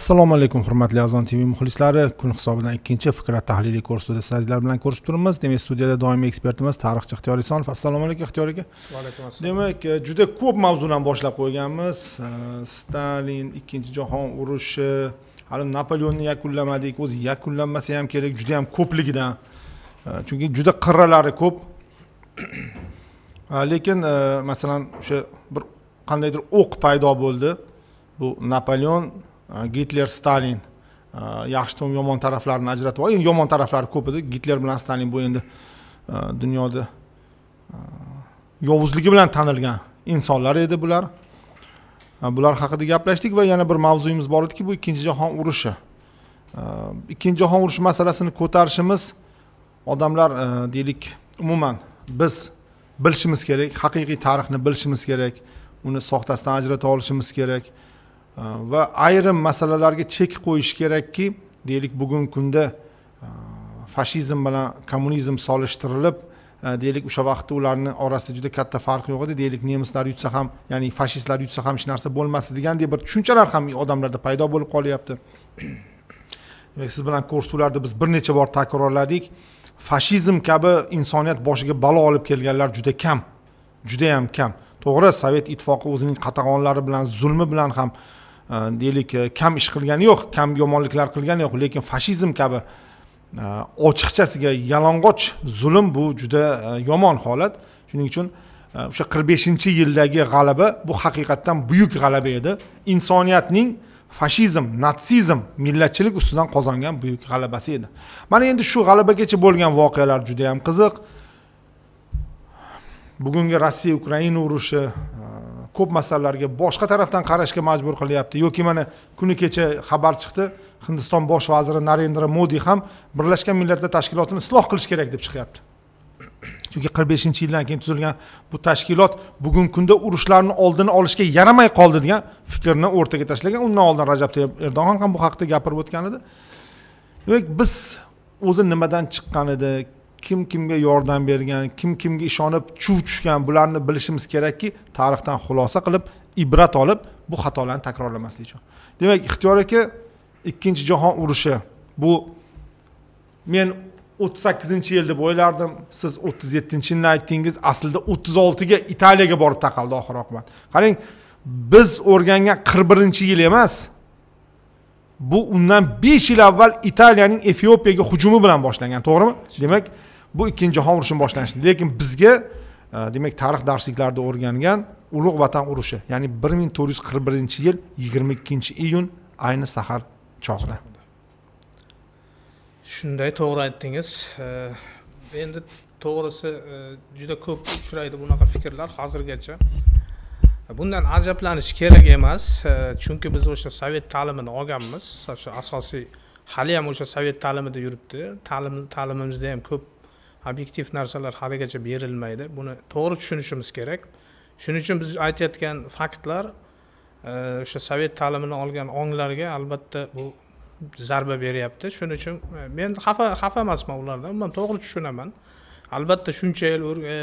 assalomu alaykum hurmatli azon tv muxlislari kun hisobidan ikkinchi fikrat tahliliy kursida sizlar bilan ko'rishib turibmiz demak studiyada doimiy ekspertimiz tarixchi ixtiyor isonov assalomu alaykum ixtiyor aka vaalaykum assalom demak e, juda ko'p mavzudan boshlab qo'yganmiz e, stalin ikkinchi jahon urushi hali napoleonni yakunlamadik o'zi yakunlanmasa ham kerak juda yam ko'pligidan e, chunki juda qirralari ko'p lekin masalan o'sha bir qandaydir o'q paydo bo'ldi bu napoleon gitler stalin yaxshi yomon taraflarini ajratib endi yomon taraflari ko'p edi gitler bilan stalin bu endi dunyoda yovuzligi bilan tanilgan insonlar edi bular bular haqida gaplashdik va yana bir mavzuyimiz bor ediki bu ikkinchi jahon urushi ikkinchi jahon urushi masalasini ko'tarishimiz odamlar deylik umuman biz bilishimiz kerak haqiqiy tarixni bilishimiz kerak uni soxtasidan ajrata olishimiz kerak Э, va ayrim masalalarga chek qo'yish kerakki deylik bugungi kunda э, fashizm bilan kommunizm solishtirilib э, deylik o'sha vaqtda ularni orasida juda katta farq yo'q edi deylik nemislar yutsa ham ya'ni fashistlar yutsa ham hech narsa bo'lmasdi degandek bir tushunchalar ham odamlarda paydo bo'lib qolyapti demak siz bilan ko'rsuvlarda biz bir necha bor takrorladik fashizm kabi insoniyat boshiga balo olib kelganlar juda kam judayam kam to'g'ri sovet ittifoqi o'zining qatag'onlari bilan zulmi bilan ham Э, deylik э, kam ish qilgani yo'q kam yomonliklar qilgani yo'q lekin fashizm kabi э, ochiqchasiga yalang'och zulm bu juda e, yomon holat shuning uchun e, o'sha qirq beshinchi yildagi g'alaba bu haqiqatdan buyuk g'alaba edi insoniyatning fashizm natsizm millatchilik ustidan qozongan buyuk g'alabasi edi mana endi shu g'alabagacha bo'lgan voqealar juda yam qiziq bugungi rossiya ukraina urushi ko'p masalalarga boshqa tarafdan qarashga majbur qilyapti yoki mana kuni kecha xabar chiqdi hindiston bosh vaziri narendra modi ham birlashgan millatlar tashkilotini isloh qilish kerak deb chiqyapti chunki qirq beshinchi yildan keyin tuzilgan bu tashkilot bugungi kunda urushlarni oldini olishga yaramay qoldi degan fikrni o'rtaga tashlagan undan oldin rajab tayyib erdo'g'on ham bu haqida gapirib o'tgan edi demak biz o'zi nimadan chiqqan edi kim kimga yordam bergan kim kimga ishonib chuv tushgan bularni bilishimiz kerakki tarixdan xulosa qilib ibrat olib bu xatolarni takrorlamaslik uchun demak ixtiyor aka ikkinchi jahon urushi bu men o'ttiz sakkizinchi yil deb o'ylardim siz o'ttiz yettinchi yilni aytdingiz aslida o'ttiz oltiga italiyaga borib taqaldi oxir oqibat qarang biz o'rgangan qirq birinchi yil emas bu undan besh yil avval italiyaning efiopiyaga hujumi bilan boshlangan to'g'rimi demak bu ikkinchi jahon urushi boshlanishi lekin bizga e, demak tarix darsliklarida o'rgangan ulug' vatan urushi ya'ni bir ming to'rt yuz qirq birinchi yil yigirma ikkinchi iyun ayni sahar chog'ida shunday to'g'ri aytdingiz e, endi to'g'risi e, juda ko'p uchraydi bunaqa fikrlar hozirgacha bundan ajablanish kerak emas chunki biz o'sha sovet ta'limini olganmiz o'sha asosiy hali ham o'sha sovet ta'limida yuribdi ta'lim ta'limimizda ham ko'p obyektiv narsalar haligacha berilmaydi buni to'g'ri tushunishimiz kerak shuning uchun biz aytayotgan faktlar e, o'sha sovet ta'limini olgan onglarga albatta bu zarba beryapti shuning uchun e, men xafa xafa emasman ulardan umuman to'g'ri tushunaman albatta shuncha yil e,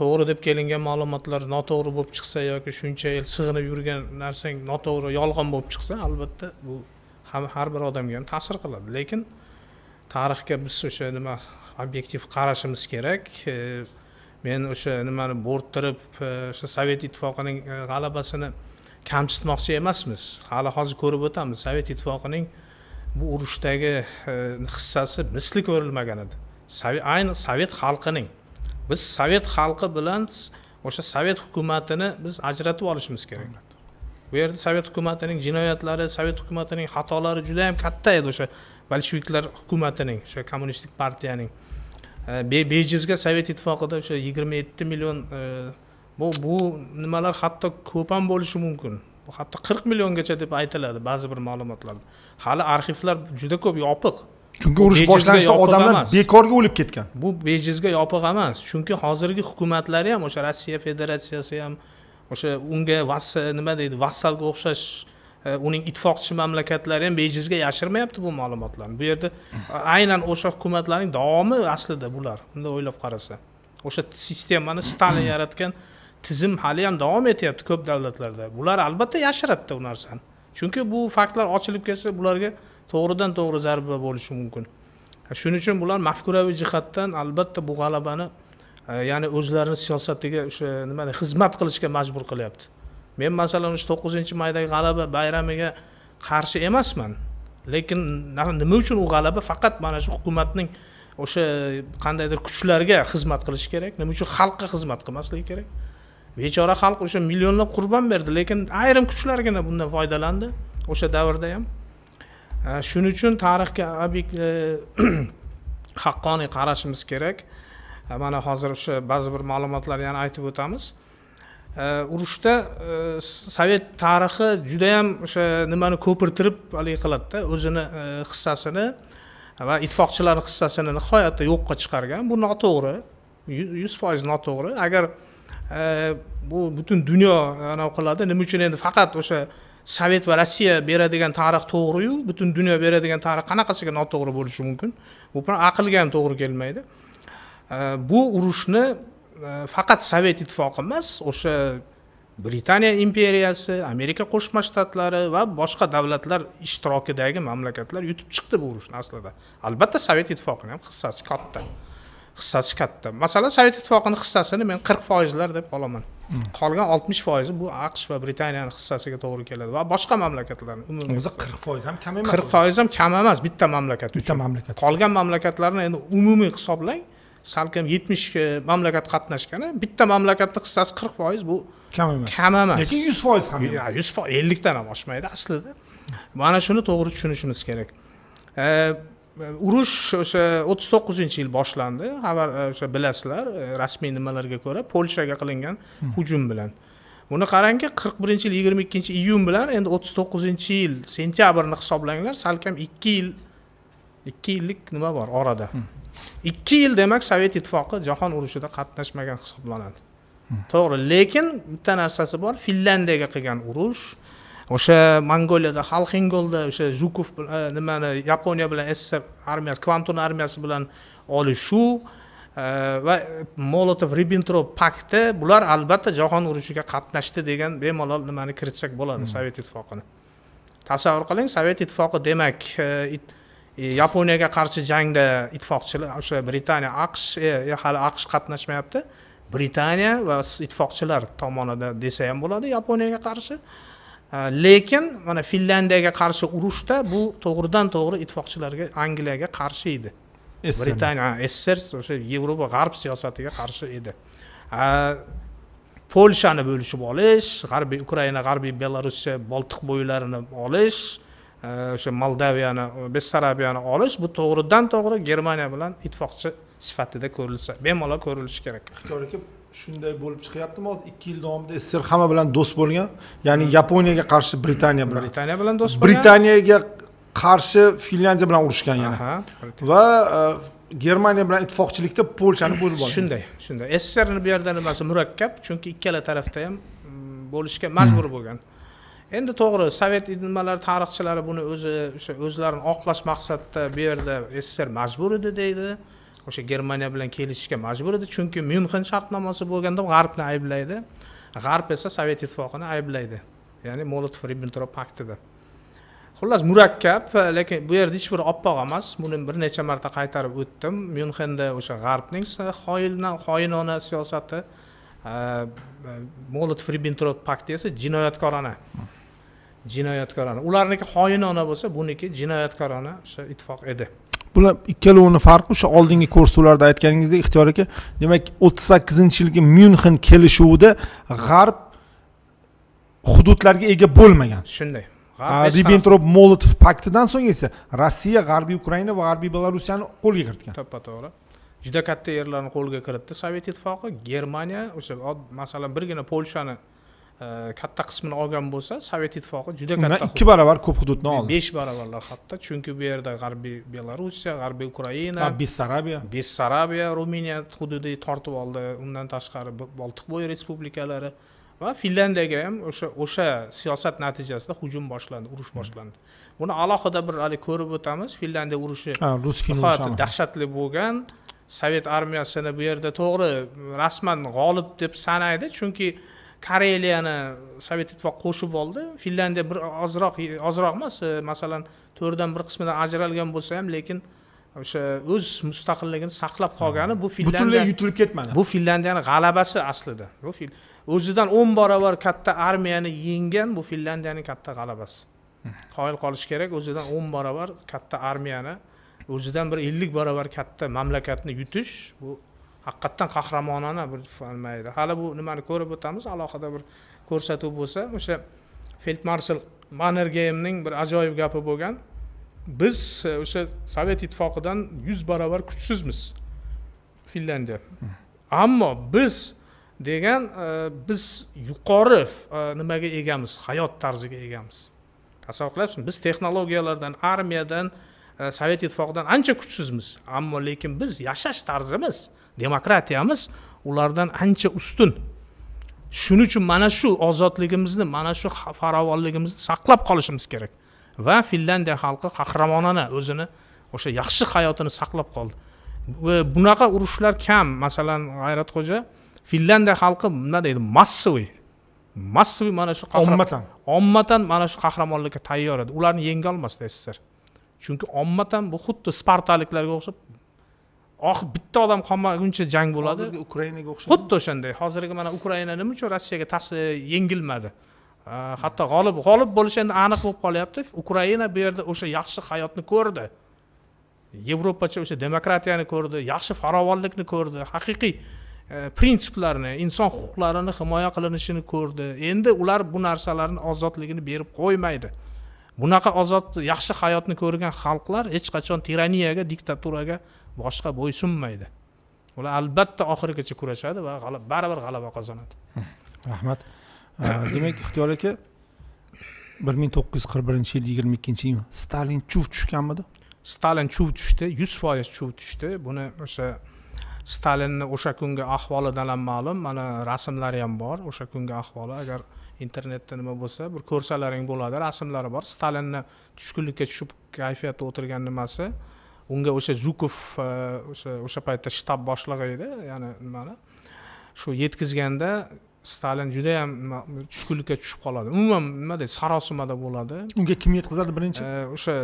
to'g'ri deb kelingan ma'lumotlar noto'g'ri bo'lib chiqsa yoki shuncha yil sig'inib yurgan narsang noto'g'ri yolg'on bo'lib chiqsa albatta bu har bir odamga ham ta'sir qiladi lekin tarixga biz o'sha nima obyektiv qarashimiz kerak e, men o'sha nimani bo'rttirib e, o'sha sovet ittifoqining e, g'alabasini kamsitmoqchi emasmiz hali hozir ko'rib o'tamiz sovet ittifoqining bu urushdagi hissasi misli ko'rilmagan edi ayni sovet xalqining biz sovet xalqi bilan o'sha sovet hukumatini biz ajratib olishimiz kerak bu yerda sovet hukumatining jinoyatlari sovet hukumatining xatolari juda yam katta edi o'sha bolsheviklar hukumatining o'sha kommunistik partiyaning bejizga sovet ittifoqida o'sha yigirma yetti million e, bu bu nimalar hatto ko'p ham bo'lishi mumkin hatto qirq milliongacha deb aytiladi ba'zi bir ma'lumotlarda hali arxivlar juda ko'p yopiq chunki urush boshlanishida odamlar bekorga o'lib ketgan bu bejizga yopiq emas chunki hozirgi hukumatlari ham o'sha rossiya federatsiyasi ham o'sha unga nima deydi vassalga o'xshash E, uning ittifoqchi mamlakatlari ham bejizga yashirmayapti bu ma'lumotlarni bu yerda aynan o'sha hukumatlarning davomi aslida bular bunday o'ylab qarasa o'sha sistemani stalin yaratgan tizim hali ham davom etyapti ko'p davlatlarda bular albatta yashiradida u narsani chunki bu faktlar ochilib kelsa bularga to'g'ridan to'g'ri zarba bo'lishi mumkin shuning uchun bular mafkuraviy jihatdan albatta bu g'alabani e, ya'ni o'zlarini siyosatiga o'sha nima xizmat qilishga majbur qilyapti men masalan o'sha to'qqizinchi maydagi g'alaba bayramiga qarshi emasman lekin nima uchun u g'alaba faqat mana shu hukumatning o'sha qandaydir kuchlarga xizmat qilishi kerak nima uchun xalqqa xizmat qilmasligi kerak bechora xalq o'sha millionlab qurbon berdi lekin ayrim kuchlargina bundan foydalandi o'sha davrda ham shuning uchun tarixga obyekt e, haqqoniy qarashimiz kerak mana hozir o'sha ba'zi bir ma'lumotlarni yana aytib o'tamiz urushda sovet tarixi judayam o'sha nimani ko'pirtirib haligi qiladida o'zini hissasini va ittifoqchilarni hissasini nihoyatda yo'qqa chiqargan bu noto'g'ri yuz foiz noto'g'ri agar bu butun dunyo anavi qiladi nima uchun endi faqat o'sha sovet va rossiya beradigan tarix to'g'riyu butun dunyo beradigan tarix qanaqasiga noto'g'ri bo'lishi mumkin bu aqlga ham to'g'ri kelmaydi bu urushni faqat э, sovet ittifoqi emas o'sha britaniya imperiyasi amerika qo'shma shtatlari va boshqa davlatlar ishtirokidagi mamlakatlar yutib chiqdi bu urushni aslida albatta sovet ittifoqini ham hissasi katta hissasi katta masalan sovet ittifoqini hissasini men qirq foizlar deb olaman hmm. qolgan oltmish foizi bu aqsh va britaniyani hissasiga to'g'ri keladi va boshqa mamlakatlarni umumiy o'zi qirq foiz ham kam emas qirq foiz ham kam emas bitta mamlakat bitta mamlakat qolgan mamlakatlarni endi umumiy hisoblang salkim yetmish mamlakat qatnashgani bitta mamlakatni hissasi qirq foiz bu kam emas kam emas lekin yuz foiz ham emas yuz foiz ellikdan ham oshmaydi aslida mana shuni to'g'ri tushunishimiz kerak urush o'sha o'ttiz to'qqizinchi yil boshlandi xabar e, o'sha bilasizlar e, rasmiy nimalarga ko'ra polshaga qilingan hmm. hujum bilan buni qarangki qirq birinchi yil yigirma ikkinchi iyun bilan endi o'ttiz to'qqizinchi yil sentyabrni hisoblanglar salkam ikki yil ikki yillik nima bor orada hmm. ikki yil demak sovet ittifoqi jahon urushida qatnashmagan hisoblanadi hmm. to'g'ri lekin bitta narsasi bor finlyandiyaga qilgan urush o'sha mongoliyada xalxingolda o'sha zhukov e, nimani yaponiya bilan sssr armiyasi kvantun armiyasi bilan olishuv e, va molotov ribbentrop pakti bular albatta jahon urushiga qatnashdi degan bemalol nimani kiritsak bo'ladi hmm. sovet ittifoqini tasavvur qiling sovet ittifoqi demak e, E, yaponiyaga qarshi jangda ittifoqchilar o'sha britaniya aqsh e, e, hali aqsh qatnashmayapti britaniya va ittifoqchilar tomonidan desa ham bo'ladi yaponiyaga qarshi lekin mana finlyandiyaga qarshi urushda bu to'g'ridan to'g'ri ittifoqchilarga angliyaga qarshi edi britaniya sssr o'sha yevropa g'arb siyosatiga qarshi edi polshani bo'lishib olish g'arbiy ukraina g'arbiy belorussiya boltiq bo'ylarini olish o'sha moldaviyani bessarabiyani olish bu to'g'ridan to'g'ri germaniya bilan ittifoqchi sifatida ko'rilsa bemalol ko'rilishi kerak ixtiyor aka shunday bo'lib chiqyaptimi hozir ikki yil davomida sssr hamma bilan do'st bo'lgan ya'ni yaponiyaga qarshi britaniya bilan britaniya bilan do'st bo'lgan britaniyaga qarshi finlyandiya bilan urushgan yana va e, germaniya bilan ittifoqchilikda polshani bo'lib olgan shunday shunday sssrni bu yerda nimasi murakkab chunki ikkala tarafda ham mm, bo'lishga majbur bo'lgan endi to'g'ri sovet nimalari tarixchilari buni o'zi o'sha o'zlarini oqlash maqsadida bu yerda sssr majbur edi deydi o'sha germaniya bilan kelishishga majbur edi chunki myunxen shartnomasi bo'lganda g'arbni ayblaydi g'arb esa sovet ittifoqini ayblaydi ya'ni molotov ribbentrop paktida xullas murakkab lekin bu yerda hech biri oppoq emas buni bir necha marta qaytarib o'tdim myunxenda o'sha g'arbning xoinona siyosati molotov ribbentrop pakti esa jinoyatkorona jinoyatkorona ularniki xoinona bo'lsa buniki jinoyatkorona o'sha ittifoq edi bular ikkalovini farqi o'sha oldingi ko'rsatuvlarda aytganingizdek ixtiyor aka demak o'ttiz sakkizinchi yilgi myunxen kelishuvida g'arb hududlarga ega bo'lmagan shunday ribbentrop molotov paktidan so'ng esa rossiya g'arbiy ukraina va g'arbiy belarusiyani qo'lga kiritgan to'ppa to'g'ri juda katta yerlarni qo'lga kiritdi sovet ittifoqi germaniya o'sha masalan birgina polshani e, katta qismini olgan bo'lsa sovet ittifoqi juda katta ikki barobar ko'p hududni oldi besh barobarlar hatto chunki bu yerda g'arbiy belorussiya g'arbiy ukraina bessarabiya bessarabiya ruminiya hududi tortib oldi undan tashqari bo'yi respublikalari va finlyandiyaga ham o'sha o'sha siyosat natijasida hujum boshlandi urush hmm. boshlandi buni alohida bir hali ko'rib o'tamiz finlyandiya urushi rus dahshatli bo'lgan sovet armiyasini bu yerda to'g'ri rasman g'olib deb sanaydi chunki koreliyani sovet ittifoqi qo'shib oldi finlyandiya bir ozroq ozroq emas e, masalan to'rtdan bir qismidan ajralgan bo'lsa ham lekin o'sha o'z mustaqilligini saqlab qolgani bu finlyandiya butunlay yutilib ketmadi bu finlyandiyani g'alabasi aslida bu o'zidan o'n barobar katta armiyani yenggan bu finlyandiyaning katta g'alabasi qoyil qolish kerak o'zidan o'n barobar katta armiyani o'zidan bir ellik barobar katta mamlakatni yutish bu haqiqatdan qahramonona bir nima hali bu nimani ko'rib o'tamiz alohida bir ko'rsatuv bo'lsa o'sha feld marshal manergeymning bir ajoyib gapi bo'lgan biz e, o'sha sovet ittifoqidan yuz barobar kuchsizmiz finlyandiya ammo biz degan e, biz yuqori e, nimaga egamiz hayot tarziga egamiz tasavvur qilyapsizmi biz texnologiyalardan armiyadan E, sovet ittifoqidan ancha kuchsizmiz ammo lekin biz yashash tarzimiz demokratiyamiz ulardan ancha ustun shuning uchun mana shu ozodligimizni mana shu farovonligimizni saqlab qolishimiz kerak va finlyandiya xalqi qahramonona o'zini o'sha yaxshi hayotini saqlab qoldi bunaqa urushlar kam masalan g'ayratxo'ja finlyandiya xalqi nima deydi massoviy massoviy mana shu ommatan ommatan mana shu qahramonlikka tayyor edi ularni olmasdi sssr chunki ommatan bu xuddi spartaliklarga o'xshab oxir bitta odam qolmaguncha jang bo'ladi hozirgi ukrainaga o'xshab xuddi o'shanday hozirgi mana ukraina nima uchun rossiyaga qarshi yengilmadi hatto g'olib g'olib bo'lishi endi aniq bo'lib qolyapti ukraina bu yerda o'sha yaxshi hayotni ko'rdi yevropacha o'sha demokratiyani ko'rdi yaxshi farovonlikni ko'rdi haqiqiy e, prinsiplarni inson huquqlarini himoya qilinishini ko'rdi endi ular bu narsalarni ozodligini berib qo'ymaydi bunaqa ozod yaxshi hayotni ko'rgan xalqlar hech qachon tiraniyaga diktaturaga boshqa bo'ysunmaydi ular albatta oxirigacha kurashadi va baribir g'alaba qozonadi rahmat demak ixtiyor aka bir ming to'qqiz yuz qirq birinchi yil yigirma ikkinchi iyun stalin chuv tushganmidi stalin chuv tushdi yuz foiz chuv tushdi buni o'sha stalinni o'sha kungi ahvolidan ham ma'lum mana rasmlari ham bor o'sha kungi ahvoli agar internetda nima bo'lsa bir ko'rsalaring bo'ladi rasmlari bor stalinni tushkunlikka tushib kayfiyatda o'tirgan nimasi unga o'sha zukov e, o'sha o'sha paytda shtab boshlig'i edi ya'ni nimani shu yetkazganda stalin judayam tushkunlikka tushib qoladi umuman nima deydi sarosimada bo'ladi unga kim yetkazadi birinchi e, o'sha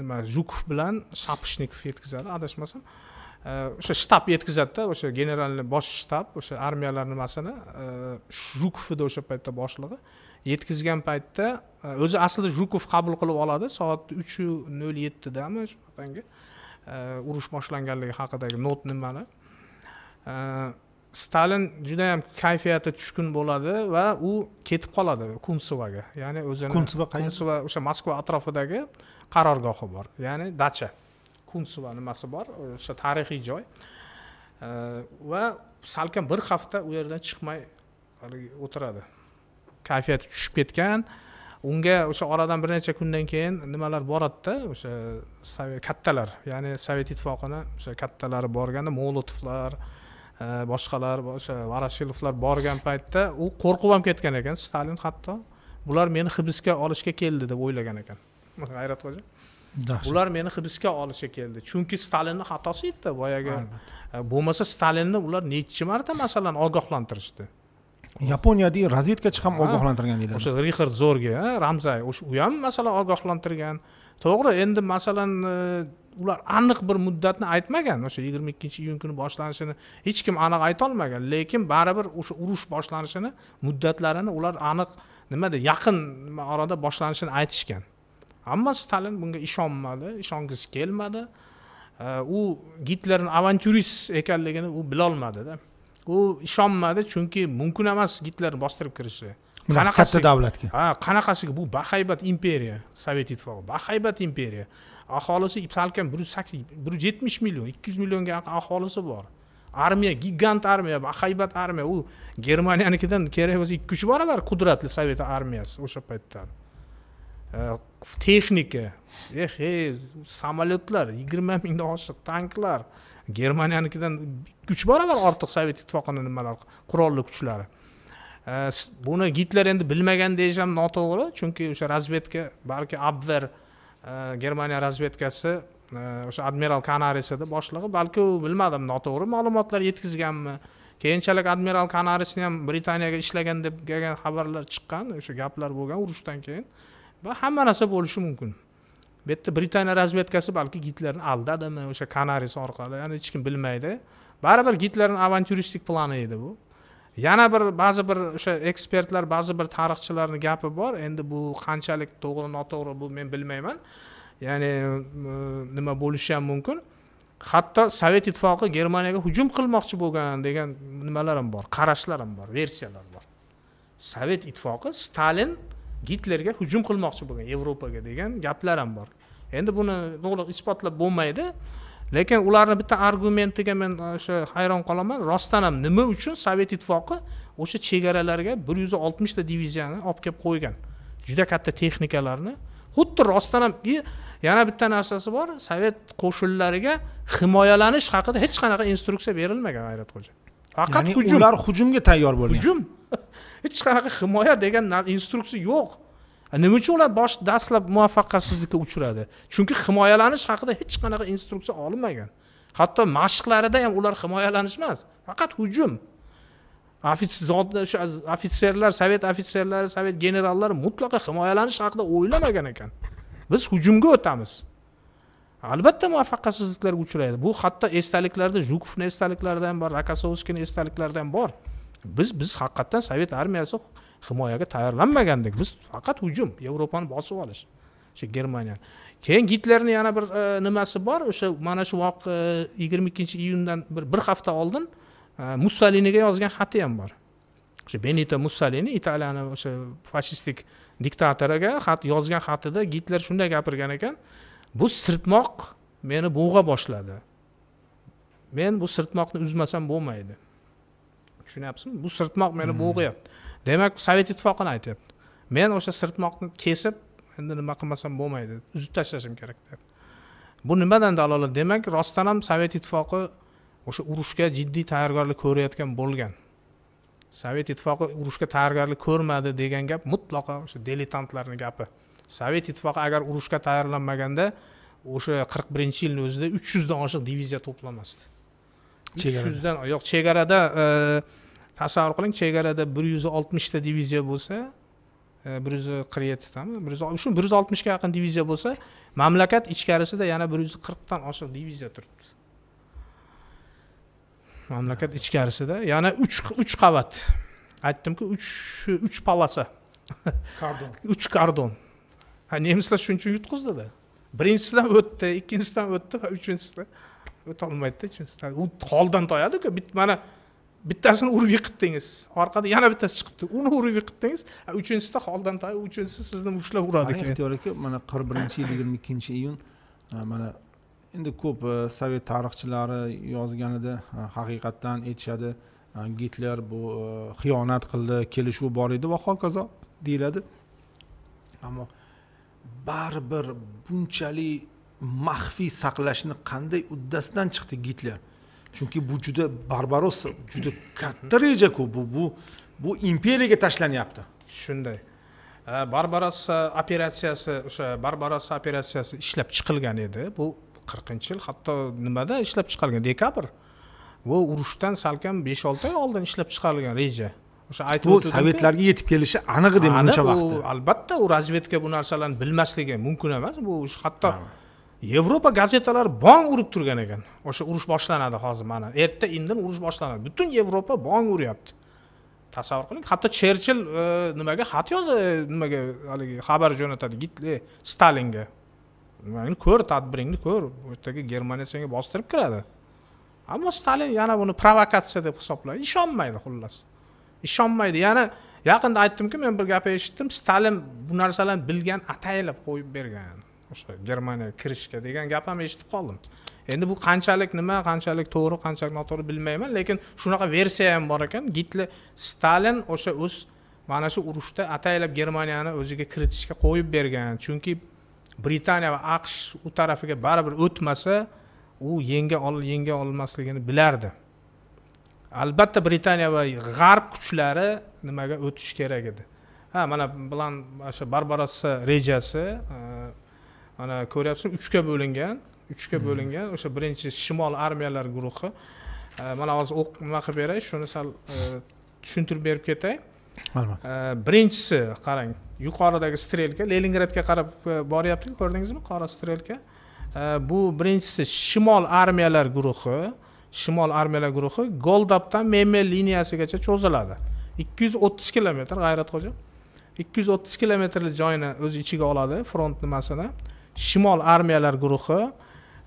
nima zukov bilan shapishnikov yetkazadi adashmasam Э, o'sha shtab yetkazadida o'sha generalni bosh shtab o'sha armiyalar nimasini edi э, o'sha paytda boshlig'i yetkazgan paytda э, o'zi aslida jukov qabul qilib oladi soat uchu nol yettidami shunaqangi urush boshlanganligi haqidagi not nimani stalin judayam kayfiyati tushkun bo'ladi va u ketib qoladi kunsovaga ya'ni o'zini kunsova qayer kunsova o'sha moskva atrofidagi qarorgohi bor ya'ni dacha kunsi nimasi bor o'sha tarixiy joy va salkam bir hafta u yerdan chiqmay haligi o'tiradi kayfiyati tushib ketgan unga o'sha oradan bir necha kundan keyin nimalar boradida o'sha kattalar ya'ni sovet ittifoqini o'sha kattalari borganda molotovlar e, boshqalar o'sha varashilovlar borgan paytda u qo'rqib ham ketgan ekan stalin hatto bular meni hibsga olishga keldi deb o'ylagan ekan hayratxo'ja ular meni hibsga olishga keldi chunki stalinni xatosi edida boyagi e, bo'lmasa stalinni ular nechi marta masalan ogohlantirishdi yaponiyadagi razvedkachi ham ogohlantirgan deyiladi o'sha rixard zorge ramzay o'sha u ham masalan ogohlantirgan to'g'ri endi masalan e, ular aniq bir muddatni aytmagan o'sha yigirma ikkinchi iyun kuni boshlanishini hech kim aniq aytolmagan lekin baribir o'sha urush boshlanishini muddatlarini ular aniq nimada yaqin orada boshlanishini aytishgan ammo stalin bunga ishonmadi ishongisi kelmadi u gitlerni avanturist ekanligini u bilolmadida u ishonmadi chunki mumkin emas gitlerni bostirib kirishi bunaqa katta davlatga ha qanaqasiga bu bahaybat imperiya sovet ittifoqi bahaybat imperiya aholisi salkam bir yuz sakkiz bir yuz yetmish million ikki yuz millionga yaqin aholisi bor armiya gigant armiya bahaybat armiya u germaniyanikidan kerak bo'lsa ikki uch barobar qudratli sovet armiyasi o'sha paytdan texnika ehe samolyotlar yigirma mingdan oshiq tanklar germaniyanikidan ikki uch barobar ortiq sovet ittifoqini nimalar qurolli kuchlari buni gitler endi bilmagan deyish ham noto'g'ri chunki o'sha razvedka balki abver germaniya razvedkasi o'sha admiral kanarisada boshlig'i balki u bilmadim noto'g'ri ma'lumotlar yetkazganmi keyinchalik admiral kanarisni ham britaniyaga ishlagan deb kelgan xabarlar chiqqan o'sha gaplar bo'lgan urushdan keyin va hamma narsa bo'lishi mumkin bu yerda britaniya razvedkasi balki gitlerni aldadimi o'sha kanaris orqali yani hech kim bilmaydi baribir gitlerni avanturistik plani edi bu yana bir ba'zi bir o'sha ekspertlar ba'zi bir tarixchilarni gapi bor endi bu qanchalik to'g'ri noto'g'ri bu men bilmayman ya'ni e, nima bo'lishi ham mumkin hatto sovet ittifoqi germaniyaga hujum qilmoqchi bo'lgan degan nimalar ham bor qarashlar ham bor versiyalar bor sovet ittifoqi stalin gitlerga hujum qilmoqchi bo'lgan yevropaga degan gaplar ham bor endi buni to'g'ri isbotlab bo'lmaydi lekin ularni bitta argumentiga men e, o'sha hayron qolaman rostdan ham nima uchun sovet ittifoqi o'sha chegaralarga bir yuz oltmishta diviziyani olib kelib qo'ygan juda katta texnikalarni xuddi rostdan ham и yana bitta narsasi bor sovet qo'shinlariga himoyalanish haqida hech qanaqa instruksiya berilmagan g'ayratxo'ja faqat hujum ular hujumga tayyor bo'lgan hujum hech qanaqa himoya degan instruksiya yo'q nima uchun ular bosh dastlab muvaffaqiyatsizlikka uchradi chunki himoyalanish haqida hech qanaqa instruksiya olinmagan hatto mashqlarida ham ular himoyalanish emas faqat hujum ofitserlar sovet ofitserlari sovet generallari mutlaqo himoyalanish haqida o'ylamagan ekan biz hujumga o'tamiz albatta muvaffaqiyatsizliklarga uchraydi bu hatto esdaliklarda jukovni esdaliklarida ham bor rakosovskiyni esdaliklarida ham bor biz biz haqiqatdan sovet armiyasi himoyaga tayyorlanmagandik biz faqat hujum yevropani bosib olish o'sha germaniyani keyin gitlerni yana bir e, nimasi bor o'sha mana shu voqea e, yigirma ikkinchi iyundan bir bir hafta oldin e, mussoliniga yozgan xati ham bor o'sha benito mussolini italiyani o'sha fashistik diktatoriga xat yozgan xatida gitler shunday gapirgan ekan bu sirtmoq meni bo'g'a boshladi men bu sirtmoqni uzmasam bo'lmaydi tushunyapsizmi bu sirtmoq meni hmm. bo'g'yapti demak sovet ittifoqini aytyapti men o'sha sirtmoqni kesib endi nima qilmasam bo'lmaydi uzib tashlashim kerak deyapti bu nimadan dalolat demak rostdan ham sovet ittifoqi o'sha urushga jiddiy tayyorgarlik ko'rayotgan bo'lgan sovet ittifoqi urushga tayyorgarlik ko'rmadi degan gap mutlaqo o'sha diletantlarni gapi sovet ittifoqi agar urushga tayyorlanmaganda o'sha qirq birinchi yilni o'zida uch yuzdan oshiq diviziya to'plamasdi uch yuzdan yo'q chegarada e, tasavvur qiling chegarada bir yuz oltmishta diviziya bo'lsa e, bir yuz qirq yettitami bir yuz shu bir yuz oltmishga yaqin diviziya bo'lsa mamlakat ichkarisida yana bir yuz qirqdan oshiq diviziya turibdi mamlakat ichkarisida yana uch uch qavat aytdimku uch uch palasa kardon uch kardon ha nemislar shuning uchun yutqizdida birinchisidan o'tdi ikkinchisidan o'tdi va uchinchisidan o'tolmaydida chunki u holdan toyadiku mana bittasini urib yiqitdingiz orqada yana bittasi chiqibdi uni urib yiqitdingiz uchinchisida holdan toyib uchinchisi sizni ushlab uradi keyin ehtiyor aka mana qirq birinchi yil yigirma ikkinchi iyun mana endi ko'p e, sovet tarixchilari yozganida haqiqatdan aytishadi gitler bu e, xiyonat qildi kelishuv bor edi va hokazo deyiladi ammo baribir bunchalik maxfiy saqlashni qanday uddasidan chiqdi gitler chunki bu juda barbaros juda katta rejaku bu bu bu imperiyaga tashlanyapti shunday barbaros e, operatsiyasi o'sha barbaros operatsiyasi ishlab chiqilgan edi bu qirqinchi yil hatto nimada ishlab chiqarilgan dekabr bu urushdan salkam besh olti oy oldin ishlab chiqarilgan reja o'sha aytib bu sovetlarga yetib kelishi aniq edi muncha vaqt albatta u razvedka bu narsalarni bilmasligi mumkin emas bu hatto yevropa gazetalari bong urib turgan ekan o'sha urush boshlanadi hozir mana erta indin urush boshlanadi butun yevropa bong uryapti tasavvur qiling hatto cherchill e, nimaga xat yoza e, nimaga haligi xabar jo'natadi gitler stalinga nimangni ko'r tadbiringni ko'r ertaga germaniya senga bostirib kiradi ammo stalin yana buni provokatsiya deb hisoblaydi ishonmaydi xullas ishonmaydi yana yaqinda aytdimki men bir gap eshitdim stalin bu narsalarni bilgan ataylab qo'yib bergan o'sha germaniyaga kirishga degan gap ham eshitib qoldim endi bu qanchalik nima qanchalik to'g'ri qanchalik noto'g'ri bilmayman lekin shunaqa versiya ham bor ekan gitler stalin o'sha o'z mana shu urushda ataylab germaniyani o'ziga kiritishga qo'yib bergan chunki britaniya va aqsh u tarafiga baribir o'tmasa u yenga ol yenga olmasligini bilardi albatta britaniya va g'arb kuchlari nimaga o'tishi kerak edi ha mana bilan o'sha barbarossa rejasi mana ko'ryapsizmi uchga bo'lingan uchga hmm. bo'lingan o'sha birinchi shimol armiyalar guruhi e, mana hozir o'q nima qilib beray shuni sal e, tushuntirib berib ketay albatta e, birinchisi qarang yuqoridagi strelka leningradga qarab boryapti ko'rdingizmi qora strelka bu birinchisi shimol armiyalar guruhi shimol armiyalar guruhi goldabdan meme liniyasigacha cho'ziladi ikki yuz o'ttiz kilometr g'ayratxo'ja ikki yuz o'ttiz kilometrlik joyni o'z ichiga oladi front nimasini shimol armiyalar guruhi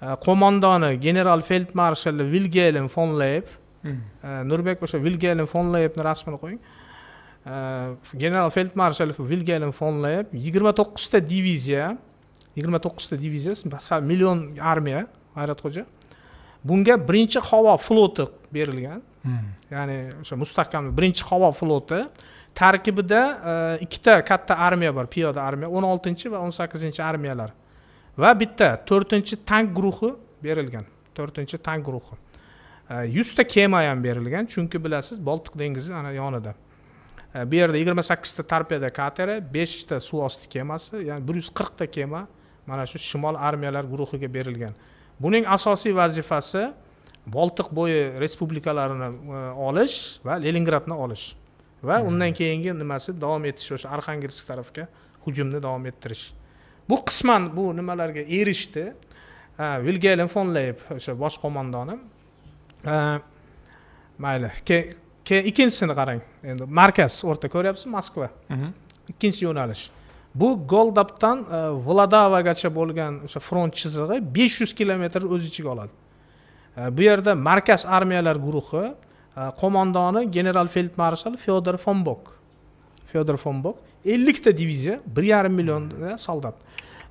e, qo'mondoni general feldmarshal vilgelin fon leyb hmm. e, nurbek o'sha vilgelin fon leybni rasmini qo'ying e, general feldmarshal vilgelin fon leyb yigirma to'qqizta diviziya yigirma to'qqizta diviziya million armiya g'ayratxo'ja bunga birinchi havo floti berilgan hmm. ya'ni o'sha mustahkam birinchi havo floti tarkibida ikkita katta armiya bor piyoda armiya o'n oltinchi va o'n sakkizinchi armiyalar va bitta to'rtinchi tank guruhi berilgan to'rtinchi tank guruhi yuzta kema ham berilgan chunki bilasiz boltiq dengizi ana yonida bu yerda yigirma sakkizta torpeda kateri beshta suv osti kemasi ya'ni bir yuz qirqta kema mana shu shimol armiyalar guruhiga berilgan buning asosiy vazifasi boltiq bo'yi respublikalarini e, olish va leningradni olish va hmm. undan keyingi nimasi davom etish o'sha arxangelsk tarafga hujumni davom ettirish bu qisman bu nimalarga erishdi vilgelin fon leyb o'sha bosh qo'mondoni mayli keyin ikkinchisini qarang endi markaz o'rta ko'ryapsiz moskva mhm. ikkinchi yo'nalish bu goldabdan e, vladavagacha bo'lgan o'sha front chizig'i besh yuz kilometrni o'z ichiga oladi e, bu yerda markaz armiyalar guruhi e, qo'mondoni general feldmarshal marshal fyodor fombok fyodor fombok ellikta diviziya bir yarim million soldat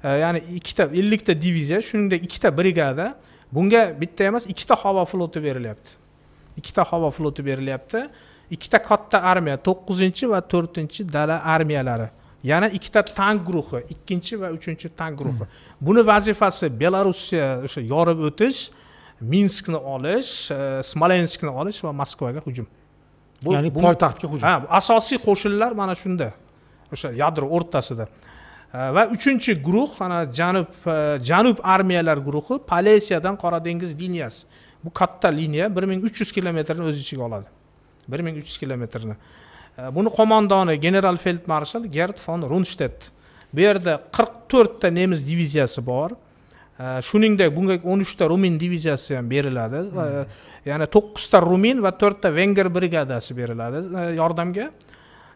ya'ni ikkita ellikta diviziya shuningdek ikkita brigada bunga bitta emas ikkita havo floti berilyapti ikkita havo floti berilyapti ikkita katta armiya to'qqizinchi va to'rtinchi dala armiyalari yana ikkita tank guruhi ikkinchi va uchinchi tank guruhi buni vazifasi belorussiya o'sha yorib o'tish minskni olish e, smolenskni olish va moskvaga hujum bu, ya'ni poytaxtga hujum ha asosiy qo'shinlar mana shunda o'sha yadro o'rtasida e, va uchinchi guruh ana janub e, janub armiyalar guruhi palesiyadan qora dengiz liniyasi bu katta liniya bir ming uch yuz kilometrni o'z ichiga oladi bir ming uch yuz kilometrni e, buni qo'mondoni general feld marshal gert von runshtedt bu yerda qirq to'rtta nemis diviziyasi bor shuningdek bunga o'n uchta rumin diviziyasi ham beriladi hmm. ya'ni to'qqizta rumin va to'rtta venger brigadasi beriladi yordamga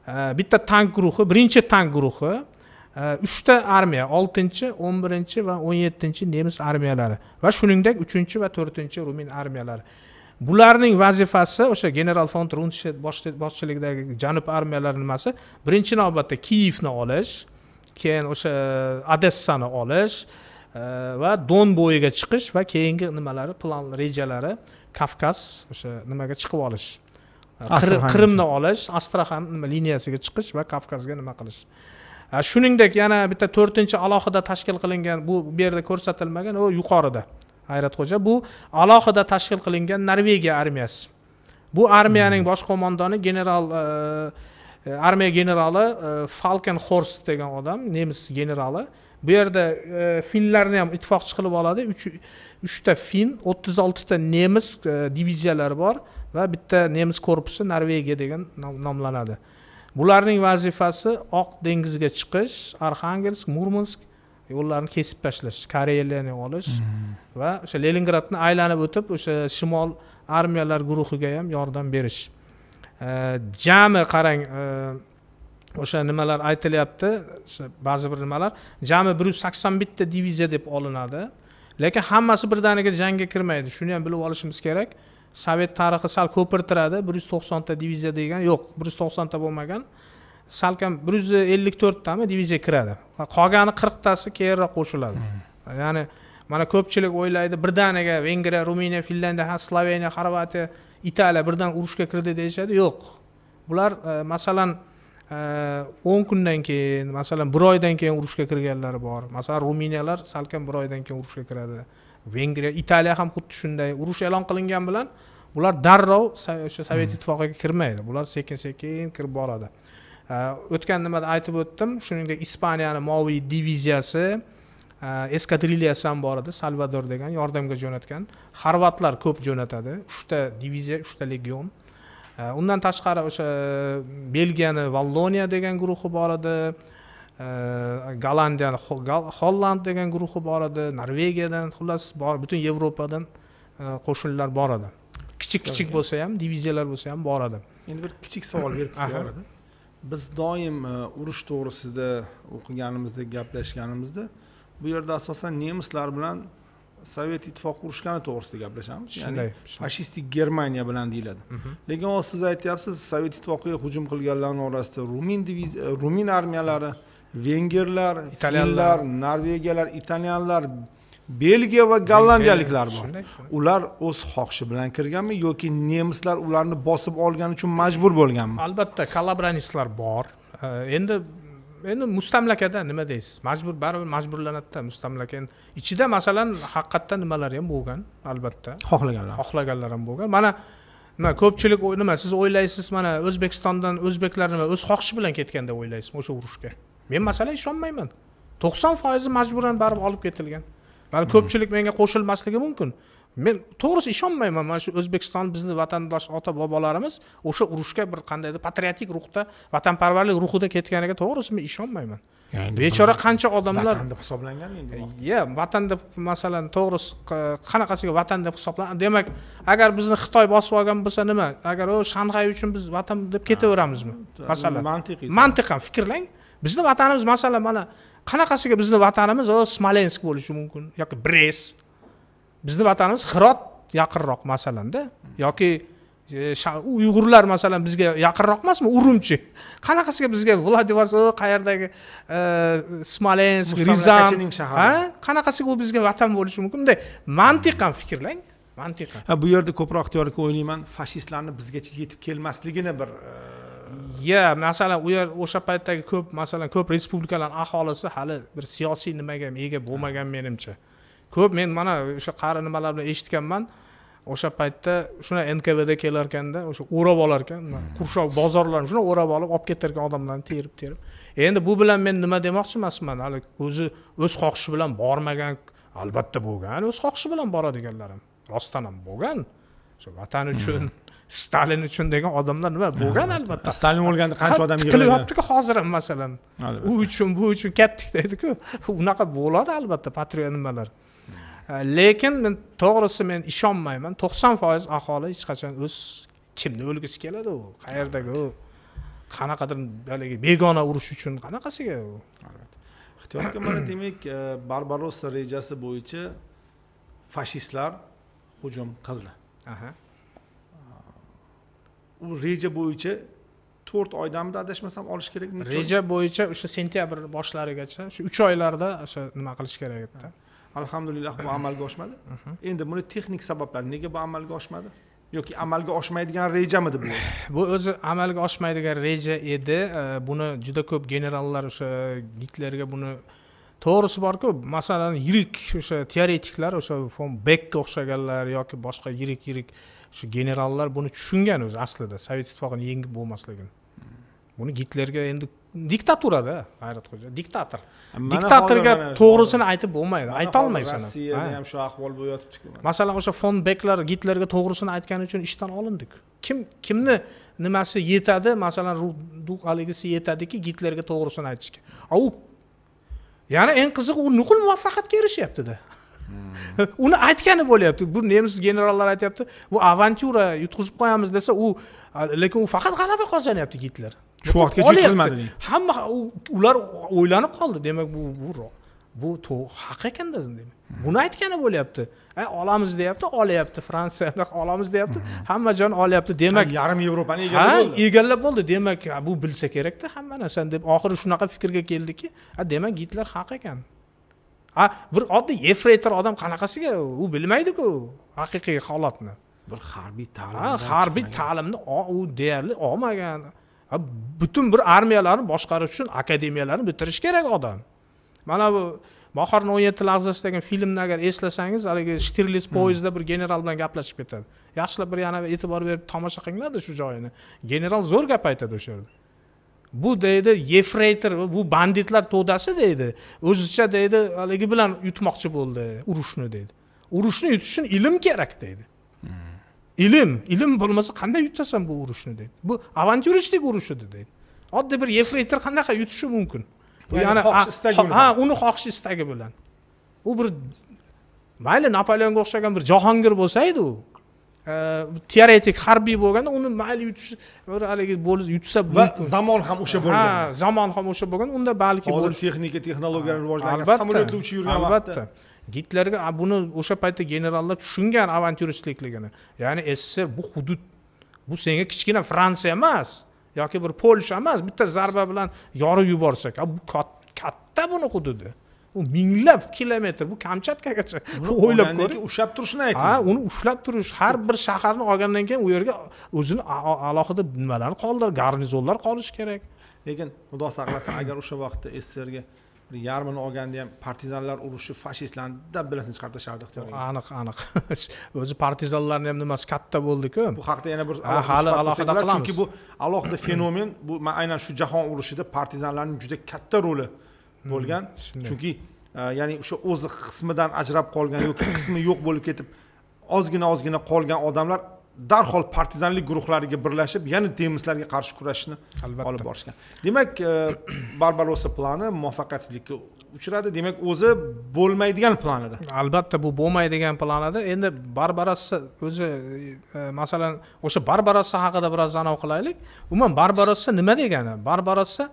Э, bitta tank guruhi birinchi tank guruhi э, uchta armiya oltinchi o'n birinchi va o'n yettinchi nemis armiyalari va shuningdek uchinchi va to'rtinchi rumin armiyalari bularning vazifasi o'sha general fon runshet boshchiligidagi janub armiyalari nimasi birinchi navbatda kiyevni olish keyin o'sha e, odessani olish e, va don bo'yiga chiqish va keyingi nimalari plan rejalari kavkaz o'sha nimaga chiqib olish qirimni olish astraxan nima liniyasiga chiqish va kavkazga nima qilish shuningdek yana bitta to'rtinchi alohida tashkil qilingan bu bu yerda ko'rsatilmagan u yuqorida hayratxo'ja bu alohida tashkil qilingan norvegiya armiyasi bu armiyaning hmm. bosh qo'mondoni general e, e, armiya generali e, falken xors degan odam nemis generali bu yerda finlarni ham ittifoqchi qilib oladi uchta fin o'ttiz oltita nemis diviziyalari bor va bitta nemis korpusi norvegiya degan nomlanadi bularning vazifasi oq dengizga chiqish arxangelsk murmansk yo'llarini kesib tashlash koreyalarni olish mhm. va o'sha leningradni aylanib o'tib o'sha shimol armiyalar guruhiga ham yordam berish jami qarang e, o'sha nimalar aytilyapti ba'zi bir nimalar jami bir yuz sakson bitta diviziya deb olinadi lekin hammasi birdaniga jangga kirmaydi shuni ham bilib olishimiz kerak sovet tarixi sal ko'pirtiradi bir yuz to'qsonta diviziya degan yo'q bir yuz to'qsonta bo'lmagan salkam bir yuz ellik to'rttami diviziya kiradi qolgani qirqtasi keyinroq qo'shiladi hmm. ya'ni mana ko'pchilik o'ylaydi birdaniga vengriya ruminiya finlyandiya sloveniya xorvatiya italiya birdan urushga kirdi deyishadi yo'q bular e, masalan e, o'n kundan keyin masalan bir oydan keyin urushga kirganlari bor masalan ruminiyalar salkam bir oydan keyin urushga kiradi vengriya italiya ham xuddi shunday urush e'lon qilingan bilan bular darrov o'sha sovet hmm. ittifoqiga kirmaydi bular sekin sekin kirib boradi o'tgan nimada aytib o'tdim shuningdek ispaniyani moviy diviziyasi e, eskadrilyasi ham bor edi salvador degan yordamga jo'natgan xorvatlar ko'p jo'natadi uchta diviziya uchta legion e, undan tashqari o'sha e, belgiyani valloniya degan guruhi bor edi gollandiyani holland degan guruhi bor edi norvegiyadan xullas bor butun yevropadan e, qo'shinlar bor edi kichik kichik bo'lsa ham diviziyalar bo'lsa ham bor edi endi bir kichik savol berib ketaveradi biz doim e, urush to'g'risida o'qiganimizda gaplashganimizda bu yerda asosan nemislar bilan sovet ittifoqi urushgani to'g'risida gaplashamiz ya'ni fashistik germaniya bilan deyiladi lekin hozir siz aytyapsiz sovet ittifoqiga hujum qilganlarni orasida rumin rumin armiyalari vengerlar italyanlar norvegiyalar italyanlar belgiya va gollandiyaliklar bor ular o'z xohishi bilan kirganmi yoki nemislar ularni bosib olgani uchun majbur bo'lganmi albatta kollaboranistlar bor endi endi mustamlakada nima deysiz majbur baribir majburlanadida mustamlaka endi ichida masalan haqiqatdan nimalar ham bo'lgan albatta xohlaganlar xohlaganlar ham bo'lgan mana nima ko'pchilik nima siz o'ylaysiz mana o'zbekistondan o'zbeklar nima o'z xohishi bilan ketgan deb o'ylaysizmi o'sha urushga men masalan ishonmayman to'qson foizi majburan baribir olib ketilgan mana ko'pchilik menga qo'shilmasligi mumkin men to'g'risi ishonmayman mana shu o'zbekiston bizni vatandosh ota bobolarimiz o'sha urushga bir qandaydir patriotik ruhda vatanparvarlik ruhida ketganiga to'g'risi men ishonmayman bechora qancha odamlar vatan deb hisoblangan endi yo vatan deb masalan to'g'risi qanaqasiga vatan deb hisoblanadi demak agar bizni xitoy bosib olgan bo'lsa nima agar o shanxay uchun biz vatan deb ketaveramizmi masalan mantiqiy mantiqan fikrlang bizni vatanimiz masalan mana qanaqasiga bizni vatanimiz smolensk bo'lishi mumkin yoki brest bizni vatanimiz hirot yaqinroq masalanda yoki e, uyg'urlar masalan bizga yaqinroq emasmi urumchi qanaqasiga bizga vladivostok qayerdagi e, smolensk rizan qanaqasiga u bizga vatan bo'lishi mumkin bunday mantiqan fikrlang mantiqan bu yerda ko'proq teorikka o'ylayman fashistlarni bizgacha yetib kelmasligini bir e, yo masalan u yer o'sha paytdagi ko'p masalan ko'p respublikalarni aholisi hali bir siyosiy nimaga ham ega bo'lmagan menimcha ko'p men mana o'sha qari nimalar bilan eshitganman o'sha paytda shuna nkvd kelar ekanda o'sha o'rab olar ekan hmm. qurshoq bozorlarni shuna o'rab olib olib ketar ekan odamlarni terib terib e, endi bu bilan men nima demoqchi emasman hali o'zi o'z xohishi bilan bormagan albatta bo'lgan o'z xohishi bilan boradiganlar ham rostdan ham bo'lgan o'sha vatan uchun hmm. stalin uchun degan odamlar nima bo'lgan albatta stalin o'lganda qancha odam yig'ladi qilyaptiku hozir ham masalan u uchun bu uchun kattik deydiku unaqa bo'ladi albatta patriot nimalar lekin men to'g'risi men ishonmayman to'qson foiz aholi hech qachon o'z kimni o'lgisi keladi u qayerdagi u qanaqadir haligi begona urush uchun qanaqasiga u aka mana demak e, barbarossa rejasi bo'yicha fashistlar hujum qildi u reja bo'yicha to'rt oydamida adashmasam olish kerak reja bo'yicha o'sha sentyabr boshlarigacha shu uch oylarda o'sha nima qilish kerak edida alhamdulillah bu amalga oshmadi mhm. endi buni texnik sabablar nega bu amalga oshmadi yoki amalga oshmaydigan rejamidi bu bu o'zi amalga oshmaydigan reja edi buni juda ko'p generallar o'sha gitlerga buni to'g'risi borku masalan yirik o'sha teoretiklar o'sha fon bekka o'xshaganlar yoki boshqa yirik yirik shu generallar buni tushungan o'zi aslida sovet ittifoqini yengib bo'lmasligini buni gitlerga endi diktaturada g'ayratxo'ja diktator diktatorga to'g'risini aytib bo'lmaydi ayta olmaysan rossiyada ham shu ahvol bo'lib yotibdiku masalan o'sha fon beklar gitlerga to'g'risini aytgani uchun ishdan olindiku kim kimni nimasi yetadi masalan haligisi yetadiki gitlerga to'g'risini aytishga a u yana eng qizig'i u nuqul muvaffaqiyatga erishyaptida uni aytgani bo'lyapti bu nemis generallari aytyapti bu avantyura yutqizib qo'yamiz desa u lekin u faqat g'alaba qozonyapti gitler shu vaqtgacha yutqizmadi hamma ular o'ylanib qoldi demak bu bu bu haq ekanda buni aytgani bo'lyapti olamiz deyapti olyapti fransiyada olamiz deyapti hamma joyni olyapti demak yarim yevropani egallab bo'ldi egallab bo'ldi demak bu bilsa kerakda hamma narsani deb oxiri shunaqa fikrga keldiki demak gitler haq ekan a bir oddiy efraytor odam qanaqasiga u bilmaydiku haqiqiy holatni bir harbiy ta'lim harbiy ta'limni u deyarli olmagan butun bir armiyalarni boshqarish uchun akademiyalarni bitirish kerak odam mana bu bahorni o'n yetti lahzasi degan filmni agar eslasangiz haligi shtirlis hmm. poyezdda bir general bilan gaplashib ketadi yaxshilab bir yana e'tibor berib tomosha qilinglarda shu joyini general zo'r gap aytadi o'sha yerda bu deydi yefraytor bu banditlar to'dasi deydi o'zicha deydi haligi bilan yutmoqchi bo'ldi urushni deydi urushni yutish uchun ilm kerak deydi hmm. ilm ilm bo'lmasa qanday yutasan bu urushni deydi bu avantyuristik urush edi deydi oddiy bir yefraytor qanaqa yutishi mumkin ya'ni xohish istagi ha uni xohish istagi bilan u bir mayli napoleonga o'xshagan bir jahongir bo'lsa edi u teoretik э, harbiy bo'lganda uni mayli yutish bir haligi yutsa va zamon ham o'sha bo'lgan ha zamon ham o'sha bo'lgan unda balki hozir texnika texnologiyalar rivojlangan samolyotda uchib yurgan albatta gitlerga buni o'sha paytda generallar tushungan avantyuristlikligini ya'ni sssr bu hudud bu senga kichkina fransiya emas yoki bir polsha emas bitta zarba bilan yorib yuborsak bu katta buni hududi u minglab kilometr bu kamchatkagacha o'ylab ko'ring ushlab turishni ayting ha uni ushlab turish har bir shaharni olgandan keyin u yerga o'zini alohida nimalarni qoldir garnizonlar qolishi kerak lekin xudo saqlasin agar o'sha vaqtda sssrga bir yarmini olganda ham partizanlar urushi fashistlarni dab bilasini chiqarib tashlardi ixtiyoring aniq aniq o'zi partizanlarni ham nimasi katta bo'ldiku bu haqida yana bir hali alohida qilamiz chunki bu alohida fenomen bu man aynan shu jahon urushida partizanlarning juda katta roli bo'lgan chunki e, ya'ni o'sha o'zi qismidan ajrab qolgan yoki qismi yo'q bo'lib ketib ozgina ozgina qolgan odamlar darhol partizanlik guruhlariga birlashib yana demislarga qarshi kurashishni olib borishgan demak e, barbarossa plani muvaffaqiyatsizlikka uchradi demak o'zi bo'lmaydigan plan edi albatta bu bo'lmaydigan plan edi endi barbarossa o'zi e, masalan o'sha barbarossa haqida biroz anov qilaylik umuman barbarossa nima degani barbarossa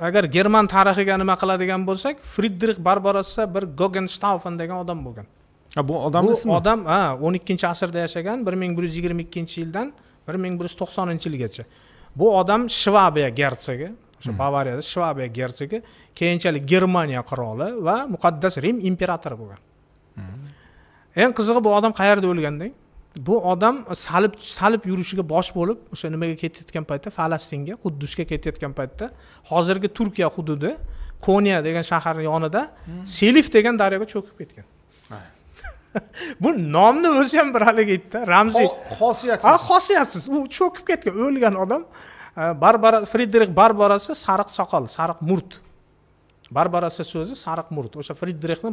agar german tarixiga nima qiladigan bo'lsak fridrix barbarossa bir gogenstaufen degan odam bo'lgan bu odamni ismi odam ha o'n ikkinchi asrda yashagan bir ming bir yuz yigirma ikkinchi yildan bir ming bir yuz to'qsoninchi yilgacha bu odam shvabiya gersogi o'sha hmm. bavariyada shvabiya gersogi keyinchalik germaniya qiroli va muqaddas rim imperatori bo'lgan hmm. eng qizig'i bu odam qayerda o'lgan deng bu odam salib salib yurishiga bosh bo'lib o'sha nimaga ketayotgan paytda falastinga quddusga ketayotgan paytda hozirgi turkiya hududi konya degan shaharni yonida hmm. selif degan daryoga cho'kib ketgan bu nomni o'zi ham bir haligi aytdi ramziy xosiyatsiz ha xosiyatsiz u cho'kib ketgan o'lgan odam e, barbara fridrix barbarasi sariq soqol sariq murt barbarasi so'zi sariq murt o'sha fridrixni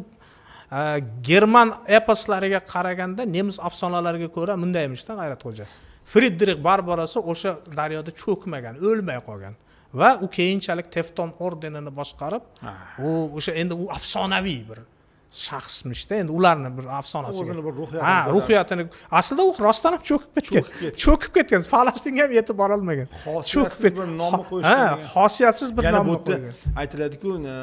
Э, german eposlariga qaraganda nemis afsonalariga ko'ra bundaymishda g'ayratxo'ja fridrix barbarasi o'sha daryoda cho'kmagan o'lmay qolgan va u keyinchalik tefton ordenini boshqarib u o'sha endi u afsonaviy bir shaxsmishda endi ularni bir afsonasi o'zini bir ruhiyatini ha ruhiyatini aslida u rostdan ham cho'kib ketgan cho'kib ketgan falastinga ham yetib borolmagan cho'kib bir nomni qo'yishgan ha xosiyatsiz bir nom qo'ygan aytiladiku e,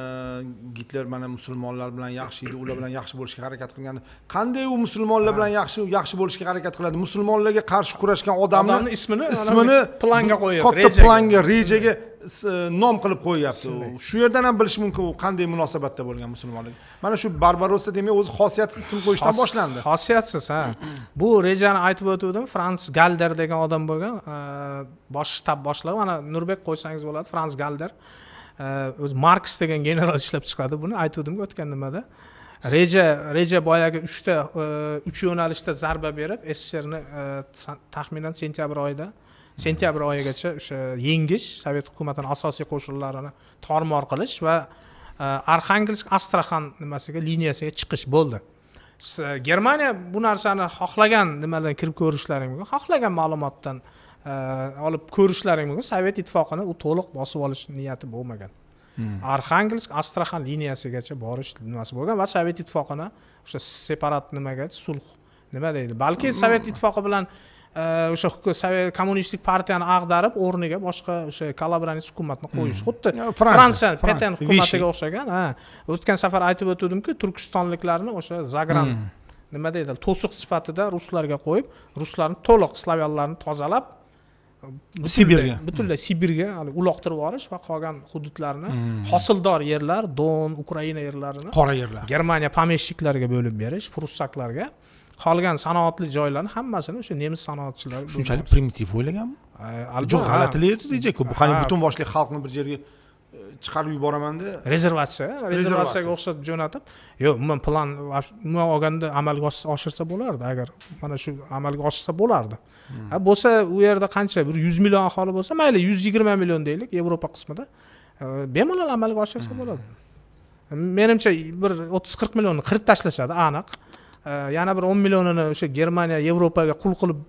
gitler mana musulmonlar bilan yaxshi edi ular bilan yaxshi bo'lishga harakat qilgan qanday u musulmonlar bilan yaxshi yaxshi bo'lishga harakat qiladi musulmonlarga qarshi kurashgan odamni ismini ismini planga qo'yadi katta planga rejaga nom qilib qo'yyapti shu yerdan ham bilish mumkin u qanday munosabatda bo'lgan musulmonlik mana shu barbarossa demak o'zi xosiyatsiz ism qo'yishdan boshlandi xosiyatsiz ha bu rejani aytib o'tuvdim frans galder degan odam bo'lgan e, bosh shtab boshlig'i mana nurbek qo'ysangiz bo'ladi frans galder e, o'zi marks degan general ishlab chiqadi buni aytuvdimku o'tgan nimada reja reja boyagi uchta e, uch yo'nalishda zarba berib sssrni taxminan sentyabr oyida sentyabr oyigacha o'sha yengish sovet hukumatini asosiy qo'shinlarini tormor qilish va e, arxangelsk astraxan nimasiga liniyasiga chiqish bo'ldi e, germaniya bu narsani xohlagan nimadan kirib ko'rishlari mumkin xohlagan ma'lumotdan e, olib ko'rishlari mumkin sovet ittifoqini u to'liq bosib olish niyati bo'lmagan hmm. arxangelsk astraxan liniyasigacha borish nimasi bo'lgan va sovet ittifoqini o'sha separat nimaga sulh nima deydi balki sovet ittifoqi bilan o'sha sovet kommunistik partiyani ag'darib o'rniga boshqa o'sha kollaboranist hukumatni qo'yish xuddi fransiya peten hukumatiga o'xshagan ha o'tgan safar aytib o'tgandimki turkistonliklarni o'sha zagran nima deydi to'siq sifatida ruslarga qo'yib ruslarni to'liq slavyanlarni tozalab sibirga butunlay sibirga uloqtirib yuborish va qolgan hududlarni hosildor yerlar don ukraina yerlarini qora yerlar germaniya pomeshchiklarga bo'lib berish prussaklarga qolgan sanoatli joylarni hammasini o'sha nemis sanoatchilari shunchalik primitiv o'ylaganmi albatta yo'q g'alatili reja bu qani butun boshli xalqni bir yerga e, chiqarib yuboramanda rezervatsiya rezervatsiyaga o'xshatib jo'natib yo'q umuman plan umuman olganda amalga oshirsa bo'lardi agar mana shu amalga oshirsa bo'lardi hmm. bo'lsa u yerda qancha bir yuz million aholi bo'lsa mayli yuz yigirma million deylik yevropa qismida e, bemalol amalga oshirsa hmm. bo'ladi menimcha bir o'ttiz qirq millionni qirib tashlashadi aniq Э, yana bir o'n millionini o'sha germaniya yevropaga qul qilib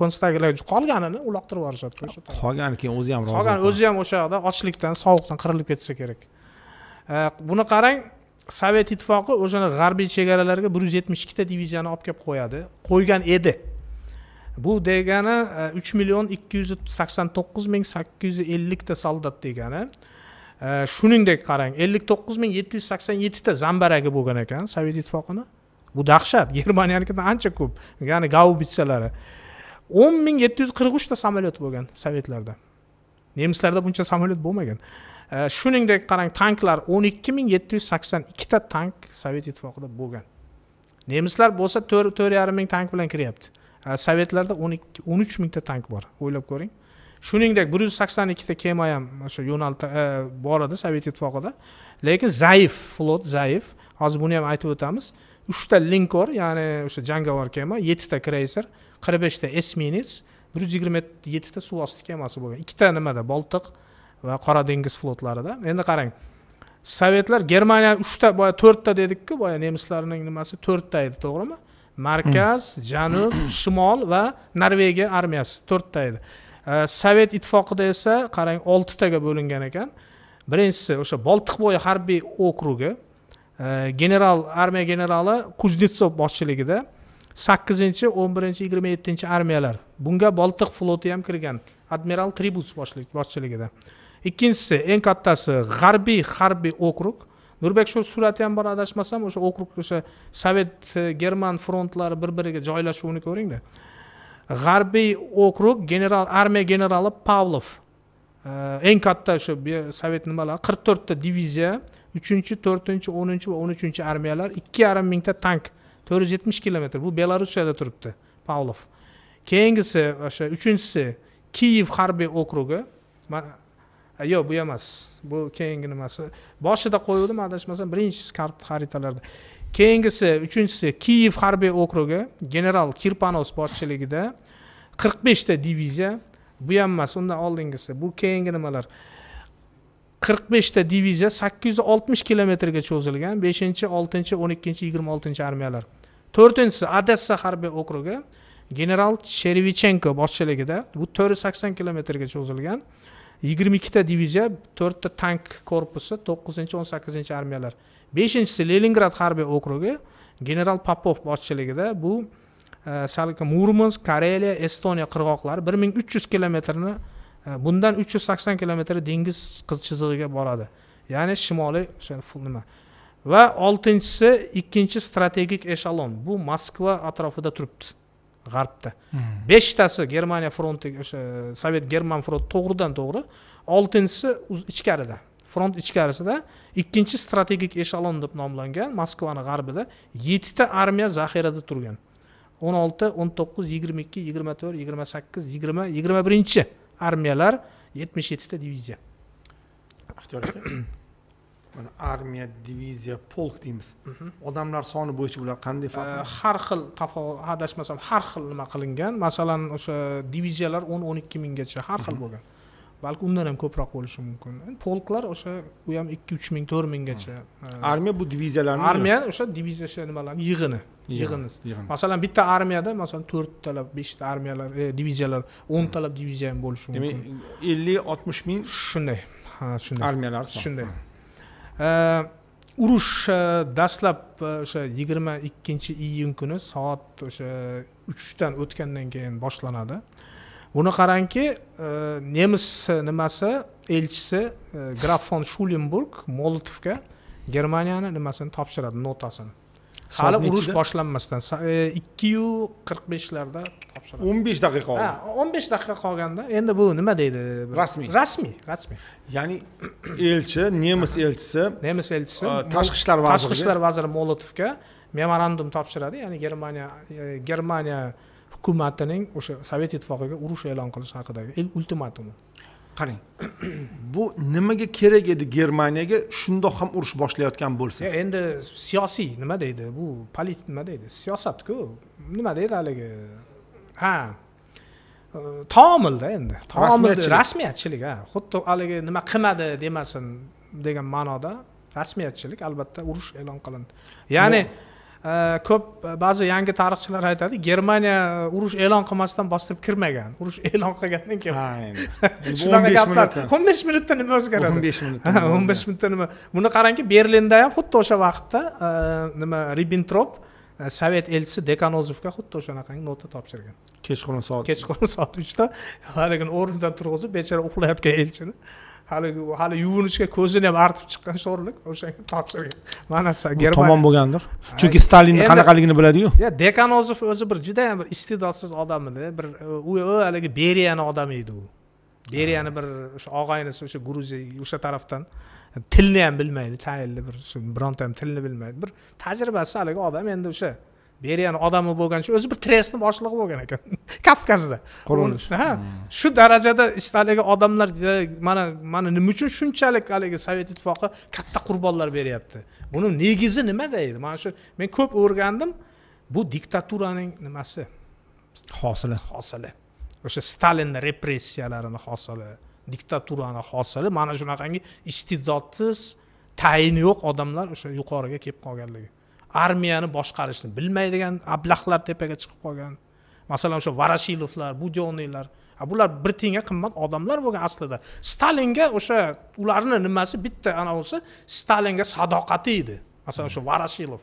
konstagerlar qolganini uloqtirib yuborishadi o'sha qolgani keyin o'zi ham rozi qolgani o'zi ham o'sha yoqda ochlikdan sovuqdan qirilib ketsa kerak э, buni qarang sovet ittifoqi o'shani g'arbiy chegaralarga bir yuz yetmish ikkita diviziyani olib kelib qo'yadi qo'ygan edi bu degani e, uch million ikki yuz sakson to'qqiz ming sakkiz yuz ellikta soldat degani e, shuningdek qarang ellik to'qqiz ming yetti yuz sakson yettita zambaragi bo'lgan ekan sovet ittifoqini bu dahshat germaniyanikidan ancha ko'p ya'ni gaubitsalari o'n ming yetti yuz qirq uchta samolyot bo'lgan sovetlarda nemislarda buncha samolyot bo'lmagan shuningdek qarang tanklar o'n ikki ming yetti yuz sakson ikkita tank sovet ittifoqida bo'lgan nemislar bo'lsa to'rt to'rt yarim ming tank bilan kiryapti sovetlarda o'n ikki o'n uch mingta tank bor o'ylab ko'ring shuningdek bir yuz sakson ikkita kema ham o'sha yo'nalta bor edi sovet ittifoqida lekin zaif flot zaif hozir buni ham aytib o'tamiz uchta linkor ya'ni o'sha jangovar kema yettita kreyser qirq beshta esminets bir yuz yigirma yettita suv osti kemasi bo'lgan ikkita nimada boltiq va qora dengiz flotlarida endi qarang sovetlar germaniya uchta boya to'rtta dedikku boya nemislarning nimasi to'rtta edi to'g'rimi markaz hmm. janub shimol va norvegiya armiyasi to'rtta edi sovet ittifoqida esa qarang oltitaga bo'lingan ekan birinchisi o'sha boltiqbo'yi harbiy okrugi general armiya generali kuznetsov boshchiligida sakkizinchi o'n birinchi yigirma yettinchi armiyalar bunga boltiq floti ham kirgan admiral tribus boshchiligida ikkinchisi eng kattasi g'arbiy harbiy okrug nurbek shu surati ham bor adashmasam o'sha okrug o'sha sovet e, german frontlari bir biriga joylashuvini ko'ringlar g'arbiy okrug general armiya generali pavlov eng katta o'sha sovet nimalari qirq to'rtta diviziya uchinchi to'rtinchi o'ninchi va o'n uchinchi armiyalar ikki yarim mingta tank to'rt yuz yetmish kilometr bu belarusiyada turibdi pavlov keyingisi o'sha uchinchisi kiyev harbiy okrugi yo'q bu emas bu keyingi nimasi boshida qo'yuvdim adashmasam birinchi kart xaritalarda keyingisi uchinchisi kiyev harbiy okrugi general kirpanos boshchiligida qirq beshta diviziya bu ham emas undan oldingisi bu keyingi nimalar qirq beshta diviziya sakkiz yuz oltmish kilometrga cho'zilgan beshinchi oltinchi o'n ikkinchi yigirma oltinchi armiyalar to'rtinchisi adessa harbiy okrugi general chervichenko boshchiligida bu to'rt yuz sakson kilometrga cho'zilgan yigirma ikkita diviziya to'rtta tank korpusi to'qqizinchi o'n sakkizinchi armiyalar beshinchisi leningrad harbiy okrugi general popov boshchiligida bu e, salkam murmansk kareliya estoniya qirg'oqlari bir ming uch yuz kilometrni bundan uch yuz sakson kilometr dengiz chizig'iga boradi ya'ni shimoliy o'sha nima va oltinchisi ikkinchi strategik eshalon bu moskva atrofida turibdi g'arbda hmm. beshtasi germaniya fronti o'sha sovet german fronti to'g'ridan to'g'ri oltinchisi ichkarida front ichkarisida ikkinchi strategik eshalon deb nomlangan moskvani g'arbida yettita armiya zaxirada turgan o'n olti o'n to'qqiz yigirma ikki yigirma to'rt yigirma sakkiz yigirma yigirma birinchi armiyalar yetmish yettita diviziya ixtiyor aka mana armiya diviziya polk deymiz mhm. odamlar soni bo'yicha bular qanday farq har xil adashmasam har xil nima qilingan masalan o'sha diviziyalar o'n o'n ikki minggacha har xil mhm. bo'lgan balki undan ham ko'proq bo'lishi mumkin polklar o'sha u ham ikki uch ming to'rt minggacha hmm. e, armiya bu diviziyalarni armiya o'sha diviziya o'sha nimalarni yig'ini yig'ini masalan bitta armiyada masalan to'rttalab beshta armiyalar e, diviziyalar o'ntalab hmm. diviziya ham bo'lishi mumkin demak ellik oltmish ming shunday ha shunday armiyalar shunday e, urush dastlab o'sha yigirma ikkinchi iyun kuni soat o'sha uchdan o'tgandan keyin boshlanadi buni qarangki e, nemis nimasi elchisi e, graf von shulenburg molotovga germaniyani nimasini topshiradi notasini hali urush boshlanmasdan e, ikki yu qirq beshlarda topshiradi o'n besh daqiqa ha o'n besh daqiqa qolganda endi bu nima deydi rasmiy rasmiy rasmiy ya'ni elchi nemis elchisi nemis elchisi tashqi ishlar vaziri tashqi ishlar vaziri molotovga memorandum topshiradi ya'ni germaniya germaniya hukumatining o'sha sovet ittifoqiga urush e'lon qilish haqidagi ultimatumi qarang bu nimaga kerak edi germaniyaga shundoq ham urush boshlayotgan bo'lsa e, endi siyosiy nima deydi bu polit nima deydi siyosatku nima deydi haligi ha e, taomilda endi rasmiyatchilik ha xuddi haligi nima qilmadi demasin degan ma'noda rasmiyatchilik albatta urush e'lon qilindi ya'ni no. ko'p e, ba'zi yangi tarixchilar aytadi germaniya e, urush e'lon qilmasdan bostirib kirmagan urush e'lon qilgandan keyin shunaqa gaplar o'n besh minutda nima o'zgaradi o'n besh minutda o'n besh minutda nima buni qarangki berlinda ham xuddi o'sha vaqtda e, nima ribbentrop sovet elchisi dekanozovga xuddi o'shanaqangi nota topshirgan kechqurun soat kechqurun soat uchda haligini o'rnidan turg'izib bechora uxlayotgan elchini haligi hali yuvinishga ko'zini ham artib chiqqan sho'rlik o'shanga topshirgan mana germaniya tomon bo'lgandir chunki stalinni qanaqaligini biladiyu yo dekanozov o'zi bir judayam bir iste'dodsiz odam edi bir u haligi beriyani odami edi u beriyani bir o'sha og'aynisi o'sha gruziya o'sha tarafdan tilni ham bilmaydi tayinli bir bironta ham tilni bilmaydi bir tajribasi haligi odam endi o'sha beriyani odami bo'lgan shu o'zi bir trestni boshlig'i bo'lgan ekan kavkazda qurilish ha hmm. shu darajada haligi odamlar e, mana mana nima uchun shunchalik haligi sovet ittifoqi katta qurbonlar beryapti buni negizi nimada edi mana shu men ko'p o'rgandim bu diktaturaning nimasi hosili hosili o'sha stalinni repressiyalarini hosili diktaturani hosili mana shunaqangi iste'dodsiz tayini yo'q odamlar o'sha yuqoriga kelib qolganligi armiyani boshqarishni bilmaydigan ablahlar tepaga chiqib qolgan masalan o'sha varashilovlar budionniklar bular bir tiyinga qimmat odamlar bo'lgan aslida stalinga o'sha ularni nimasi bitta anavisi stalinga sadoqati edi masalan o'sha varashilov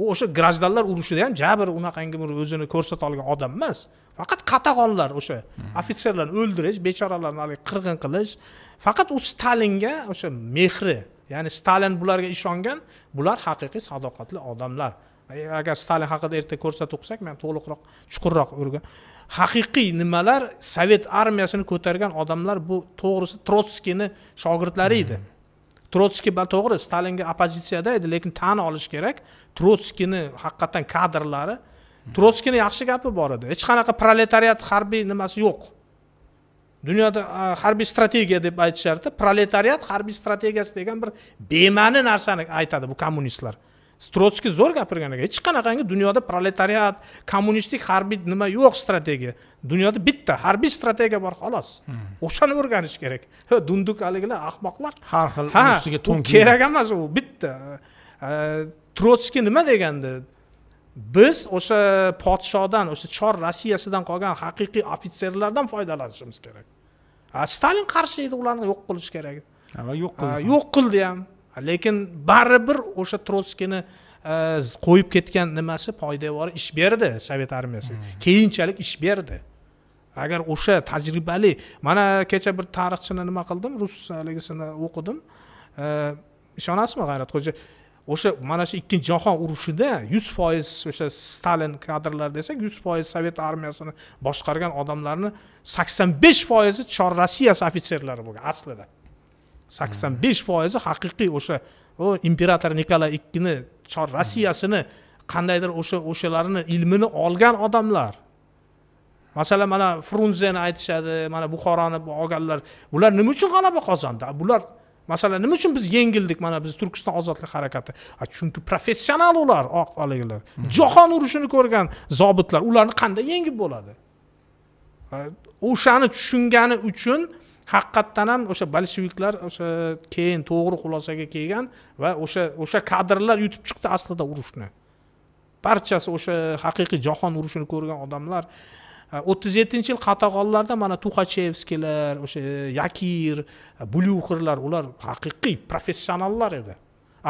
u o'sha grajdanlar urushida ham jabr unaqangi bir o'zini ko'rsata olgan odam emas faqat qatag'onlar o'sha ofitserlarni o'ldirish bechoralarni qirg'in qilish faqat u stalinga o'sha mehri ya'ni stalin bularga ishongan bular haqiqiy sadoqatli odamlar agar stalin haqida erta ko'rsatib qilsak man to'liqroq chuqurroq o'rgan haqiqiy nimalar sovet armiyasini ko'targan odamlar bu to'g'risi trotskiyni shogirdlari edi hmm. trotskiy to'g'ri stalinga oppozitsiyada edi lekin tan olish kerak trotskiyni haqiqatdan kadrlari hmm. trotskiyni yaxshi gapi bor edi hech qanaqa proletariat harbiy nimasi yo'q dunyoda harbiy strategiya deb aytishardi proletariat harbiy strategiyasi degan bir bema'ni narsani aytadi bu kommunistlar strotskiy zo'r gapirgan ekan hech qanaqangi dunyoda proletariat kommunistik harbiy nima yo'q strategiya dunyoda bitta harbiy strategiya bor xolos hmm. o'shani o'rganish kerak dunduk haligilar ahmoqlar har xil ustiga to'n kerak emas u bitta trotskiy nima degandi biz o'sha podshodan o'sha chor rossiyasidan qolgan haqiqiy ofitserlardan foydalanishimiz kerak stalin qarshi edi ularni yo'q qilish kerak yo'q qildi yo'q qildi ham lekin baribir o'sha trotskiyni e, qo'yib ketgan nimasi poydevori ish berdi sovet armiyasi hmm. keyinchalik ish berdi agar o'sha tajribali mana kecha bir tarixchini nima qildim rus haligisini o'qidim e, ishonasizmi g'ayratxo'ja o'sha mana shu ikkinchi jahon urushida yuz foiz o'sha stalin kadrlari desak yuz foiz sovet armiyasini boshqargan odamlarni sakson besh foizi chor rossiyasi ofitserlari bo'lgan aslida sakson besh foizi haqiqiy o'sha imperator nikolay ikkini chor rossiyasini qandaydir o'sha o'shalarni ilmini olgan odamlar masalan mana frunzeni aytishadi mana buxoroni olganlar bular nima uchun g'alaba qozondi bular masalan nima uchun biz yengildik mana biz turkiston ozodlik harakati chunki professional ular oq haligilar mhm. jahon urushini ko'rgan zobitlar ularni qanday yengib bo'ladi o'shani tushungani uchun haqiqatdan ham o'sha bolsheviklar o'sha keyin to'g'ri xulosaga kelgan va o'sha o'sha kadrlar yutib chiqdi aslida urushni barchasi o'sha haqiqiy jahon urushini ko'rgan odamlar o'ttiz yettinchi yil qatag'onlarda mana tuxachevskiylar o'sha e, yakir e, blyuxerlar ular haqiqiy professionallar edi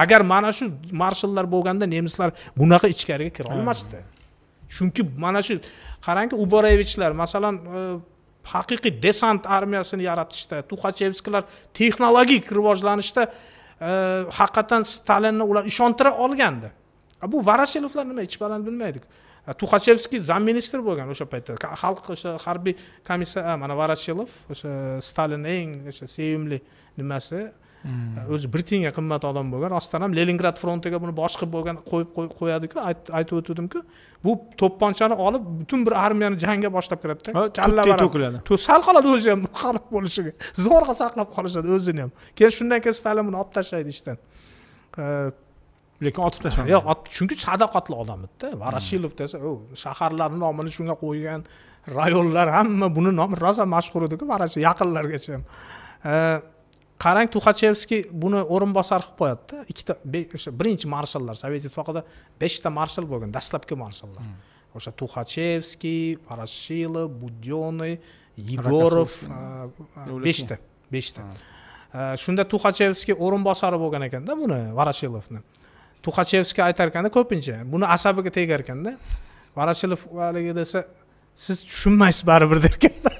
agar mana shu marshallar bo'lganda nemislar bunaqa ichkariga kira olmasdi chunki mana shu qarangki uborevichlar masalan e, haqiqiy desant armiyasini yaratishda tuxachevskiylar texnologik rivojlanishda haqiqatdan stalinni ular ishontira olgandi bu varashilovlar nima hech baland bilmaydiku tuxachevskiy zam ministr bo'lgan o'sha paytda xalq o'sha harbiy komissar mana voroshilov o'sha stalin eng o'sha sevimli nimasi o'zi bir tiyinga qimmat odam bo'lgan rostdan ham leningrad frontiga buni bosh qilib bo'lgan qo'yib qo'yadiku aytib o'tgandimku bu to'pponchani olib butun bir armiyani jangga boshlab kiradida challa to'kiladi sal qoladi o'zi ham halok bo'lishiga zo'rg'a saqlab qolishadi o'zini ham keyin shundan keyin stalin buni olib tashlaydi ishdan lekin otib tashlandi yo'q chunki sadoqatli odam bitta hmm. varashilov desa shaharlarni nomini shunga qo'ygan rayonlar hamma buni nomi rosa mashhur ediku voroshil yaqinlargacha ham qarang tuxachevskiy buni o'rinbosar qilib qo'yadida ikkita o'sha birinchi marshallar sovet ittifoqida beshta marshal bo'lgan dastlabki marshallar hmm. o'sha tuxachevskiy varashilov budyonoy yegorov hmm. beshta beshta shunda tuxachevskiy o'rinbosari bo'lgan ekanda buni varashilovni tuxachevskiy aytar ekanda ko'pincha buni asabiga tegar ekanda varashilov haligi desa siz tushunmaysiz baribir derkanda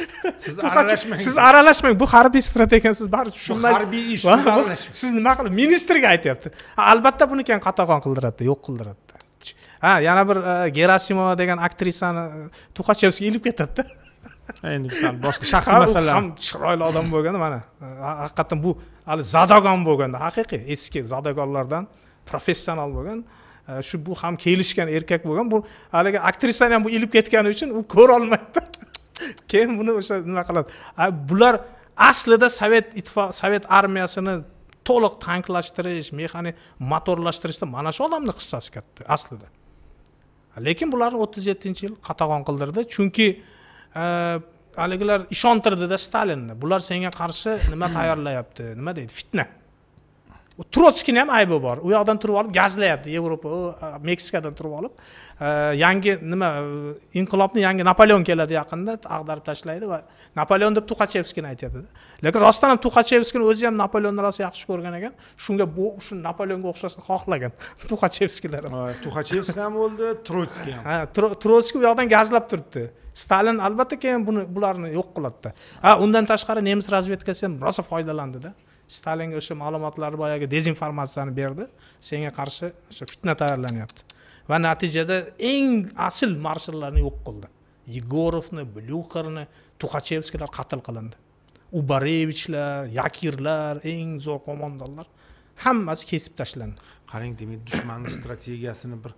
siz aralashmang siz aralashmang bu harbiy strategiya siz baribir tushunmaysiz harbiy ish siz aralashmang siz nima qilib ministrga aytyapti albatta buni keyin qatag'on qildiradida yo'q qildiradida ha yana bir e, gerasimova degan aktrisani e, tuxachevskiy ilib ketadida endi sal boshqa shaxsiy masalalar ham chiroyli odam bo'lganda mana e, haqiqatdan bu hali zadogon bo'lganda haqiqiy eski zadogonlardan professional bo'lgan e, shu bu ham kelishgan erkak bo'lgan bu haligi aktrisani ham bu ilib ketgani uchun u ko'rolmaydi keyin buni o'sha nima qiladi bular aslida sovet ittifoq sovet armiyasini to'liq tanklashtirish mexanik motorlashtirishda mana shu odamni hissasi katta aslida lekin bularni o'ttiz yettinchi yil qatag'on qildirdi chunki e, haligilar ishontirdida stalinni bular senga qarshi nima tayyorlayapti nima deydi fitna trotskini ham aybi bor u yoqdan turib olib gazlayapti yevropa meksikadan turib olib yangi nima inqilobni yangi napoleon keladi yaqinda ag'darib tashlaydi va napoleon deb tuxachevskiyni aytyaptida lekin rostdan ham tuxachevskiyni o'zi ham napoleonni rosa yaxshi ko'rgan ekan shunga bu shu napoleonga o'xshashni xohlagan tuxachevskiylar ham tuxachevskiy ham o'ldi trotskiy ham ha trotskiy u yoqdan gazlab turibdi stalin albatta keyin buni bularni yo'q qiladida ha undan tashqari nemis razvedkasi ham rosa foydalandida stalin o'sha ma'lumotlar boyagi dezinformatsiyani berdi senga qarshi o'sha fitna tayyorlanyapti va natijada eng asl marshallarni yo'q qildi yegorovni blyuxerni tuxachevskiylar qatl qilindi ubarevichlar yakirlar eng zo'r qo'mondonlar hammasi kesib tashlandi qarang demak dushmanni strategiyasini bir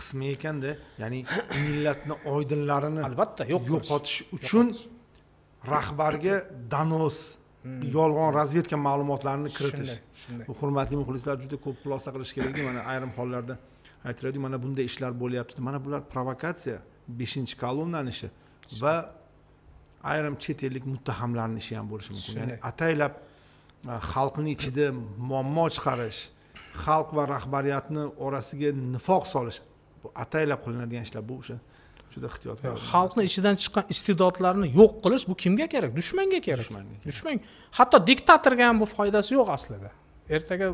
qismi ekanda ya'ni millatni oydinlarini albatta yo'qotish uchun rahbarga danos Hmm. yolg'on razvedka ma'lumotlarini kiritish hurmatli muxlislar juda ko'p xulosa qilish kerakki mana ayrim hollarda aytiladi mana bunday ishlar bo'lyapti mana bular provokatsiya beshinchi kolonnani ishi va ayrim chet ellik muttahamlarni ishi ham bo'lishi mumkin ya'ni ataylab e, xalqni ichida muammo chiqarish xalq va rahbariyatni orasiga nifoq solish bu ataylab qilinadigan ishlar bu o'sha juda ehtiyot xalqni ichidan chiqqan iste'dodlarni yo'q qilish bu kimga kerak dushmanga kerak dushmanga dushman hatto diktatorga ham bu foydasi yo'q aslida ertaga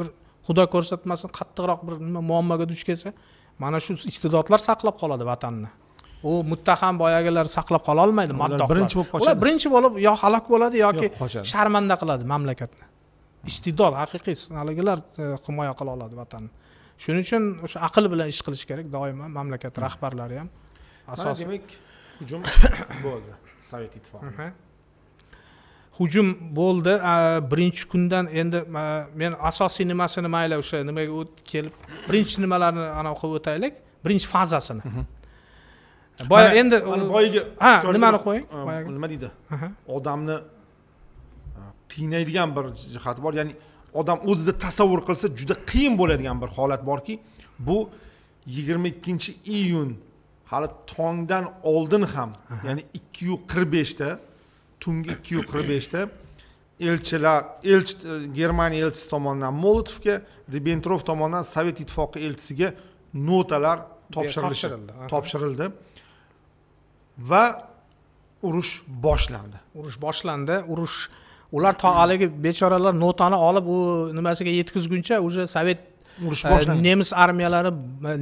bir xudo ko'rsatmasin qattiqroq bir nima muammoga duch kelsa mana shu iste'dodlar saqlab qoladi vatanni u muttaham boyagilar saqlab qololmaydi maddohlar birinchi bo'lib qochadi ular birinchi bo'lib yo halok bo'ladi yoki sharmanda qiladi mamlakatni iste'dod haqiqiy haligilar e, himoya qila oladi vatanni shuning uchun o'sha aql bilan ish qilish kerak doimo mamlakat hmm. rahbarlari ham asos demak hujum bo'ldi sovet ittifoqi hujum bo'ldi birinchi kundan endi men asosiy nimasini mayli o'sha nimaga kelib birinchi nimalarni anavi qilib o'taylik birinchi fazasini mhm. boya endi boyagi ha nimani qo'ying nima deydi odamni qiynaydigan bir jihati bor ya'ni odam o'zida tasavvur qilsa juda qiyin bo'ladigan bir holat borki bu yigirma ikkinchi iyun hali tongdan oldin ham ya'ni ikkiyu qirq beshda tungi ikkiyu qirq beshda elchilar elchi germaniya elchisi tomonidan molotovga ribentrov tomonidan sovet ittifoqi elchisiga notalar topshirilishi topshirildi va urush boshlandi urush boshlandi urush ular to haligi bechoralar notani olib u nimasiga yetkazguncha уже sovet urush э, boshlandi nemis armiyalari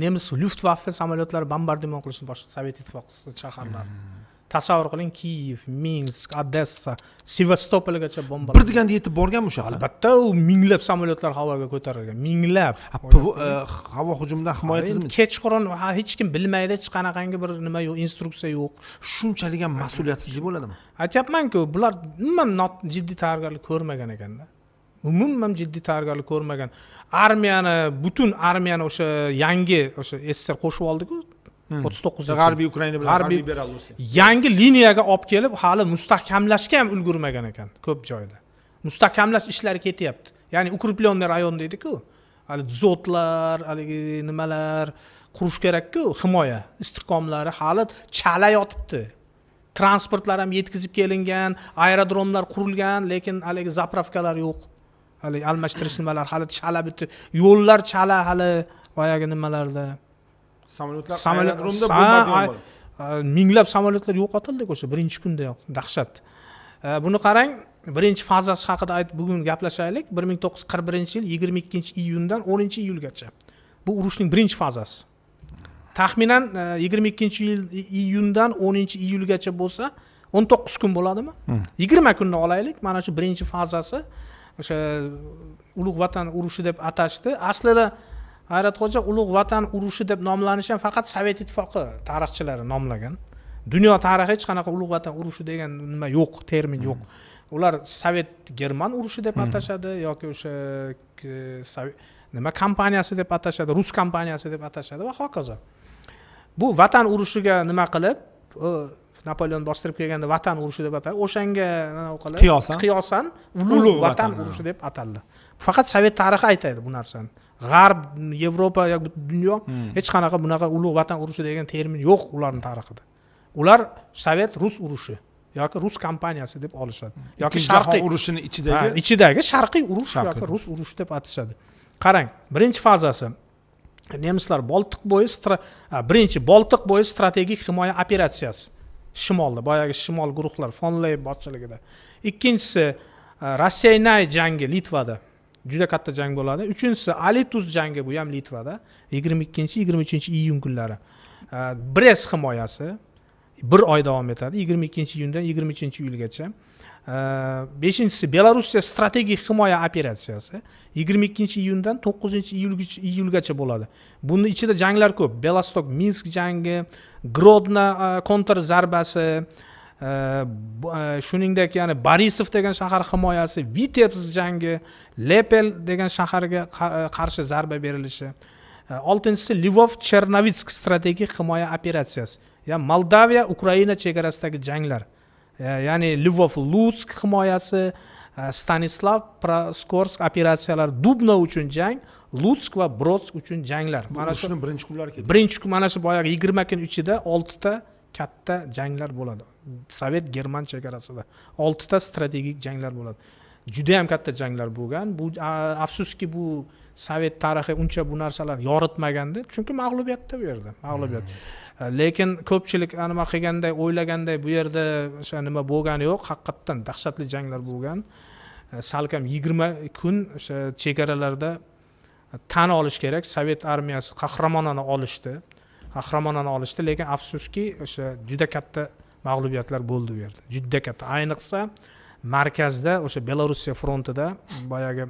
nemis vaffe samolyotlari bombardimon qilishni boshladi sovet ittifoqi shaharlarini hmm. tasavvur qiling kiyev minsk odessa sevastopolgacha bomba bir deganda yetib borganmi o'sha albatta u minglab samolyotlar havoga ko'tarilgan minglab e, havo hujumidan himoya tizimi kechqurun hech kim bilmaydi hech qanaqangi bir nima yo'q instruksiya yo'q shunchalik ham mas'uliyatsizlik bo'ladimi aytyapmanku bular umuman jiddiy tayyorgarlik ko'rmagan ekanda umuman jiddiy tayyorgarlik ko'rmagan armiyani butun armiyani o'sha yangi o'sha sssr qo'shib oldiku Hmm. o'ttiz to'qqizinchi g'arbiy ukraina bilan g'arbiy belorussiya yangi liniyaga olib kelib hali mustahkamlashga ham ulgurmagan ekan ko'p joyda mustahkamlash ishlari ketyapti ya'ni укрепленный rayon deydiku haligi dzotlar haligi nimalar qurish kerakku himoya istiqomlari hali chala yotibdi transportlar ham yetkazib kelingan aerodromlar qurilgan lekin haligi zapravkalar yo'q haligi almashtirish nimalar hali chala bitta yo'llar chala hali boyagi nimalarda samolyotlar samolyot bo'lmadimi minglab samolyotlar yo'qotildi o'sha birinchi kundayoq dahshat e, buni qarang birinchi fazasi haqida aytib bugun gaplashaylik bir ming to'qqiz yuz qirq birinchi yil yigirma ikkinchi iyundan o'ninchi iyulgacha bu urushning birinchi fazasi taxminan e, yigirma ikkinchi yil iyundan o'ninchi iyulgacha bo'lsa o'n to'qqiz kun bo'ladimi hmm. yigirma kunni olaylik mana shu birinchi fazasi o'sha ulug' vatan urushi deb atashdi aslida hayratxo'ja ulug' vatan urushi deb nomlanishi ham faqat sovet ittifoqi tarixchilari nomlagan dunyo tarixi hech qanaqa ulug' vatan urushi degan nima yo'q termin yo'q ular sovet german urushi deb hmm. atashadi yoki o'sha e, nima kompaniyasi deb atashadi rus kompaniyasi deb atashadi va hokazo bu vatan urushiga nima qilib napoleon bostirib kelganda vatan urushi deb atadi o'shanga qiyosan qiyosan ulug' vatan urushi deb ataldi faqat sovet tarixi aytadi bu narsani g'arb yevropa yo dunyo hmm. hech qanaqa bunaqa ulug' vatan urushi degan termin yo'q ularni tarixida ular sovet rus urushi yoki rus kompaniyasi deb olishadi hmm. yoki sharqiy urushini ichidagi ichidagi sharqiy urush yoki rus urushi deb atashadi qarang birinchi fazasi nemislar boltiq bo'yi birinchi boltiq bo'yi strategik himoya operatsiyasi shimolda boyagi shimol guruhlar fonley boshchiligida ikkinchisi rossiyanay jangi litvada juda katta jang bo'ladi uchinchisi alitus jangi bu ham litvada yigirma ikkinchi yigirma uchinchi iyun kunlari brest himoyasi bir oy davom etadi yigirma ikkinchi iyundan yigirma uchinchi iyulgacha beshinchisi belorussiya strategik himoya operatsiyasi yigirma ikkinchi iyundan to'qqizinchi iyulgacha bo'ladi buni ichida janglar ko'p belostok minsk jangi grodna e, kontr zarbasi E, shuningdek ya'ni borisov degan shahar himoyasi vitebsk jangi lepel degan shaharga e, qarshi zarba berilishi oltinchisi livov chernovitsk strategik himoya operatsiyasi ya moldaviya ukraina chegarasidagi janglar ya'ni livov lutsk himoyasi e, stanislav proskorsk operatsiyalari dubno uchun jang lutsk va brodsk uchun janglar mana shu birinchi kunlari birinchi kun mana shu boyagi yigirma kun ichida oltita katta janglar bo'ladi sovet german chegarasida oltita strategik janglar bo'ladi juda yam katta janglar bo'lgan bu afsuski bu sovet tarixi uncha bu narsalarni yoritmaganda chunki mag'lubiyatda bu yerda mag'lubiyat hmm. e, lekin ko'pchilik nima qilganday o'ylaganday bu yerda o'sha nima bo'lgani yo'q haqiqatdan dahshatli janglar bo'lgan e, salkam yigirma kun o'sha chegaralarda e, tan olish kerak sovet armiyasi qahramonona olishdi qahramonona olishdi lekin afsuski o'sha juda katta mag'lubiyatlar bo'ldi u yerda juda katta ayniqsa markazda o'sha belorussiya frontida boyagi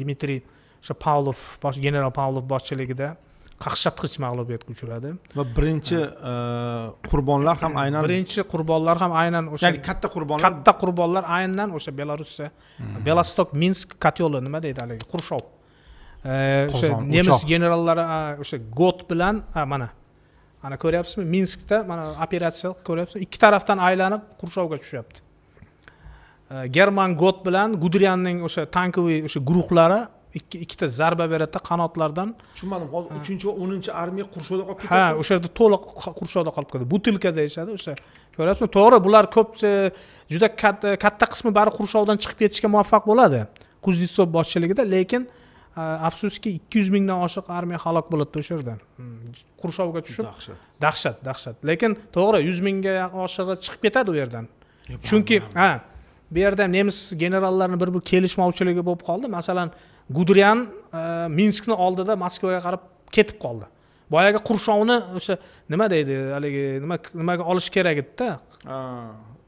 dmitriy o'sha pavlov bosh general pavlov boshchiligida qaqshatqich mag'lubiyatga uchradi va birinchi e, qurbonlar ham aynan birinchi qurbonlar ham aynan o'sha ya'ni katta qurbonlar katta qurbonlar aynan o'sha belorussiya hmm. belostok minsk koteli nima deydi haligi qurshov e, o'sha nemis generallari o'sha got bilan mana mana ko'ryapsizmi minskda mana operatsiya ko'ryapsizmi ikki tarafdan aylanib qurshovga tushyapti german got bilan gudrianning o'sha tankoviy o'sha guruhlari ikki ikkita zarba beradida qanotlardan tushunmadim hozir uchinchi va o'ninchi armiya qurshovda qolib ketadi ha o'sha yerda to'liq qurshovda qolib ketadi butilka deyishadi o'sha ko'ryapsizmi to'g'ri bular ko'p juda katta qismi bari qurshovdan chiqib ketishga muvaffaq bo'ladi kuznetsov boshchiligida lekin Э, afsuski ikki yuz mingdan oshiq armiya halok bo'ladida o'sha yerdan qurshovga hmm, tushib dahshat dahshat dahshat lekin to'g'ri yuz mingga oshig'i chiqib ketadi u yerdan chunki ha bu yerda ham nemis generallarini bir bir kelishmovchiligi bo'lib qoldi masalan gudrian e, minskni oldida moskvaga qarab ketib qoldi boyagi qurshovni o'sha nima deydi haligi nima nimaga olish kerak edida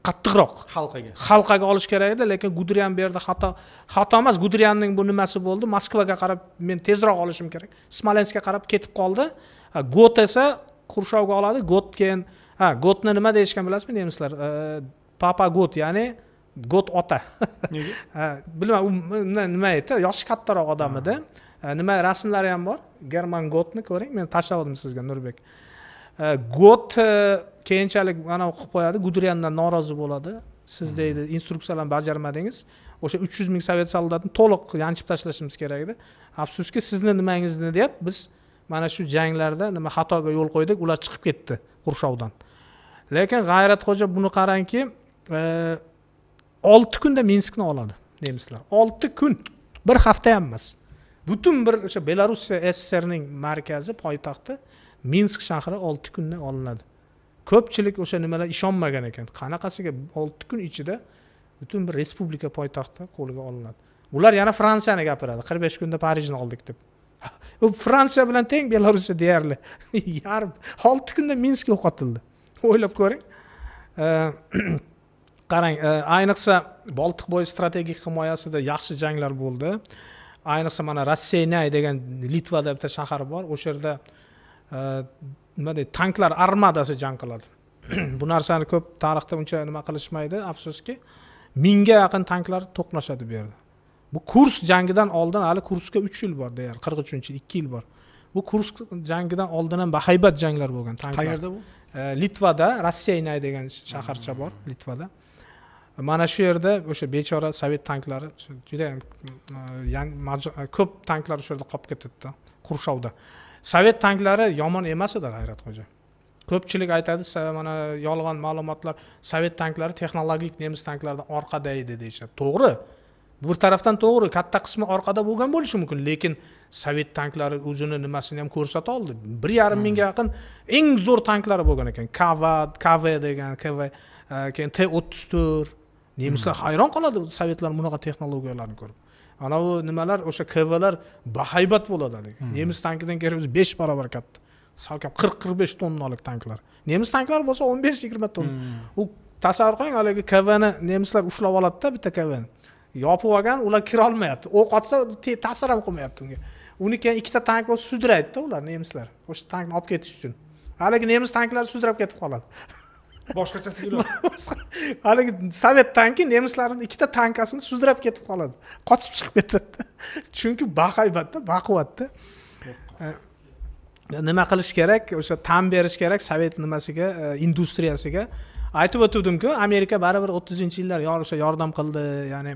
qattiqroq xalqaga xalqaga olish kerak edi lekin gudrian bu yerda xato xato emas gudrianning bu nimasi bo'ldi moskvaga qarab men tezroq olishim kerak smolenskga qarab ketib qoldi got esa qurshovga oladi got keyin ha gotni nima deyishgan bilasizmi nemislar papa got ya'ni got ota nega bilmadim u nima edi yoshi kattaroq odam edi nima rasmlari ham bor german gotni ko'ring men tashlab sizga nurbek got e, keyinchalik anavi qilib qo'yadi gudriyandan norozi bo'ladi siz hmm. deydi instruksiyalarni bajarmadingiz o'sha uch yuz ming sovet soldatini to'liq yanchib tashlashimiz kerak edi afsuski sizni nimangizni deb biz mana shu janglarda nima xatoga yo'l qo'ydik ular chiqib ketdi qurshovdan lekin g'ayratxo'ja buni qarangki e, olti kunda minskni oladi nemislar olti kun bir hafta ham emas butun bir o'sha belarus sssrning markazi poytaxti minsk shahri olti kunda olinadi ko'pchilik o'sha nimalar ishonmagan ekan qanaqasiga olti kun ichida butun bir respublika poytaxti qo'lga olinadi bular yana fransiyani gapiradi qirq besh kunda parijni oldik deb u fransiya bilan teng belarusya deyarli yarim olti kunda minskga o'q o'ylab ko'ring qarang e, ayniqsa boltiq bo'yi strategik himoyasida yaxshi janglar bo'ldi ayniqsa mana rasseyna degan litvada bitta shahar bor o'sha yerda e, nima deydi tanklar armadasi jang qiladi bu narsani ko'p tarixda uncha nima qilishmaydi afsuski mingga yaqin tanklar to'qnashadi bu yerda bu kursk jangidan oldin hali kursga uch yil bor deyarli qirq uchinchi yil ikki yil bor bu kursk jangidan oldin ham bahaybat janglar bo'lgan qayerda bu e, litvada rossiynay degan shaharcha bor hmm. litvada mana shu yerda o'sha bechora sovet tanklari judayam e, ko'p tanklar o'sha yerda qolib ketadida qurshovda sovet tanklari yomon emas edi g'ayratxo'ja ko'pchilik aytadi mana yolg'on ma'lumotlar sovet tanklari texnologik nemis tanklaridan orqada edi deyishadi to'g'ri bir tarafdan to'g'ri katta qismi orqada bo'lgan bo'lishi mumkin lekin sovet tanklari o'zini nimasini ham ko'rsata oldi bir yarim mingga hmm. yaqin eng zo'r tanklari bo'lgan ekan kava kv degan kv e, keyin t o'ttiz to'rt nemislar hmm. hayron qoladi sovetlar bunaqa texnologiyalarni ko'rib anavi nimalar o'sha kvlar bahaybat bo'ladi haligi hmm. nemis tankidan kerak bo'lsa besh barobar katta salkam qirq qirq besh tonnalik tanklar nemis tanklari bo'lsa o'n besh yigirma tonna hmm. u tasavvur qiling haligi kvni nemislar ushlab oladida bitta kvni yopib olgan ular kirolmayapti o'q otsa ta'sir ham qilmayapti unga uniki ikkita tank bo'lsa sudraydida ular nemislar o'sha tankni olib ketish uchun haligi nemis tanklari sudrab ketib qoladi boshqachasiga haligi sovet tanki nemislarni ikkita tankasini sudrab ketib qoladi qochib chiqib ketadi chunki bahaybatda baquvvatda nima qilish kerak o'sha tan berish kerak sovet nimasiga industriyasiga aytib o'tuvdimku amerika baribir o'ttizinchi yillar o'sha yordam qildi ya'ni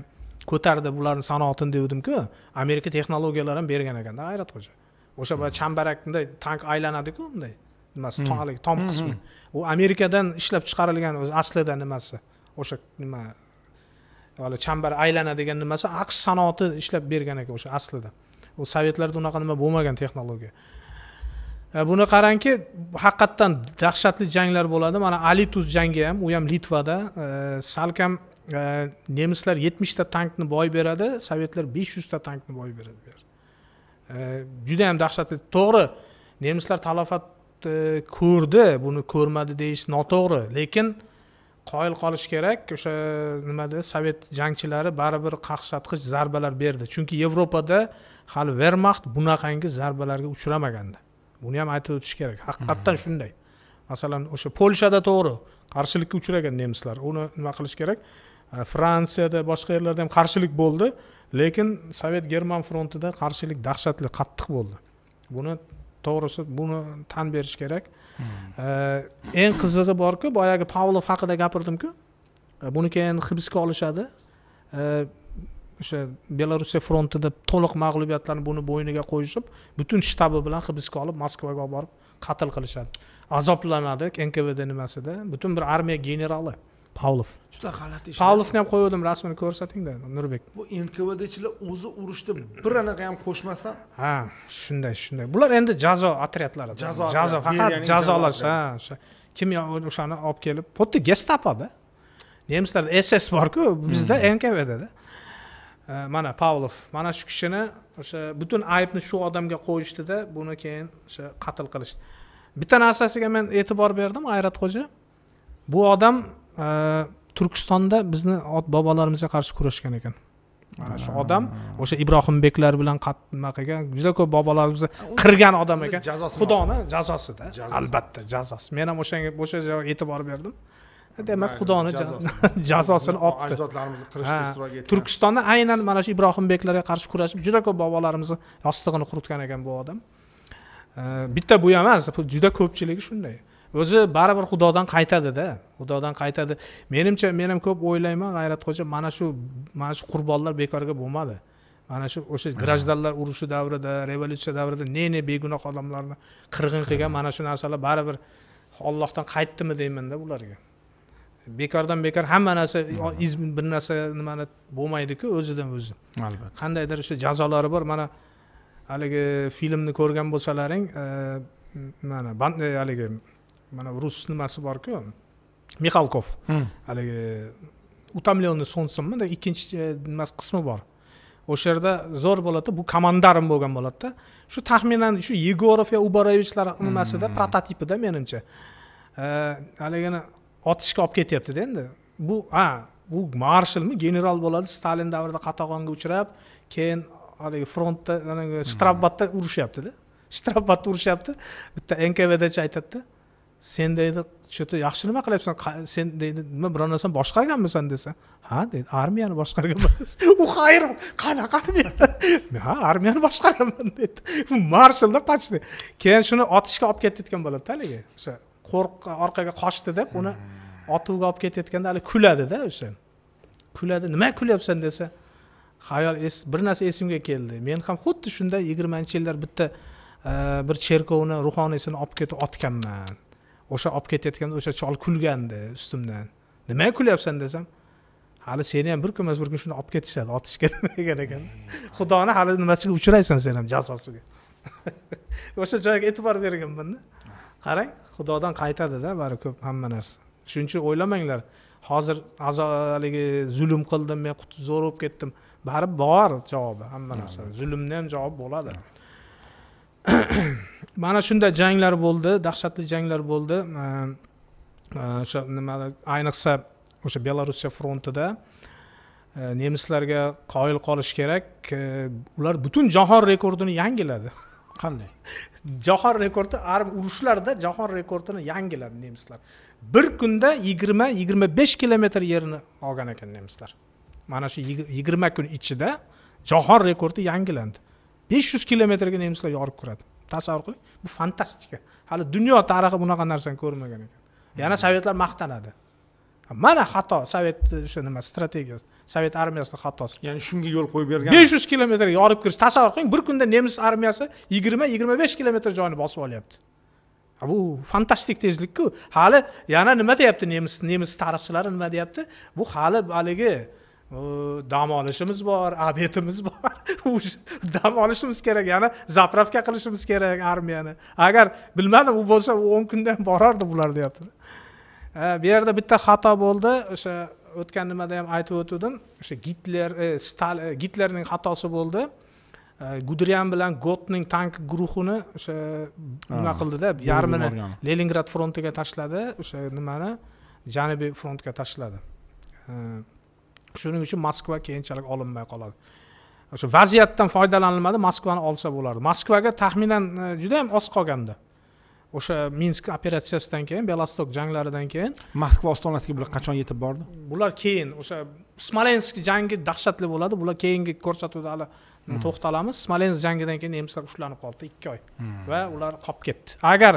ko'tardi bularni sanoatini devdimku amerika texnologiyalar ham bergan ekanda hayratxo'ja o'sha hmm. chambarak bunday tank aylanadiku bunday nimasi haligi hmm. tom qismi hmm. u amerikadan ishlab chiqarilgan o'zi aslida nimasi o'sha nima chambar aylanadigan nimasi aqsh sanoati ishlab bergan ekan o'sha aslida u sovetlarda unaqa nima bo'lmagan texnologiya e, buni qarangki haqiqatdan dahshatli janglar bo'ladi mana alitus jangi ham u ham litvada e, salkam e, nemislar yetmishta tankni boy beradi sovetlar besh yuzta tankni boy beradi juda yam dahshatli to'g'ri nemislar talofat E, ko'rdi buni ko'rmadi deyish noto'g'ri lekin qoyil qolish kerak o'sha nimada sovet jangchilari baribir qaqshatqich zarbalar berdi chunki yevropada hali vermaxt bunaqangi zarbalarga uchramagandi buni ham aytib o'tish kerak haqiqatdan mhm. shunday masalan o'sha polshada to'g'ri qarshilikka uchragan nemislar uni nima qilish kerak e, fransiyada boshqa yerlarda ham qarshilik bo'ldi lekin sovet german frontida qarshilik dahshatli qattiq bo'ldi buni to'g'risi buni tan berish kerak hmm. eng qizig'i borku boyagi pavlov haqida gapirdimku buni keyin hibsga olishadi o'sha belorussiya frontida to'liq mag'lubiyatlarni buni bo'yniga qo'yishib butun shtabi bilan hibsga olib moskvaga olib borib qatl qilishadi azoblanadi nkvd nimasida butun bir armiya generali pavlov juda g'alati ish pavlovni ham qo'ygandim rasmini ko'rsatingda nurbek bu nkvdchilar o'zi urushda bir anaqa ham qo'shmasdan ha shunday shunday bular endi jazo otryadlari jazo jazo faqat jazolash ha o'sha kim o'shani olib kelib xuddi gestapoda nemislarda ss borku bizda hmm. nkvdda mana pavlov mana shu kishini o'sha butun aybni shu odamga qo'yishdida buni keyin o'sha qatl qilishdi bitta narsasiga men e'tibor berdim ayrat bu odam turkistonda bizni ot bobolarimizga qarshi kurashgan ekan mana shu odam o'sha ibrohimbeklar bilan nima qilgan juda ko'p bobolarimizni qirgan odam ekan xudoni jazosida albatta jazosi men ham o'shanga o'sha joyga e'tibor berdim e, demak xudoni jazosini olibdi ajdodlarimizni qirishda ishtirok etgan turkistonda aynan mana shu ibrohimbeklarga qarshi kurashib juda ko'p bobolarimizni yostig'ini quritgan ekan bu odam e, bitta bu emas juda ko'pchiligi shunday o'zi baribir xudodan qaytadida xudodan qaytadi menimcha men ham ko'p o'ylayman g'ayratxo'ja mana shu mana shu qurbonlar bekorga bo'lmadi mana shu o'sha grajdanlar urushi davrida revolyutsiya davrida ne ne begunoh odamlarni qirg'in qilgan mana shu narsalar baribir ollohdan qaytdimi deyman-da ularga bekordan bekor hamma narsa bir narsa nimani bo'lmaydiku o'zidan o'zi albatta qandaydir o'sha jazolari bor mana haligi filmni ko'rgan bo'lsalaring e, mana e, haligi mana rus nimasi borku mixalkov hmm. haligi утомленный солнцемni ikkinchi e, nimasi qismi bor o'sha yerda zo'r bo'ladi bu komandarim bo'lgan bo'ladida shu taxminan shu yegorov yo uborevichlar nimasida hmm. prototipida menimcha e, haligini otishga olib ketyaptida endi bu ha bu marshalmi general bo'ladi stalin davrida qatag'onga uchrab keyin haligi frontda shtrafbatda urishyaptida shtrafbatda urushyapti bitta nkvdchi aytadida sen deydi что yaxshi nima qilyapsan sen deydi nima biror narsani boshqarganmisan desa ha deydi armiyani boshqarganman u hayron qanaqa armiya ha armiyani boshqarganman deydi marshalda почти keyin shuni otishga olib ketayotgan bo'ladi haligi o'sha qo'rqqa orqaga qochdi deb uni otuvga olib ketayotganda hali kuladida o'sha kuladi nima kulyapsan desa hayol es bir narsa esimga keldi men ham xuddi shunday yigirmanchi yillar bitta e, bir cherkovni ruhoniysini olib ketib otganman o'sha olib ketayotganda o'sha chol kulgandi ustimdan nimaga kulyapsan desam hali seni ham bir kun emas bir kun shuni olib ketishadi otishga degan ekan xudoni hali nimasiga uchraysan sen ham jazosiga o'sha joyga e'tibor berganmanda qarang xudodan qaytadida bari ko'p hamma narsa shuning uchun o'ylamanglar hozir haligi zulm qildim men zo'r bo'lib ketdim baribir bor javobi hamma narsa zulmni ham javobi bo'ladi mana shunday janglar bo'ldi dahshatli janglar bo'ldi e, o'sha nima ayniqsa o'sha belorussiya frontida e, nemislarga qoyil qolish kerak ular butun jahon rekordini yangiladi qanday jahon rekordi urushlarda jahon rekordini yangiladi nemislar bir kunda yigirma yigirma besh kilometr yerni olgan ekan nemislar mana shu yigirma kun ichida jahon rekordi yangilandi besh yuz kilometrga nemislar yorib kiradi tasavvur qiling bu fantastika hali dunyo tarixi bunaqa narsani ko'rmagan ekan yana sovetlar maqtanadi mana xato sovet o'sha nima strategiyasi sovet armiyasini xatosi ya'ni shunga yo'l qo'yib bergan besh yuz kilometrga yorib kirish tasavvur qiling bir kunda nemis armiyasi yigirma yigirma besh kilometr joyni bosib olyapti bu fantastik tezlikku hali yana nima deyapti nemis nemis tarixchilari nima deyapti bu hali haligi dam olishimiz bor obedimiz bor dam olishimiz kerak yana zapravka qilishimiz kerak armiyani agar bilmadim u bo'lsa u o'n kunda ham borardi bular deyapti bu yerda bitta xato bo'ldi o'sha o'tgan nimada ham aytib o'tgandim o'sha gitler e, e, gitlerning xatosi bo'ldi gudrian bilan gotning tank guruhini o'sha nima ah, qildida yarmini leningrad frontiga tashladi o'sha nimani janubiy frontga tashladi shuning uchun moskva keyinchalik olinmay qoladi o'sha vaziyatdan foydalanilmadi moskvani olsa bo'lardi moskvaga taxminan e, juda yam oz qolganda o'sha minsk operatsiyasidan keyin belostok janglaridan keyin moskva ostonasiga bular qachon yetib bordi bular keyin o'sha smolensk jangi dahshatli bo'ladi bular keyingi ko'rsatuvda hali hmm. to'xtalamiz smolensk jangidan keyin nemislar ushlanib qoldi ikki oy hmm. va ular qolib ketdi agar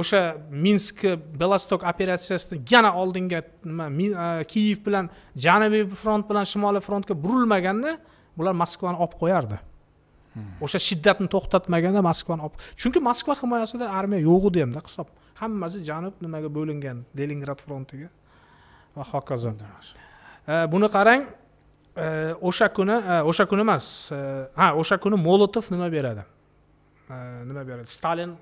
o'sha minsk belostok operatsiyasidan yana oldinga nima e, kiyev bilan janubiy front bilan shimoliy frontga burilmaganda bular moskvani olib qo'yardi hmm. o'sha shiddatni to'xtatmaganda moskvani olib chunki moskva himoyasida armiya yo'q edi hamda hisob hammasi janub nimaga bo'lingan leningrad frontiga va hokazo e, buni qarang e, o'sha kuni o'sha kuni emas ha o'sha kuni molotov nima beradi nima beradi stalin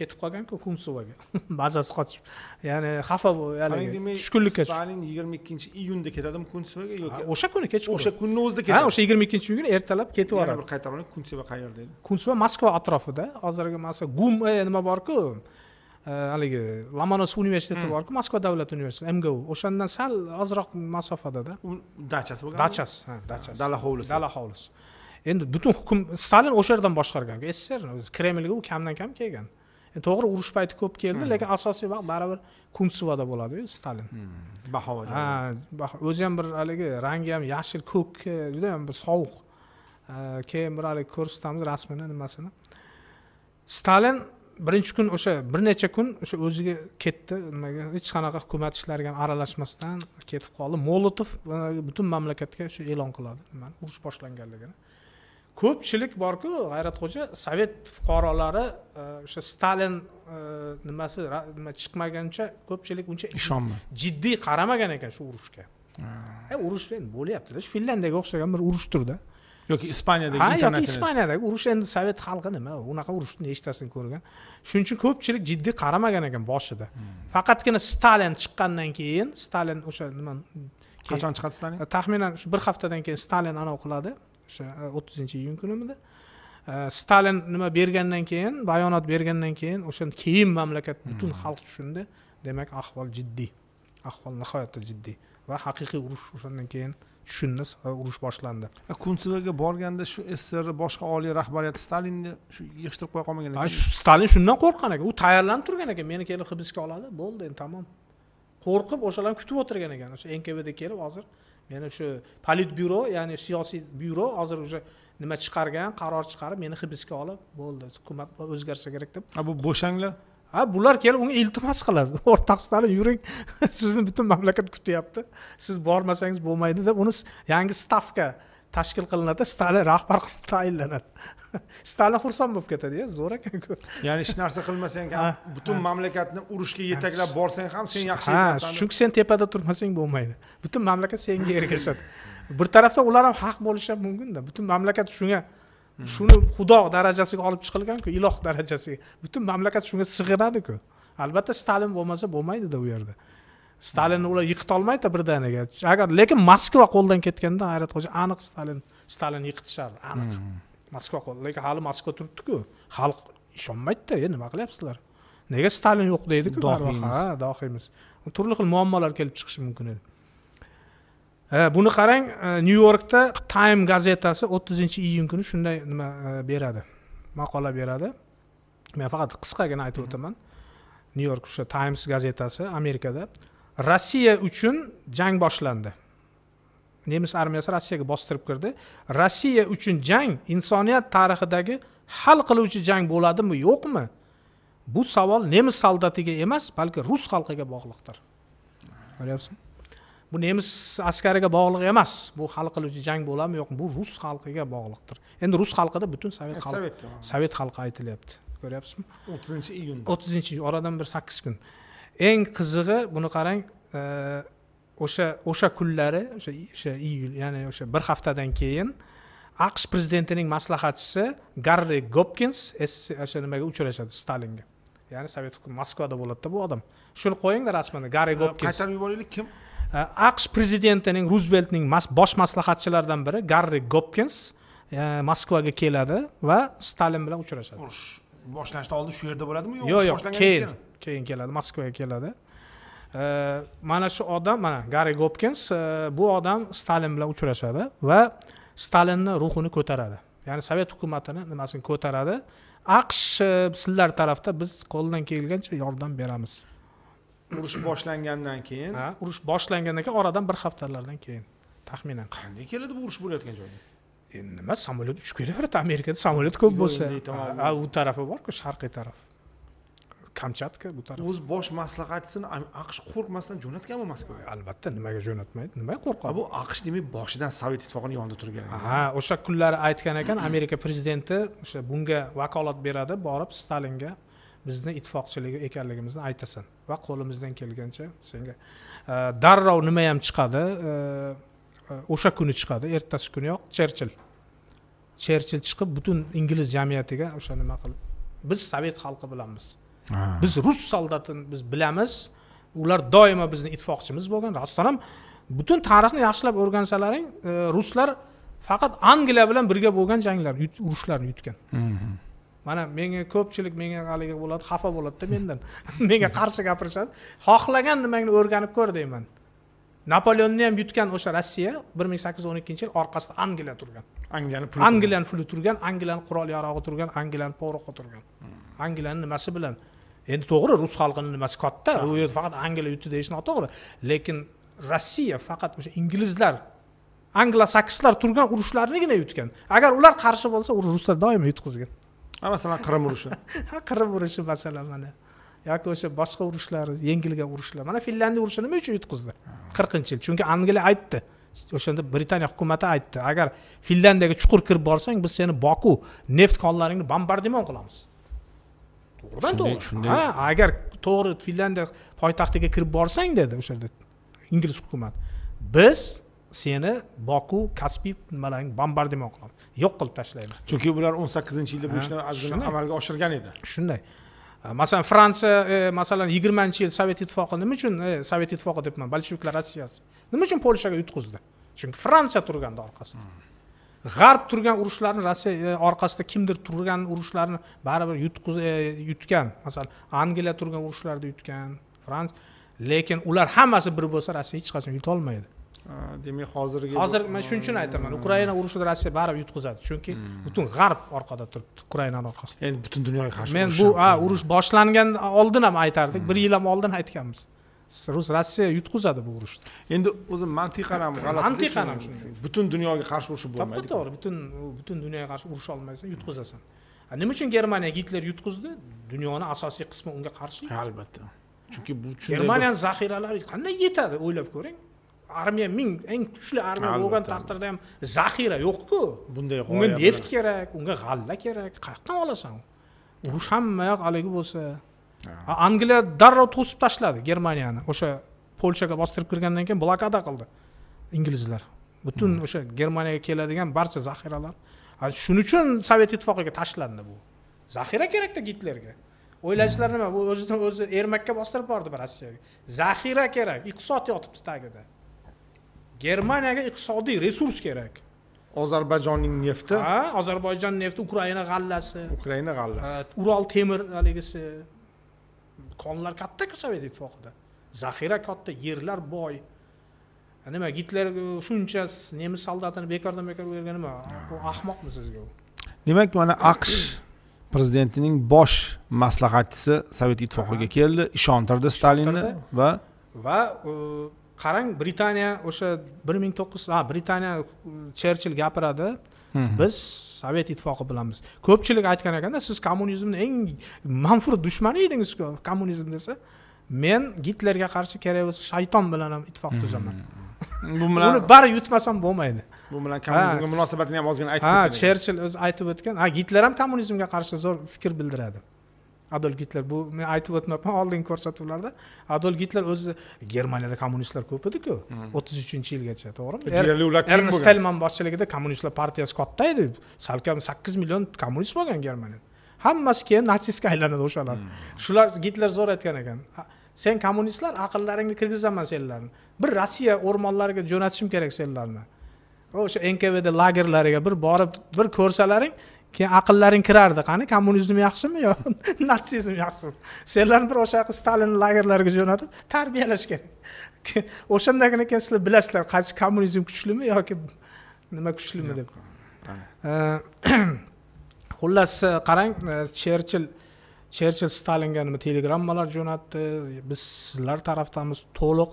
ketib qolganku kumsuvaga bazasi qochib ya'ni xafa haligi tushkunlikka stalin yigirma ikkinchi iyunda ketadimi kunsevaga yoki o'sha kuni kechqurun o'sha kunni o'zida ketadi ha o'sha yigirma ikkinchi kuni ertalab ketib yuboradi bir qaytarib suva qayerda edi suva moskva atrofida hozirgi masalan gum e, nima borku e, haligi lomonosov universiteti hmm. borku moskva davlat universiteti mgu o'shandan sal ozroq masofadada dachasi bo'lgan dachasi ha dachasi dala hovlisi dala hovlisi endi butun hukm stalin o'sha yerdan boshqargan sssrni kremlga u kamdan kam kelgan E, to'g'ri urush payti ko'p keldi hmm. lekin asosiy vaqt baribir kuntsevada bo'ladiyu stalin hmm, bahova o'zi ham bir haligi rangi ham yashil ko'k e, juda ham bir sovuq e, keyin bir haligi ko'rsatamiz rasmini nimasini stalin birinchi kun o'sha bir necha kun o'sha o'ziga ketdi nimaga hech qanaqa hukumat ishlariga ham aralashmasdan ketib qoldi molotov butun mamlakatga shu e'lon qiladi nimani urush boshlanganligini ko'pchilik borku g'ayratxo'ja sovet fuqarolari e, o'sha stalin e, nimasi nima chiqmaguncha ko'pchilik uncha ishonma jiddiy qaramagan ekan shu urushga e, urush endi bo'lyaptida shu finlyandiyaga o'xshagan bir urush turda yoki ispaniyadagi ha yoki ispaniyadagi urush endi sovet xalqi nima unaqa urushni nechtasini ko'rgan shuning uchun ko'pchilik jiddiy qaramagan ekan boshida hmm. faqatgina stalin chiqqandan keyin stalin o'sha nima qachon chiqadi stalin taxminan shu bir haftadan keyin stalin anavi qiladi o'sha e, o'ttizinchi iyun kunimida e, stalin nima bergandan keyin bayonot bergandan keyin o'sha keyin mamlakat butun hmm. xalq tushundi demak ahvol jiddiy ahvol nihoyatda jiddiy va haqiqiy urush o'shandan keyin tushundi e, urush boshlandi kunsvaga borganda shu sssr boshqa oliy rahbariyati stalinni shu yig'ishtirib qo'ya qolmagan ekan stalin shundan qo'rqqan ekan u tayyorlanib turgan ekan meni kelib hibsga oladi bo'ldi endi tamom qo'rqib o'shalarni kutib o'tirgan ekan o'sha nkvd kelib hozir meni shu politbyuro ya'ni siyosiy byuro hozir уже nima chiqargan qaror chiqarib meni hibsga olib bo'ldi hukumat o'zgarsa kerak deb a bu bo'shanglar ha bular kelib unga iltimos qiladi stalin yuring sizni butun mamlakat kutyapti siz bormasangiz bo'lmaydi deb uni yangi stavka tashkil qilinadi stalin rahbar qilib tayinlanadi stalin xursand bo'lib ketadiya zo'r ekanku ya'ni hech narsa qilmasang ham butun mamlakatni urushga yetaklab borsang ham sen yaxshi ha chunki sen tepada turmasang bo'lmaydi butun mamlakat senga ergashadi bir tarafdan ular ham haq bo'lishi ham mumkinda butun mamlakat shunga shuni xudo darajasiga olib chiqilganku iloh darajasiga butun mamlakat shunga sig'inadiku albatta stalin bo'lmasa bo'lmaydida u yerda stalinni ular yiqitolmaydi birdaniga agar lekin moskva qo'ldan ketganda hayrat xo'ja aniq stalin stalinni yiqitishardi aniq hmm. moskva qo'l lekin hali moskva turibdiku xalq ishonmaydida e nima qilyapsizlar nega stalin yo'q deydiku ha dohiymiz turli xil muammolar kelib chiqishi mumkin edi buni qarang e, nyu yorkda time gazetasi o'ttizinchi iyun kuni shunday e, nima e, beradi maqola beradi men faqat qisqagina aytib hmm. o'taman nyu york o'sha times gazetasi amerikada rossiya uchun jang boshlandi nemis armiyasi rossiyaga bostirib kirdi rossiya uchun jang insoniyat tarixidagi hal qiluvchi jang bo'ladimi yo'qmi bu savol nemis soldatiga emas balki rus xalqiga bog'liqdir ko'ryapsizmi bu nemis askariga bog'liq emas bu hal qiluvchi jang bo'ladimi yo'qmi bu rus xalqiga bog'liqdir endi rus xalqida butun sovet e, xalqi sovet xalqi aytilyapti ko'ryapsizmi o'ttizinchi iyun o'ttizinchi oradan bir sakkiz kun eng qizig'i buni qarang e, o'sha o'sha kunlari o'sha o'sha iyul ya'ni o'sha bir haftadan keyin aqsh prezidentining maslahatchisi garri gopkins o'sha nimaga uchrashadi stalinga ya'ni sovet moskvada bo'ladida bu odam shuni qo'yinglar rasmini garri e, gopkins qaytarib yuboraylik kim e, aqsh prezidentining ruzveltning bosh maslahatchilaridan biri garri gopkins moskvaga keladi va stalin bilan uchrashadi urush boshlanishdan oldin shu yerda bo'ladimi yo'q yo'q keyin keyin keladi moskvaga keladi mana shu odam mana gari gopkins bu odam stalin bilan uchrashadi va stalinni ruhini ko'taradi ya'ni sovet hukumatini nimasini ko'taradi aqsh sizlar tarafda biz qo'ldan kelgancha yordam beramiz urush boshlangandan keyin urush boshlangandan keyin oradan bir haftalardan keyin taxminan qanday keladi bu urush bo'layotgan joyga endi nima samolyot uchib kelaveradi amerikada samolyot ko'p bo'lsa u tarafi borku sharqiy taraf kamchatka bu taraf o'zi bosh maslahatchisini aqsh qo'rqmasdan jo'natganmi moskvaga albatta nimaga jo'natmaydi nimaga qo'rqadi bu aqsh demak boshidan sovet ittifoqini yonida turgan ha o'sha kunlari aytgan ekan amerika prezidenti o'sha bunga vakolat beradi borib stalinga bizni ittifoqchiligi ekanligimizni aytasan va qo'limizdan kelgancha senga e, darrov nima ham chiqadi e, e, o'sha kuni chiqadi ertasi kuniyoq cherchill cherchill chiqib butun ingliz jamiyatiga o'sha nima qilib biz sovet xalqi bilanmiz Ah. biz rus soldatini biz bilamiz ular doimo bizni ittifoqchimiz bo'lgan rostdan ham butun tarixni yaxshilab o'rgansalaring e, ruslar faqat angliya bilan birga bo'lgan janglar urushlarni yutgan mhm. mana menga ko'pchilik menga haligi bo'ladi xafa bo'ladida mendan menga qarshi gapirishadi xohlagan nimangni o'rganib ko'r deyman napoleonni ham yutgan o'sha rossiya bir ming sakkiz yuz o'n ikkinchi yil orqasida angliya turgan angliyani puli angliyani puli turgan angliyani qurol yarog'i turgan angliyani povrog'i turgan hmm. angliyani nimasi bilan endi to'g'ri rus xalqini nimasi katta u yerda faqat angliya yutdi deyish noto'g'ri lekin rossiya faqat o'sha inglizlar anglosakslar turgan urushlarnigina yutgan agar ular qarshi bo'lsa ruslar doimo yutqizgan masalan qrim urushi ha qrim urushi masalan mana yoki o'sha boshqa urushlar yengilgan urushlar mana finlyandiya urushi nima uchun yutqizdi qirqinchi yil chunki angliya aytdi o'shanda britaniya hukumati aytdi agar finlyandiyaga chuqur kirib borsang biz seni boku neft konlaringni bombardimon qilamiz to'g'ridan to'g'ri shunday ha agar to'g'ri finlyandiya poytaxtiga kirib borsang dedi o'sha yerda ingliz hukumati biz seni boku kaspiy nimalaringni bombardimon qilamiz yo'q qilib tashlaymiz chunki ular o'n sakkizinchi yilda bu ishni ozgina amalga oshirgan edi shunday masalan fransiya masalan yigirmanchi yil sovet ittifoqi nima uchun sovet ittifoqi debman bolsheviklar rossiyasi nima uchun polshaga yutqazdi chunki fransiya turganda orqasida g'arb turgan urushlarni rossiya orqasida kimdir turgan urushlarni baribir yutgan masalan angliya turgan urushlarda yutgan fransiya lekin ular hammasi bir bo'lsa rossiya hech qachon yutolmaydi demak hozirgi hozir man shuning uchun aytaman ukraina urushida rossiya baribir yutqizadi chunki hmm. butun g'arb orqada turibdi ukrainani orqasida endi butun dunyoga qarshi men bu ha urush boshlangan oldin ham aytardik bir hmm. yil ham oldin aytganmiz rus rossiya yutqizadi bu urushni endi o'zi mantiqan ham g'alati mantiqan ham shuning butun dunyoga qarshi urushib bo'lmaydi to'g'ri butun butun dunyoga qarshi urusha olmaysan yutqizasan nima uchun germaniya gitler yutqizdi dunyoni asosiy qismi unga qarshi albatta chunki bu germaniyani zaxiralari qanday yetadi o'ylab ko'ring armiya ming eng kuchli armiya bo'lgan taqdirda ham zaxira yo'qku bunday g'oya unga neft kerak unga g'alla kerak qayoqdan olasan urush hamma yoq haligi bo'lsa angliya darrov to'sib tashladi germaniyani o'sha polshaga bostirib kirgandan keyin blokada qildi inglizlar butun hmm. o'sha germaniyaga keladigan barcha zaxiralar shuning uchun sovet ittifoqiga tashlandi bu zaxira kerakda gitlerga o'ylashlari nima bu o'zidan o'zi ermakka bostirib bordi rossiyaga zaxira kerak iqtisod yotibdi tagida germaniyaga iqtisodiy resurs kerak ozarbayjonning nefti ha ozarbayjon nefti ukraina g'allasi ukraina g'allasi ural temir haligisi konlar katta sovet ittifoqida zaxira katta yerlar boy nima gitler shuncha nemis soldatini bekordan bekor u yerga nima u ahmoqmi sizga u demak mana aqsh prezidentining bosh maslahatchisi sovet ittifoqiga keldi ishontirdi stalinni va va qarang britaniya o'sha bir ming to'qqiz ha britaniya uh, cherchill gapiradi biz sovet ittifoqi bilanmiz ko'pchilik aytgan ekanda siz kommunizmni eng manfur dushmani edingiz kommunizm desa men gitlerga qarshi kerak bo'lsa shayton bilan ham ittifoq tuzaman bu bilan uni bari yutmasam bo'lmaydi bu bilan kommunizmga munosabatini ham ozgina aytib ha cherchill o'zi aytib o'tgan ha gitler ham kommunizmga qarshi zo'r fikr bildiradi adolf gitler bu men aytib o'tmabman oldingi ko'rsatuvlarda adolf gitler o'zi germaniyada kommunistlar ko'p ediku hmm. o'ttiz uchinchi yilgacha to'g'rimi deyarli ular ernst telman boshchiligida kommunistlar partiyasi katta edi salkam sakkiz million kommunist bo'lgan germaniyada hammasi keyin natsistga aylanadi o'shalar hmm. shular gitler zo'r aytgan ekan sen kommunistlar aqllaringni kirgizaman senlarni bir rossiya o'rmonlariga jo'natishim kerak senlarni o'sha nkvd lagerlariga bir borib bir ko'rsalaring keyin aqllaring kirardi qani kommunizm yaxshimi yo natsizm yaxshimi senlarni bir o'sha stalin lagerlariga jo'natib tarbiyalash kerak o'shandagina keyin sizlar bilasizlar qaysi kommunizm kuchlimi yoki nima kuchlimi deb xullas e, qarang e, cherchill cherchill stalinga nima telegrammalar jo'natdi biz sizlar tarafdamiz to'liq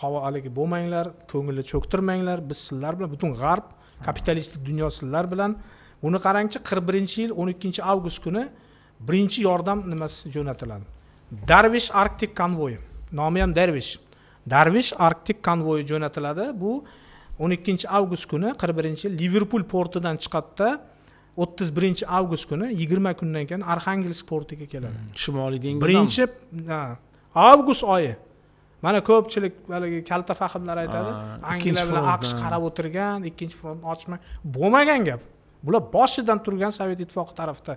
haligi bo'lmanglar ko'ngilni cho'ktirmanglar biz sizlar bilan butun g'arb kapitalistik dunyosilar bilan uni qarangchi qirq birinchi yil o'n ikkinchi avgust kuni birinchi yordam nimasi jo'natiladi darvish arktik konvoyi nomi ham darvish darvish arktik konvoyi jo'natiladi bu o'n ikkinchi avgust kuni qirq birinchi yil liverpul portidan chiqadida o'ttiz birinchi avgust kuni yigirma kundan keyin arxangelsk portiga keladi hmm, shimoliy dengiz birinchi avgust oyi mana ko'pchilik haligi kalta fahmlar aytadi angliya bilan aqsh qarab o'tirgan ikkinchi frontni ochma bo'lmagan gap bular boshidan turgan sovet ittifoqi tarafida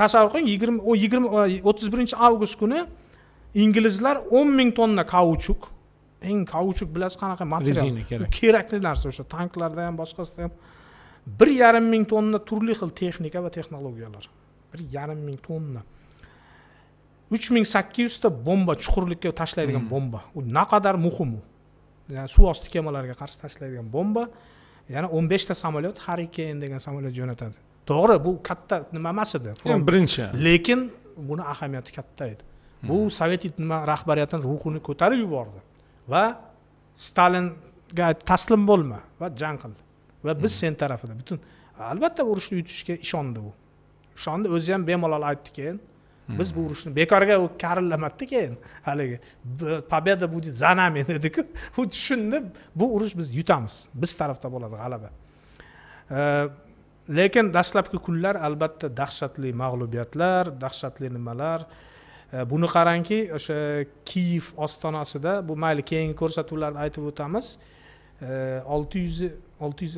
tasavvur qiling yigirma yigirma e, o'ttiz birinchi avgust kuni inglizlar o'n ming tonna kauchuk eng kauchuk bilasiz qanaqa material kerak kerakli narsa o'sha tanklarda ham boshqasida ham bir yarim ming tonna turli xil texnika va texnologiyalar bir yarim ming tonna uch ming sakkiz yuzta bomba chuqurlikka tashlaydigan hmm. bomba u naqadar muhim u ya'ni suv osti kemalariga qarshi tashlaydigan bomba yana o'n beshta samolyot hariken degan samolyot jo'natadi to'g'ri bu katta nima emas edi birinchi lekin buni ahamiyati katta edi hmm. bu sovet nima rahbariyatini ruhini ko'tarib yubordi va stalinga taslim bo'lma va jang qildi va biz hmm. sen tarafida butun albatta urushni yutishga ishondi u ishondi o'zi ham bemalol aytdi keyin biz bu urushni bekorga u karillamadida keyin haligi победа будет за нами dediku u tushundi bu urush biz yutamiz biz tarafda bo'ladi g'alaba lekin dastlabki kunlar albatta dahshatli mag'lubiyatlar dahshatli nimalar buni qarangki o'sha kiyev ostonasida bu mayli keyingi ko'rsatuvlarda aytib o'tamiz olti yuz olti yuz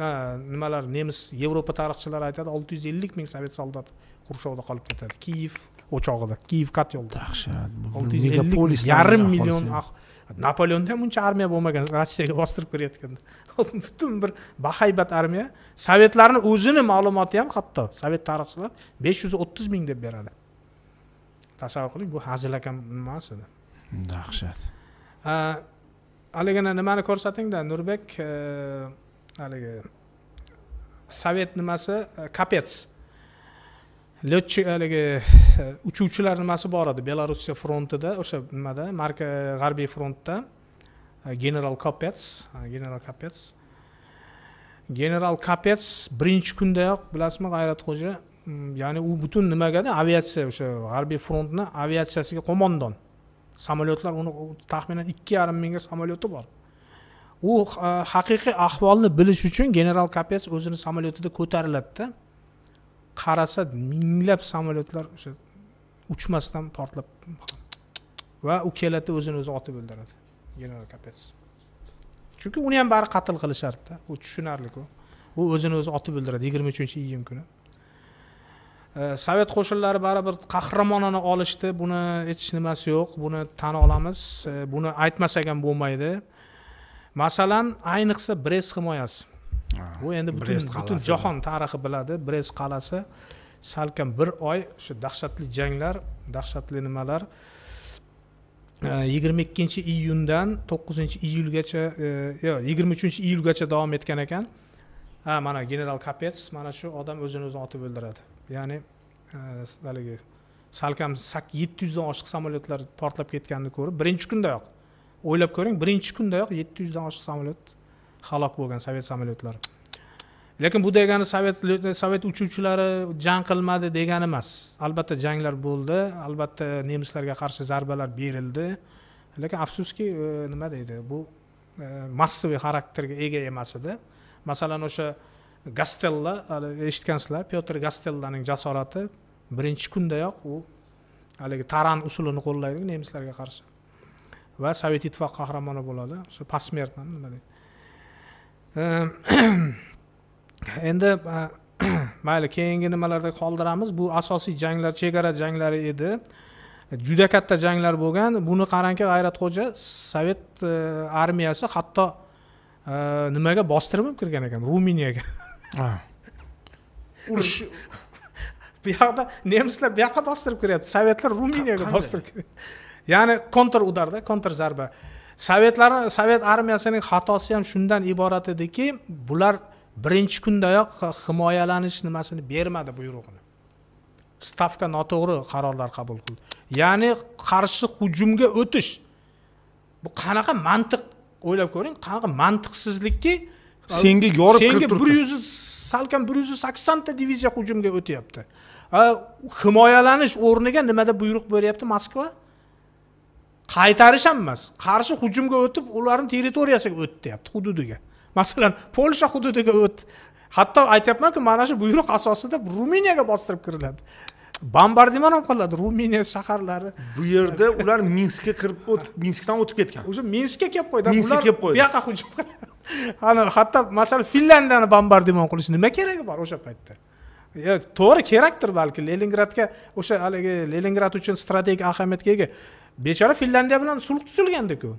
nimalar nemis yevropa tarixchilari aytadi olti yuz ellik ming sovet soldati qurshovda qolib ketadi kiyev o'chog'ida kiyev yo'lida dahshat olti yuz ellik yarim million napoleonda ham uncha armiya bo'lmagan rossiyaga bostirib kirayotganda butun bir bahaybat armiya sovetlarni o'zini ma'lumoti ham hatto sovet tarixchilar besh yuz o'ttiz ming deb beradi tasavvur qiling bu hazil akam nimasi dahshat haligina nimani ko'rsatingda nurbek haligi sovet nimasi kapets летчик haligi eh, uchuvchilar nimasi bor edi belorussiya frontida o'sha nimada marka eh, g'arbiy frontda eh, general kopets general kopets general kopets birinchi kundayoq bilasizmi g'ayratxo'ja mm, ya'ni u butun nimagada aviatsiya o'sha g'arbiy frontni aviatsiyasiga qo'mondon samolyotlar uni taxminan ikki yarim mingga samolyoti bor u haqiqiy ahvolni bilish uchun general kopets o'zini samolyotida ko'tariladida qarasa minglab samolyotlar o'sha uchmasdan portlab va u keladida o'zini o'zi otib o'ldiradi general kapets chunki uni ham bari qatl qilishardida u tushunarliku u o'zini o'zi otib o'ldiradi yigirma uchinchi iyun kuni sovet qo'shinlari baribir qahramonona olishdi buni hech nimasi yo'q buni tan olamiz buni aytmasak ham bo'lmaydi masalan ayniqsa brest himoyasi bu endi butun butun jahon tarixi biladi brest qal'asi salkam bir oy o'sha dahshatli janglar dahshatli nimalar e, yigirma ikkinchi iyundan to'qqizinchi iyulgacha e, yo'q yigirma uchinchi iyulgacha davom etgan ekan ha mana general kapets mana shu odam o'zini o'zini otib o'ldiradi ya'ni e, haligi salkam yetti yuzdan oshiq samolyotlar portlab ketganini ko'rib birinchi kundayoq o'ylab ko'ring birinchi kundayoq yetti yuzdan oshiq samolyot halok bo'lgan sovet samolyotlari lekin bu degani sovet sovet uchuvchilari jang qilmadi degani emas albatta janglar bo'ldi albatta nemislarga qarshi zarbalar berildi lekin afsuski e, nima deydi bu e, massaviy xarakterga ega emas edi masalan o'sha gastella eshitgansizlar pyotr gastellaning jasorati birinchi kundayoq u haligi taran usulini qo'llaydi nemislarga qarshi va sovet ittifoqi qahramoni bo'ladi o'sha посмертно nima deydi endi mayli keyingi nimalarda qoldiramiz bu asosiy janglar chegara janglari edi juda katta janglar bo'lgan buni qarangki g'ayratxo'ja sovet e, armiyasi hatto e, nimaga bostirib ham kirgan ekan ruminiyaga urush bu yoqda nemislar bu yoqqa bostirib kiryapti sovetlar ruminiyaga bostirib ya'ni kontr udarda kontr zarba sovetlar sovet armiyasining xatosi ham shundan iborat ediki bular birinchi kundayoq himoyalanish nimasini bermadi buyrug'ini stavka noto'g'ri qarorlar qabul qildi ya'ni qarshi hujumga o'tish bu qanaqa mantiq o'ylab ko'ring qanaqa mantiqsizlikki senga yorib senga bir yuz salkam bir yuz saksonta diviziya hujumga o'tyapti himoyalanish o'rniga nimada buyruq beryapti moskva qaytarish ham emas qarshi hujumga o'tib ularni territoriyasiga o't deyapti hududiga masalan polsha hududiga o't hatto aytyapmanku mana shu buyruq asosida ruminiyaga bostirib kiriladi bombardimon ham qoladi ruminiya shaharlari bu yerda ular minskka kirib minskdan o'tib ketgan уже minskka kelib qo'ydi minskka kelib qo'ydi bu yoqqa hujum qiladi ana hatto masalan finlyandiyani bombardimon qilish nima keragi bor o'sha paytda to'g'ri kerakdir balki leningradga o'sha haligi leningrad uchun strategik ahamiyatga ega bechora finlyandiya bilan sulh tuzilgandiku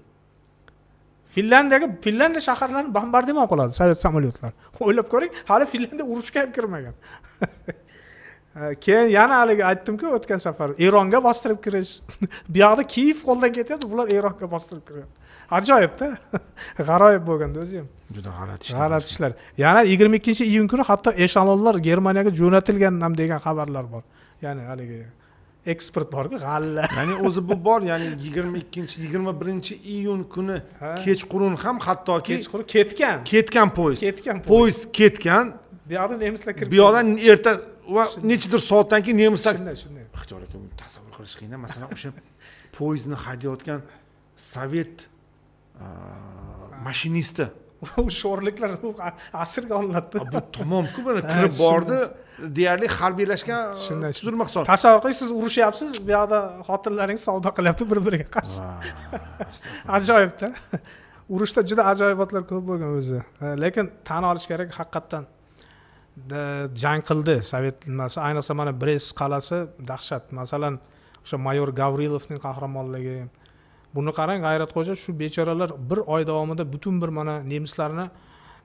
finlyandiyaga finlyandiya shaharlarini bombardimon qiladi sovet samolyotlari o'ylab ko'ring hali finlyandiya urushga ham kirmagan keyin yana haligi aytdimku o'tgan safar eronga bostirib kirish buyoqda kiyev qo'ldan ketyapti bular eronga bostirib kiryapti ajoyibda g'aroyib bo'lganda o'zi ham juda g'alati ishlar g'alati ishlar yana yigirma ikkinchi iyun kuni hatto eshalonlar germaniyaga jo'natilgan ham degan xabarlar bor ya'ni haligi eksport borku g'alla ya'ni o'zi bu bor ya'ni yigirma ikkinchi yigirma birinchi iyun kuni kechqurun ham hattoki kechqurun ketgan ketgan poyezd ketgan poyezd ketgan bu nemislar kirib bu yoqdan erta va nechadir soatdan keyin nemislar shunday shunday ixtiyor aka tasavvur qilish qiyin masalan o'sha poyezdni haydayotgan sovet mashinisti u sho'rliklar asirga olinadida bu tamomku mana kirib bordi deyarli harbiylashgan tuzilma hisob tasavvur qiling siz urushyapsiz bu yoqda xotinlaringiz savdo qilyapti bir biriga qarshi ajoyibda urushda juda ajoyibotlar ko'p bo'lgan o'zi lekin tan olish kerak haqiqatdan jang qildi sovet nimasi ayniqsa mana brest qal'asi dahshat masalan o'sha mayor gavrilovning qahramonligi buni qarang g'ayratxo'ja shu bechoralar bir oy davomida butun bir mana nemislarni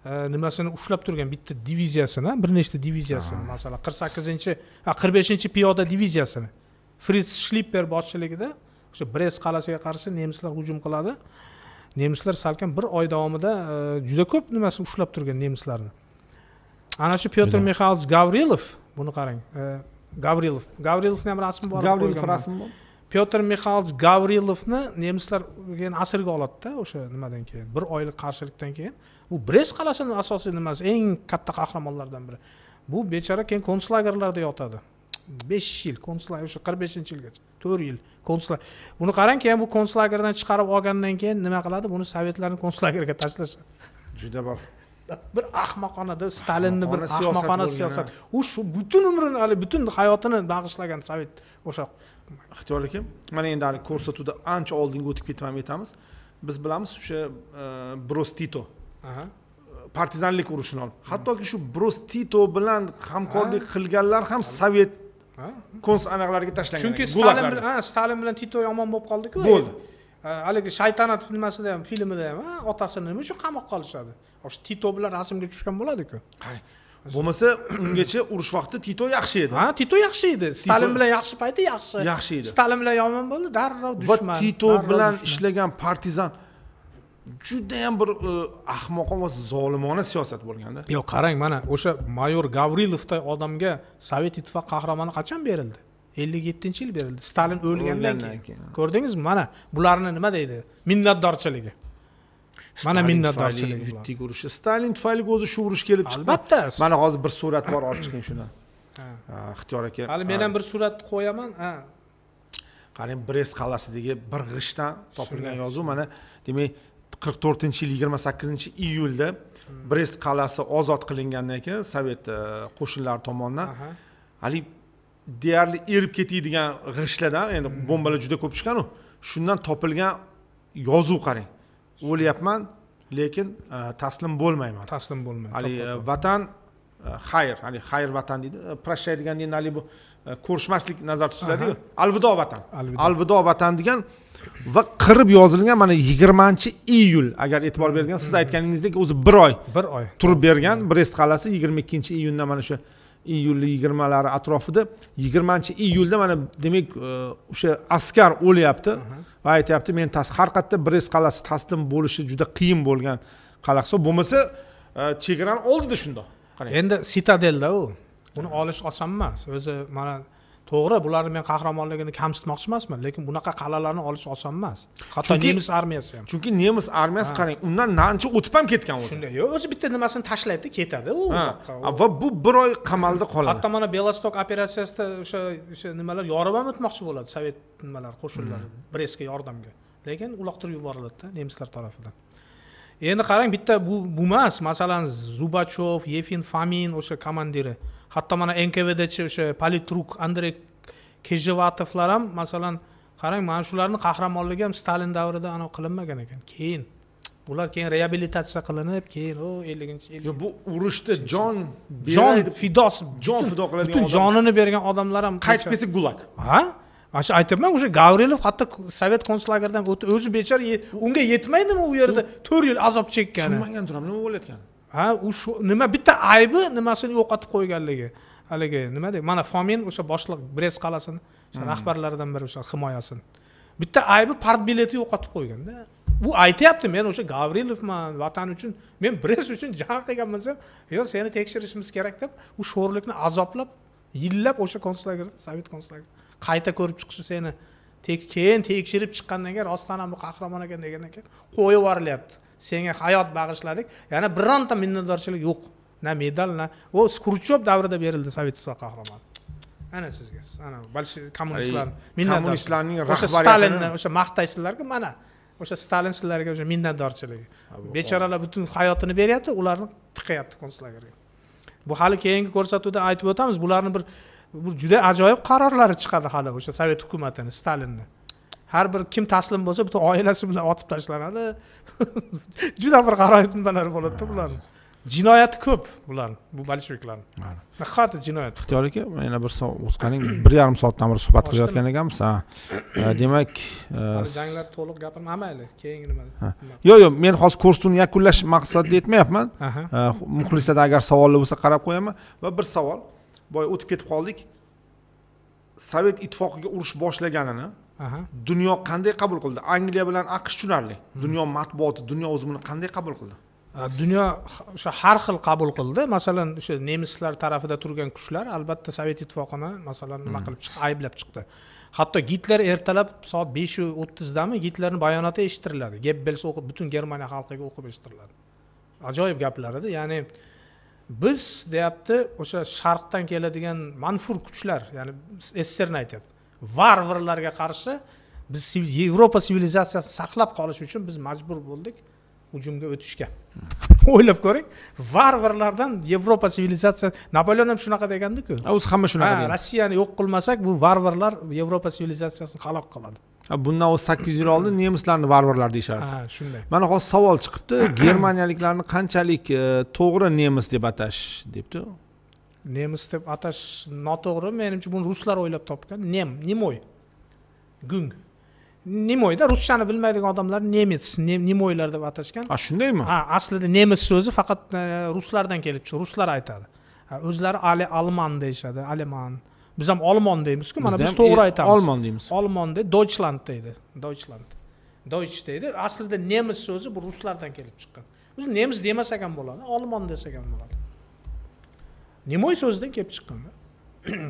e, nimasini ushlab turgan bitta diviziyasini bir nechta diviziyasini masalan qirq sakkizinchi qirq beshinchi piyoda diviziyasini fritz shlipper boshchiligida o'sha brest qal'asiga qarshi nemislar hujum qiladi nemislar salkam bir oy davomida e, juda ko'p nimasi ushlab turgan nemislarni ana shu pyotr mixalovich gavrilov buni qarang e, gavrilov gavrilovni ham rasmi bor gavrilov rasmi bor pyotr mixalovich gavrilovni nemislar keyin asirga oladida o'sha nimadan keyin bir oylik qarshilikdan keyin bu brest qalasini asosiy nimasi eng katta qahramonlaridan biri bu bechora keyin konslagerlarda yotadi besh yil konslager o'sha qirq beshinchi yilgacha to'rt yil konslager buni qarang keyin bu konslagerdan chiqarib olgandan keyin nima qiladi buni sovetlarni konslagerga tashlashadi juda bir bir ahmoqonada stalinni bir ahmoqona siyosat u shu butun umrini haligi butun hayotini bag'ishlagan sovet o'sha ixtiyor aka mana endi hali ko'rsatuvda ancha oldinga o'tib ketmay aytamiz biz bilamiz o'sha e, bros tito partizanlik urushini olib hattoki shu bros tito bilan hamkorlik qilganlar ham sovet kons anaqalariga tashlangan chunki stalin bilan stalin bilan tito yomon bo'lib qoldiku bo'ldi e, e, haligi shaytanat nimasida ham filmida ham otasini nima uchun qamoqqa olishadi o'sha tito bilan rasmga tushgan bo'ladiku bo'lmasa ungacha urush vaqtida tito yaxshi edi ha tito yaxshi edi stalin bilan yaxshi payti yaxshi yaxshi edi stalin bilan yomon bo'ldi darrov dushman va tito bilan ishlagan partizan judayam bir e, ahmoqon va zolimona siyosat bo'lganda yo'q qarang mana o'sha mayor gavrilovday odamga sovet ittifoqi qahramoni qachon berildi ellik yettinchi yil berildi stalin o'lgandan keyin ko'rdingizmi mana bularni nima deydi minnatdorchiligi mana minnatdorchilik jiddiy urushi stalin tufayli o'zi shu urush kelib chiqdi albatta mana hozir bir surat bor olib chiqing shuni ixtiyor aka hali men ham bir surat qo'yaman ha qarang brest qal'asidagi bir g'ishtdan topilgan yozuv mana demak qirq to'rtinchi yil yigirma sakkizinchi iyulda hmm. brest qal'asi ozod qilingandan keyin sovet e, qo'shinlari tomonidan haligi deyarli erib ketadigan g'ishtlardan endi hmm. bombalar juda ko'p tushganu shundan topilgan yozuv qarang o'lyapman lekin e, taslim bo'lmayman taslim bo'lmayman haligi e, vatan e, xayr haligi xayr vatan deydi прощай degan deganda haligi bu ko'rishmaslik nazarda tutiladiku alvido vatan alvido vatan degan va qirib yozilgan mana yigirmanchi iyul agar e'tibor bergan siz aytganingizdek o'zi bir oy bir oy turib bergan brest qal'asi yigirma ikkinchi iyunda mana shu iyulni yigirmalari atrofida yigirmanchi iyulda mana demak e, o'sha askar o'lyapti va aytyapti men har qayerda brest qal'asi taslim bo'lishi juda qiyin bo'lgan qal'a hisob bo'lmasa e, chegarani oldida shundoq qarang endi sitadelda u uni olish oson emas o'zi mana to'g'ri bularni men qahramonligini kamsitmoqchi emasman lekin bunaqa qal'alarni olish oson emas hatto nemis armiyasi ham chunki nemis armiyasi qarang undan nancha o'tib ham ketgan o'zi shunday yo'q o'zi bitta nimasini tashlaydida ketadi u va bu bir oy qamalda qoladi hatto mana belostok operatsiyasida o'sha o'sha nimalar yorib ham o'tmoqchi bo'ladi sovet nimalari qo'shinlari hmm. brestga yordamga lekin uloqtirib yuboriladida nemislar tarafidan endi qarang bitta bu bu emas masalan zubachov yefin famin o'sha komandiri hatto mana nkvdchi o'sha politruk andrey kejevatovlar ham masalan qarang mana shularni qahramonligi ham stalin davrida anav qilinmagan ekan keyin ular keyin reabilitatsiya qilinib keyin u elliginchi yil bu urushda jon jon fidos jon fido qiladigan butun jonini bergan odamlar ham qaytib kelsa gulag ha mana shu aytyapman o'sha gavrilov hatto sovet konslagerdan o'tib o'zi bechora unga yetmaydimi u yerda to'rt yil azob chekkani tushunmagan turaman nima bo'layotganini ha u shu nima bitta aybi nimasini yo'qotib qo'yganligi haligi nima deydi mana fomin o'sha boshliq brest qal'asini o'sha hmm. rahbarlaridan biri o'sha himoyasini bitta aybi part bileti yo'qotib qo'yganda u aytyapti men o'sha gavrilovman vatan uchun men brest uchun jang qilganman desam yo seni tekshirishimiz kerak deb u sho'rlikni azoblab yillab o'sha konslager sovet konslager qayta ko'rib chiqishi seni keyin tekshirib chiqqandan keyin rostdan ham bu qahramon ekan degandan keyin qo'yib yuborilyapti senga hayot bag'ishladik yana bironta minnatdorchilik yo'q na medal na u skurchob davrida berildi sovet ittifoqi qahramoni ana sizga ana kommunistlar kommunistlarning o'sha stalinni o'sha maqtaysizlarku mana o'sha stalin sizlarga o'sha minnatdorchiligi bechoralar butun hayotini beryapti ularni tiqyapti konslagerga bu hali keyingi ko'rsatuvda aytib o'tamiz bularni bir juda ajoyib qarorlari chiqadi hali o'sha sovet hukumatini stalinni har bir kim taslim bo'lsa butun oilasi bilan otib tashlanadi juda bir g'aroyib nimalar bo'ladida bularni jinoyati ko'p bularni bu bolsheviklarni nahoti jinoyat ixtiyor aka yana bir o'tqaning bir yarim soatdan beri suhbat qilayotgan ekanmiz ha e, demak e, janglar to'liq gapirma mayli keyingi nima yo'q yo'q men hozir kursni yakunlash maqsadida aytmayapman e, muxlislarda agar savollar bo'lsa qarab qo'yaman va bir savol boya o'tib ketib qoldik sovet ittifoqiga urush boshlaganini dunyo qanday qabul qildi angliya bilan aqsh tushunarli dunyo matbuoti dunyo o'zi buni qanday qabul qildi dunyo o'sha har xil qabul qildi masalan o'sha nemislar tarafida turgan kuchlar albatta sovet ittifoqini masalan nima hmm. qilib ayblab chiqdi hatto gitler ertalab soat beshu o'ttizdami gitlerni bayonoti eshitiriladi gebbels o'qib butun germaniya xalqiga o'qib eshittiriladi ajoyib gaplar edi ya'ni biz deyapti o'sha sharqdan keladigan manfur kuchlar ya'ni sssrni aytyapti varvarlarga qarshi biz yevropa sivilizatsiyasini saqlab qolish uchun biz majbur bo'ldik hujumga o'tishga o'ylab ko'ring varvarlardan yevropa sivilizatsiya napoleon ham shunaqa deganda-ku o'zi hamma shunaqa degan rossiyani yo'q qilmasak bu varvarlar yevropa sivilizatsiyasini halok qiladi bundan o'zi sakkiz yil oldin nemislarni varvarlar deyishardi ha shunday mana hozir savol chiqibdi germaniyaliklarni qanchalik e, to'g'ri nemis deb atash debdi nemis deb atash noto'g'ri menimcha buni ruslar o'ylab topgan nem nemoy gung nemoyda ruschani bilmaydigan odamlar nemis nemoylar deb atashgan a shundaymi ha aslida nemis so'zi faqat e, ruslardan kelib chiqqan ruslar aytadi o'zlari ali alman deyishadi aleman biz ham olmon deymizku mana biz to'g'ri e, aytamiz olmon deymiz olmon deydi deutschland deydi deutschland deutsch deydi aslida nemis so'zi bu ruslardan kelib chiqqan o'zi nemis demasak ham bo'ladi olmon desak ham bo'ladi nemoy so'zidan kelib chiqqan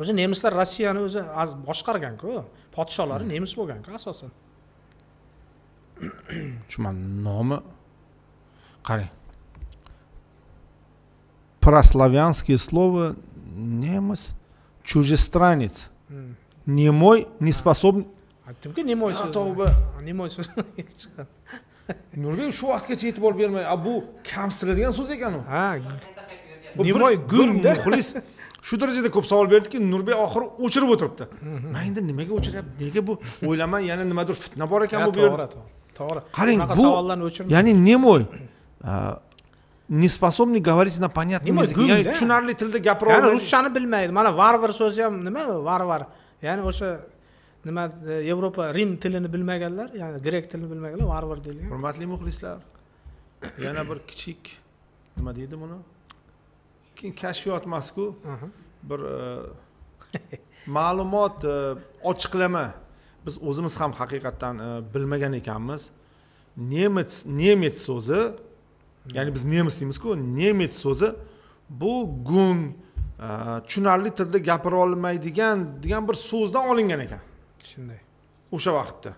o'zi nemislar rossiyani o'zi boshqarganku podsholari hmm. nemis bo'lganku asosan tushunmadim nomi qarang прославянские слова немец чужестранец немой не способен aytdimku nemoy so'z tavba nemoy so'z nurga shu vaqtgacha e'tibor bermay a bu kamsitiladigan so'z ekanu ha nemoy gul muxlis shu darajada ko'p savol berdiki nurbek oxiri o'chirib o'tiribdi man endi nimaga o'chiryapti nega bu o'ylayman yana nimadir fitna bor ekan bu yerda to'g'ri to'g'ri qarang bu ya'ni nemoy не способны говорить на понятном языке ya'ni tushunarli tilda gapira olmaydi ruschani bilmaydi mana varvar so'zi ham nima varvar ya'ni o'sha nima e, yevropa rim tilini bilmaganlar ya'ni grek tilini bilmaganlar varvar deyilgan hurmatli muxlislar yana bir kichik nima deydi buni keyin kashfiyot emasku bir e, ma'lumot e, ochiqlama biz o'zimiz ham haqiqatdan e, bilmagan ekanmiz nemets nemets so'zi ya'ni biz nemis deymizku nemets so'zi bu gung tushunarli tilda gapira olmaydigan degan bir so'zdan olingan ekan shunday o'sha vaqtda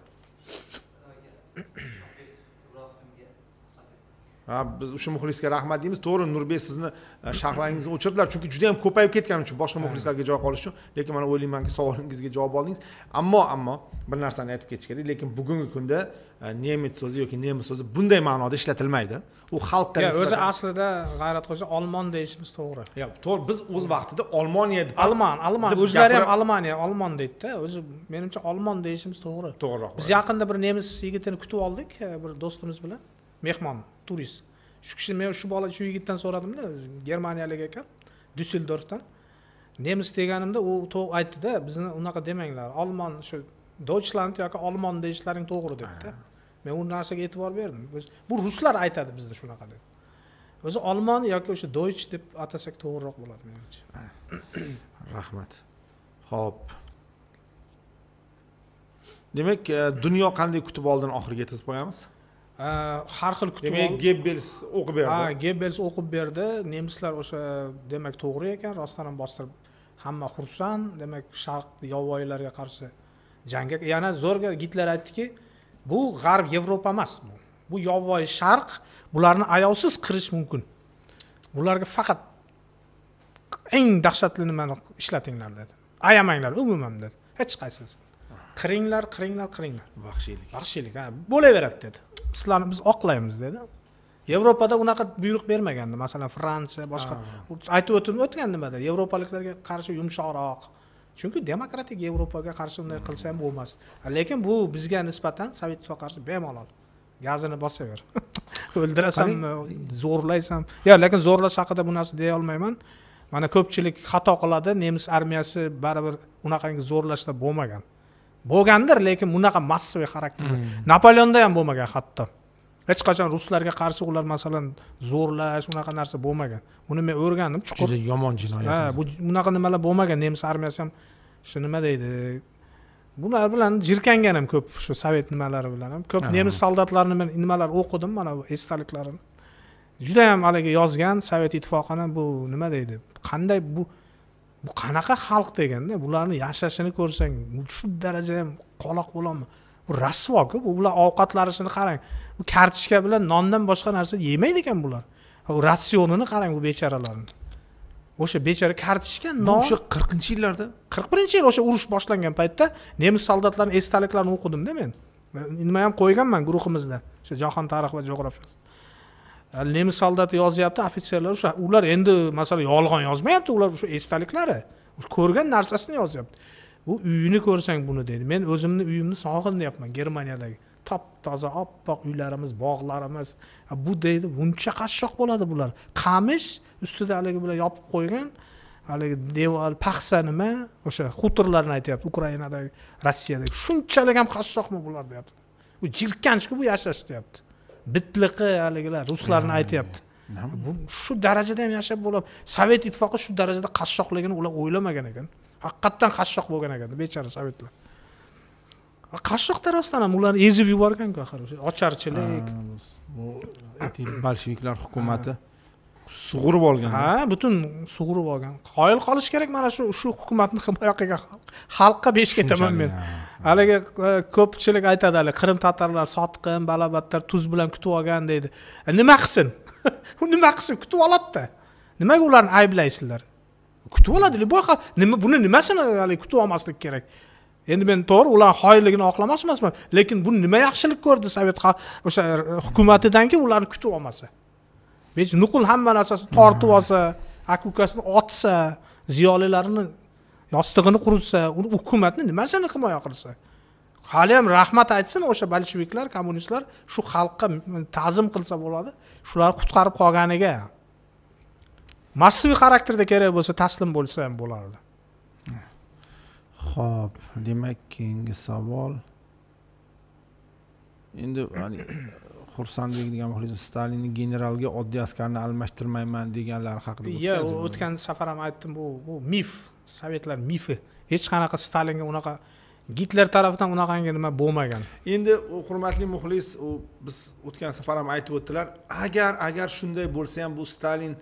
biz o'sha muxlisga rahmat deymiz to'g'ri nurbek sizni e, sharhlaringizni o'chirdilar chunki juda yam ko'payib ketgani uchun boshqa muxlislarga joy qolish uchun lekin mana o'ylaymanki savolingizga javob oldingiz ammo ammo bir narsani aytib ketish kerak lekin bugungi kunda e, nemet so'zi yoki nemis so'zi bunday ma'noda ishlatilmaydi u xalqqa o'zi aslida g'ayrat qo'ysa olmon deyishimiz to'g'ri yo'q to'g'ri biz o'z vaqtida olmoniya deb alman alman o'zlari ham almaniya olmon deydida o'zi menimcha olmon deyishimiz to'g'ri to'g'riroq biz yaqinda bir nemis yigitini kutib oldik e, bir do'stimiz bilan mehmon turist shu kishi men shu bola shu yigitdan so'radimda germaniyalik ekan dyusseldorfdan nemis deganimda u aytdida bizni unaqa demanglar olmon shu deutschland yoki olmon deyishlaring to'g'ri debdi men u narsaga e'tibor berdim bu ruslar aytadi bizda shunaqa deb o'zi olmon yoki o'sha deutsch deb atasak to'g'riroq bo'ladi menimcha rahmat ho'p demak e, dunyo qanday kutib oldini oxiriga yetkazib qo'yamiz Э, har xil kutib demak gebbels o'qib berdi ha gebbels o'qib berdi nemislar o'sha demak to'g'ri ekan rostdan ham bostirib hamma xursand demak sharq yovvoyilarga qarshi jangga yana zo'rga gitler aytdiki bu g'arb yevropa emas bu bu yovvoyi sharq bularni ayovsiz qirish mumkin bularga faqat eng dahshatli nimani ishlatinglar dedi ayamanglar umuman dedi hech qaysisi qiringlar qiringlar qiringlar vahshiylik vahshiylik ha bo'laveradi dedi sizlarni biz oqlaymiz dedi yevropada unaqa buyruq bermaganda masalan fransiya boshqa aytib o'tib o'tgan nimada yevropaliklarga qarshi yumshoqroq chunki demokratik yevropaga qarshi unday qilsa ham bo'lmas lekin bu bizga nisbatan sovet ittifoqiga qarshi bemalol gazini bosaver o'ldirasanmi zo'rlaysan yo'q lekin zo'rlash haqida bu narsa deya olmayman mana ko'pchilik xato qiladi nemis armiyasi baribir unaqangi zo'rlashda bo'lmagan bo'lgandir lekin bunaqa massiviy xarakter hmm. napoleonda ham bo'lmagan hatto hech qachon ruslarga qarshi ular masalan zo'rlash unaqa narsa bo'lmagan buni men o'rgandim chuqur juda yomon jinoyat ha bu bunaqa nimalar bo'lmagan nemis armiyasi ham shu nima deydi bular bilan jirkangan ham ko'p shu sovet nimalari bilan ham ko'p nemis soldatlarini men nimalar o'qidim mana bu esdaliklarini judayam haligi yozgan sovet ittifoqini bu nima deydi qanday bu bu qanaqa xalq deganda bularni yashashini ko'rsang shu darajada ham qoloq bo'lami bu rasvoku bu bular ovqatlanishini qarang bu kartochka bilan nondan boshqa narsa yemaydi ekan bular u ratsionini qarang bu bechoralarni o'sha bechora kartochka non o'sha qirqinchi yillarda qirq birinchi yil o'sha urush boshlangan paytda nemis soldatlarini esdaliklarini o'qidimda men nima ham qo'yganman guruhimizda o'sha jahon tarixi va jo'g'rafiyasi nemis soldati yozyapti ofitserlar o'sha ular endi masalan yolg'on yozmayapti ular o'sha esdaliklari ko'rgan narsasini yozyapti bu uyini ko'rsang buni deydi men o'zimni uyimni sog'inyapman germaniyadagi top toza oppoq uylarimiz bog'larimiz bu deydi buncha qashshoq bo'ladi bular qamish ustida haligi bular yopib qo'ygan haligi devor paxsa nima o'sha xuturlarni aytyapti ukrainadagi rossiyadagi shunchalik ham qashshoqmi bular deyapti bu jirkanchku bu yashash deyapti bitliqi haligilar ruslarni aytyapti bu shu darajada ham yashab bo'lib sovet ittifoqi shu darajada qashshoqligini ular o'ylamagan ekan haqiqatdan qashshoq bo'lgan ekan bechora sovetlar qashshoq rostdan ham ularni ezib yuborganku axir ocharchilik bu bolsheviklar hukumati sug'urib olgan ha butun sug'urib olgan qoyil qolish kerak mana shu shu hukumatni himoya qilgan xalqqa besh ketaman men haligi e, ko'pchilik aytadi haligi qrim tatarlar sotqin balobatlar tuz bilan kutib olgan deydi e, nima qilsin u nima qilsin kutib oladida nimaga ularni ayblaysizlar kutib oladi любой nima buni nimasini haligi kutib olmaslik kerak endi men to'g'ri ularni xoinligini oqlamoqchi emasman lekin bu nima yaxshilik ko'rdi sovet o'sha e, hukumatidanki ularni kutib olmasa hech nuqul hamma narsasini tortib hmm. olsa aka ukasini otsa ziyolilarini yostig'ini quritsa uni hukumatni nimasini himoya qilsa hali ham rahmat aytsin o'sha bolsheviklar kommunistlar shu xalqqa ta'zim qilsa bo'ladi shular qutqarib qolganiga massiviy xarakterda kerak bo'lsa taslim bo'lsa ham bo'lardi ho'p demak keyingi savol endi xursandbek degan muxlisimiz stalinni generalga oddiy askarni almashtirmayman deganlari haqida yo o'tgan safar ham aytdim bu bu mif sovetlar mifi hech qanaqa stalinga unaqa gitler tarafidan unaqangi nima bo'lmagan endi hurmatli muxlis u biz o'tgan safar ham aytib o'tdilar agar agar shunday bo'lsa ham bu stalin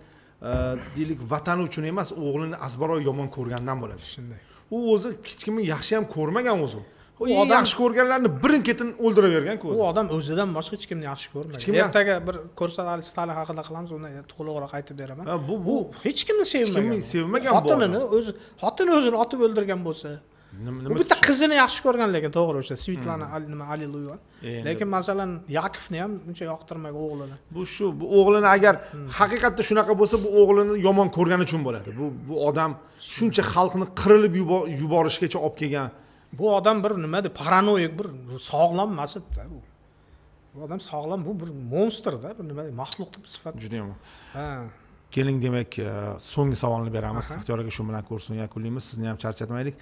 e, deylik vatani uchun emas o'g'lini azbaroy yomon ko'rganidan bo'ladi shunday u o'zi hech kimni yaxshi ham ko'rmagan o'zi u odam yaxshi ko'rganlarni birin ketin o'ldiraverganku u odam o'zidan boshqa hech kimni yaxshi ko'rmaydi hech kim ertaga bir ko'rsatalik stalin haqida qilamiz uni to'liqroq aytib beraman bu bu hech kimni sevmagan hech kimni sevmagan xotinini o'zi xotini o'zini otib o'ldirgan bo'lsa nima bitta qizini yaxshi ko'rgan lekin to'g'ri o'sha svetlana hmm. nima alleluya e, lekin masalan yakovni ham uncha yoqtirmagan o'g'lini bu shu bu o'g'lini agar hmm. haqiqatda shunaqa bo'lsa bu o'g'lini yomon ko'rgani uchun bo'ladi bu bu odam shuncha xalqni qirilib yuborishgacha olib kelgan bu odam bir nima deb paranoyik bir sog'lom emas edida bu bu odam sog'lom bu bir monstrda bir nima maxluq sifat juda ha keling demak e, so'nggi savolni beramiz ixtiyor aka shu bilan kursni yakunlaymiz sizni ham charchatmaylik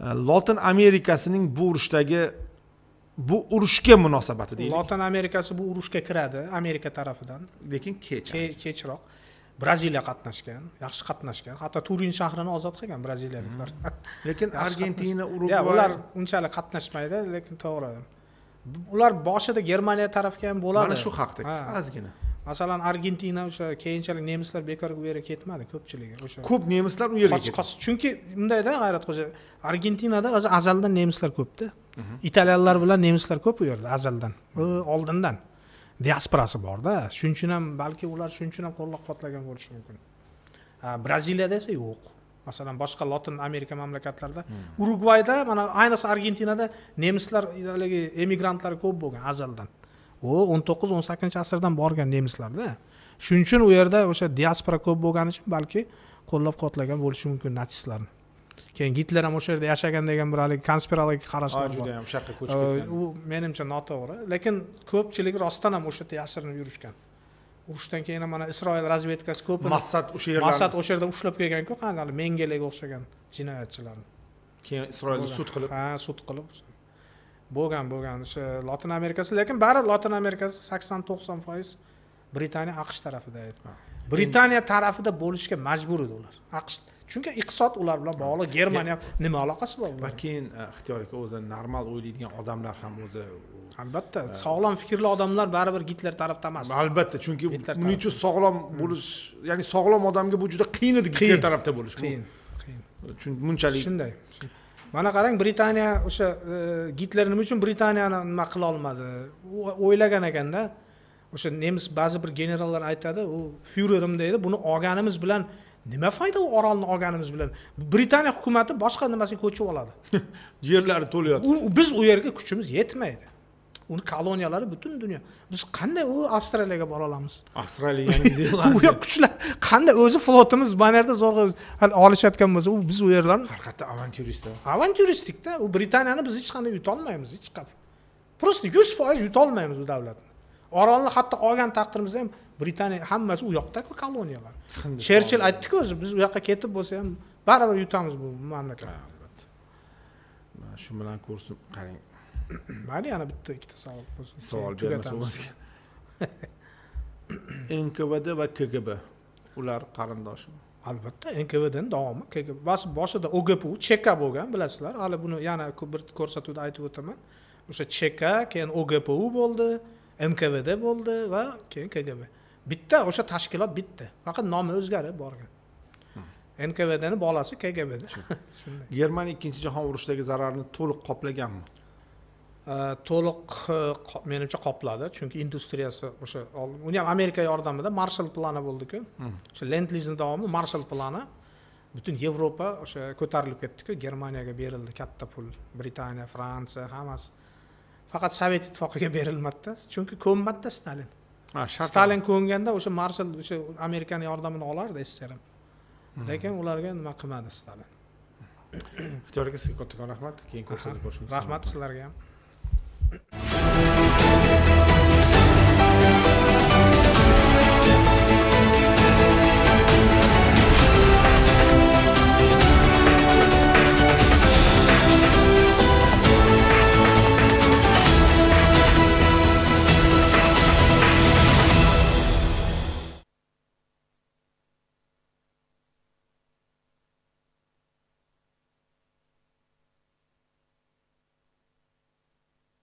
e, lotin amerikasining bu urushdagi bu urushga munosabati deylik lotin amerikasi bu urushga kiradi amerika tarafidan lekin kech kechroq ke braziliya qatnashgan yaxshi qatnashgan hatto turin shahrini ozod qilgan braziliyaliklar hmm. lekin argentina urugvay ular unchalik qatnashmaydi lekin to'g'ri ular boshida germaniya tarafga ham bo'ladi mana shu haqda ozgina masalan argentina o'sha keyinchalik nemislar bekorga u yerga ketmadi ko'pchiligi o'sha ko'p nemislar u yerga ketdi chunki bundayda g'ayratxo'ja argentinada o'zi azaldan nemislar ko'pda mhm. italyanlar bilan nemislar ko'p u yerda azaldan oldindan diasporasi borda shuning uchun ham balki ular shuning uchun ham qo'llab quvvatlagan bo'lishi mumkin braziliyada esa yo'q masalan boshqa lotin amerika mamlakatlarida hmm. urugvayda mana ayniqsa argentinada nemislar haligi emigrantlar ko'p bo'lgan azaldan u o'n to'qqiz o'n sakkizinchi asrdan borgan nemislarda shuning uchun u yerda o'sha diaspora ko'p bo'lgani uchun balki qo'llab quvvatlagan bo'lishi mumkin natsistlarni keyin gitler ham o'sha yerda yashagan degan bir haligi konspirologik qarashlar juda ham o'sha yoqqa ko'chib ketgan u menimcha noto'g'ri lekin ko'pchilik rostdan ham o'sha yerda yashirinib yurishgan urushdan keyin mana isroil razvedkasi ko'p maqsad o'sha yerda maqsad o'sha yerda ushlab kelganku qanaqa mengelega o'xshagan jinoyatchilarni keyin isroilni sud qilib ha sud qilib bo'lgan bo'lgan o'sha lotin amerikasi lekin bari lotin amerikasi sakson to'qson foiz britaniya aqsh tarafida edi britaniya tarafida bo'lishga majbur edi ular aqsh chunki iqtisod ular bilan bog'liq germaniya nima aloqasi bor va keyin e, ixtiyor aka o'zi normal o'ylaydigan odamlar ham o'zi albatta e, sog'lom fikrli odamlar baribir gitler tarafda emas albatta chunki buning uchun sog'lom bo'lish ya'ni sog'lom odamga bu juda qiyin edi gitler tarafda bo'lish qiyin qiyin bunchalik shunday mana qarang britaniya o'sha e, gitler nima uchun britaniyani nima qila olmadi o'ylagan ekanda o'sha nemis ba'zi bir generallar aytadi u fyurerim deydi buni olganimiz bilan nima foyda u orolni olganimiz bilan britaniya hukumati boshqa nimasiga ko'chib oladi yerlari to'layapti biz u yerga kuchimiz yetmaydi uni koloniyalari butun dunyo biz qanday u avstraliyaga bora olamiz avstraliya yangi u yer kuchlar qanday o'zi flotimiz mana yerda zo'rg'a olishayotgan bo'lsa u biz u yerlarni haqiqatdan avantyuristda avantyuristikda u britaniyani biz hech qanday yutolmaymiz hech qachon просто yuz foiz yutolmaymiz u davlatni orolni hatto olgan taqdirimizda ham britaniya hammasi u yoqdaku koloniyalar cherchill aytdiku o'zi biz u yoqqa ketib bo'lsa ham baribir yutamiz bu mamlakatni albatta mana shu bilan ko'rsin qarang mayli yana bitta ikkita savol bo'lsin savol bermasa nkvd va kgb ular qarindoshmi albatta nkvdni davomi kgb boshida ogpu cheka bo'lgan bilasizlar hali buni yana bir ko'rsatuvda aytib o'taman o'sha cheka keyin ogpu bo'ldi nkvd bo'ldi va keyin kgb bitta o'sha tashkilot bitta faqat nomi o'zgarib borgan nkvdni bolasi kgbda shunday germaniya ikkinchi jahon urushidagi zararni to'liq qoplaganmi to'liq e, menimcha qopladi chunki industriyasi o'sha uni ham amerika yordamida marshal plani bo'ldiku hmm. o'sha lend lizni davomida marshal plani butun yevropa o'sha ko'tarilib ketdiku germaniyaga berildi katta pul britaniya fransiya hammasi faqat sovet ittifoqiga berilmadida chunki ko'mmadida stalin stalin ko'nganda o'sha marshal o'sha amerikani yordamini olardi eshcharim hmm. lekin ularga nima qilmadi stalin ixtiyor aka sizga kattakon rahmat keyin ko'rsatib rahmat sizlarga ham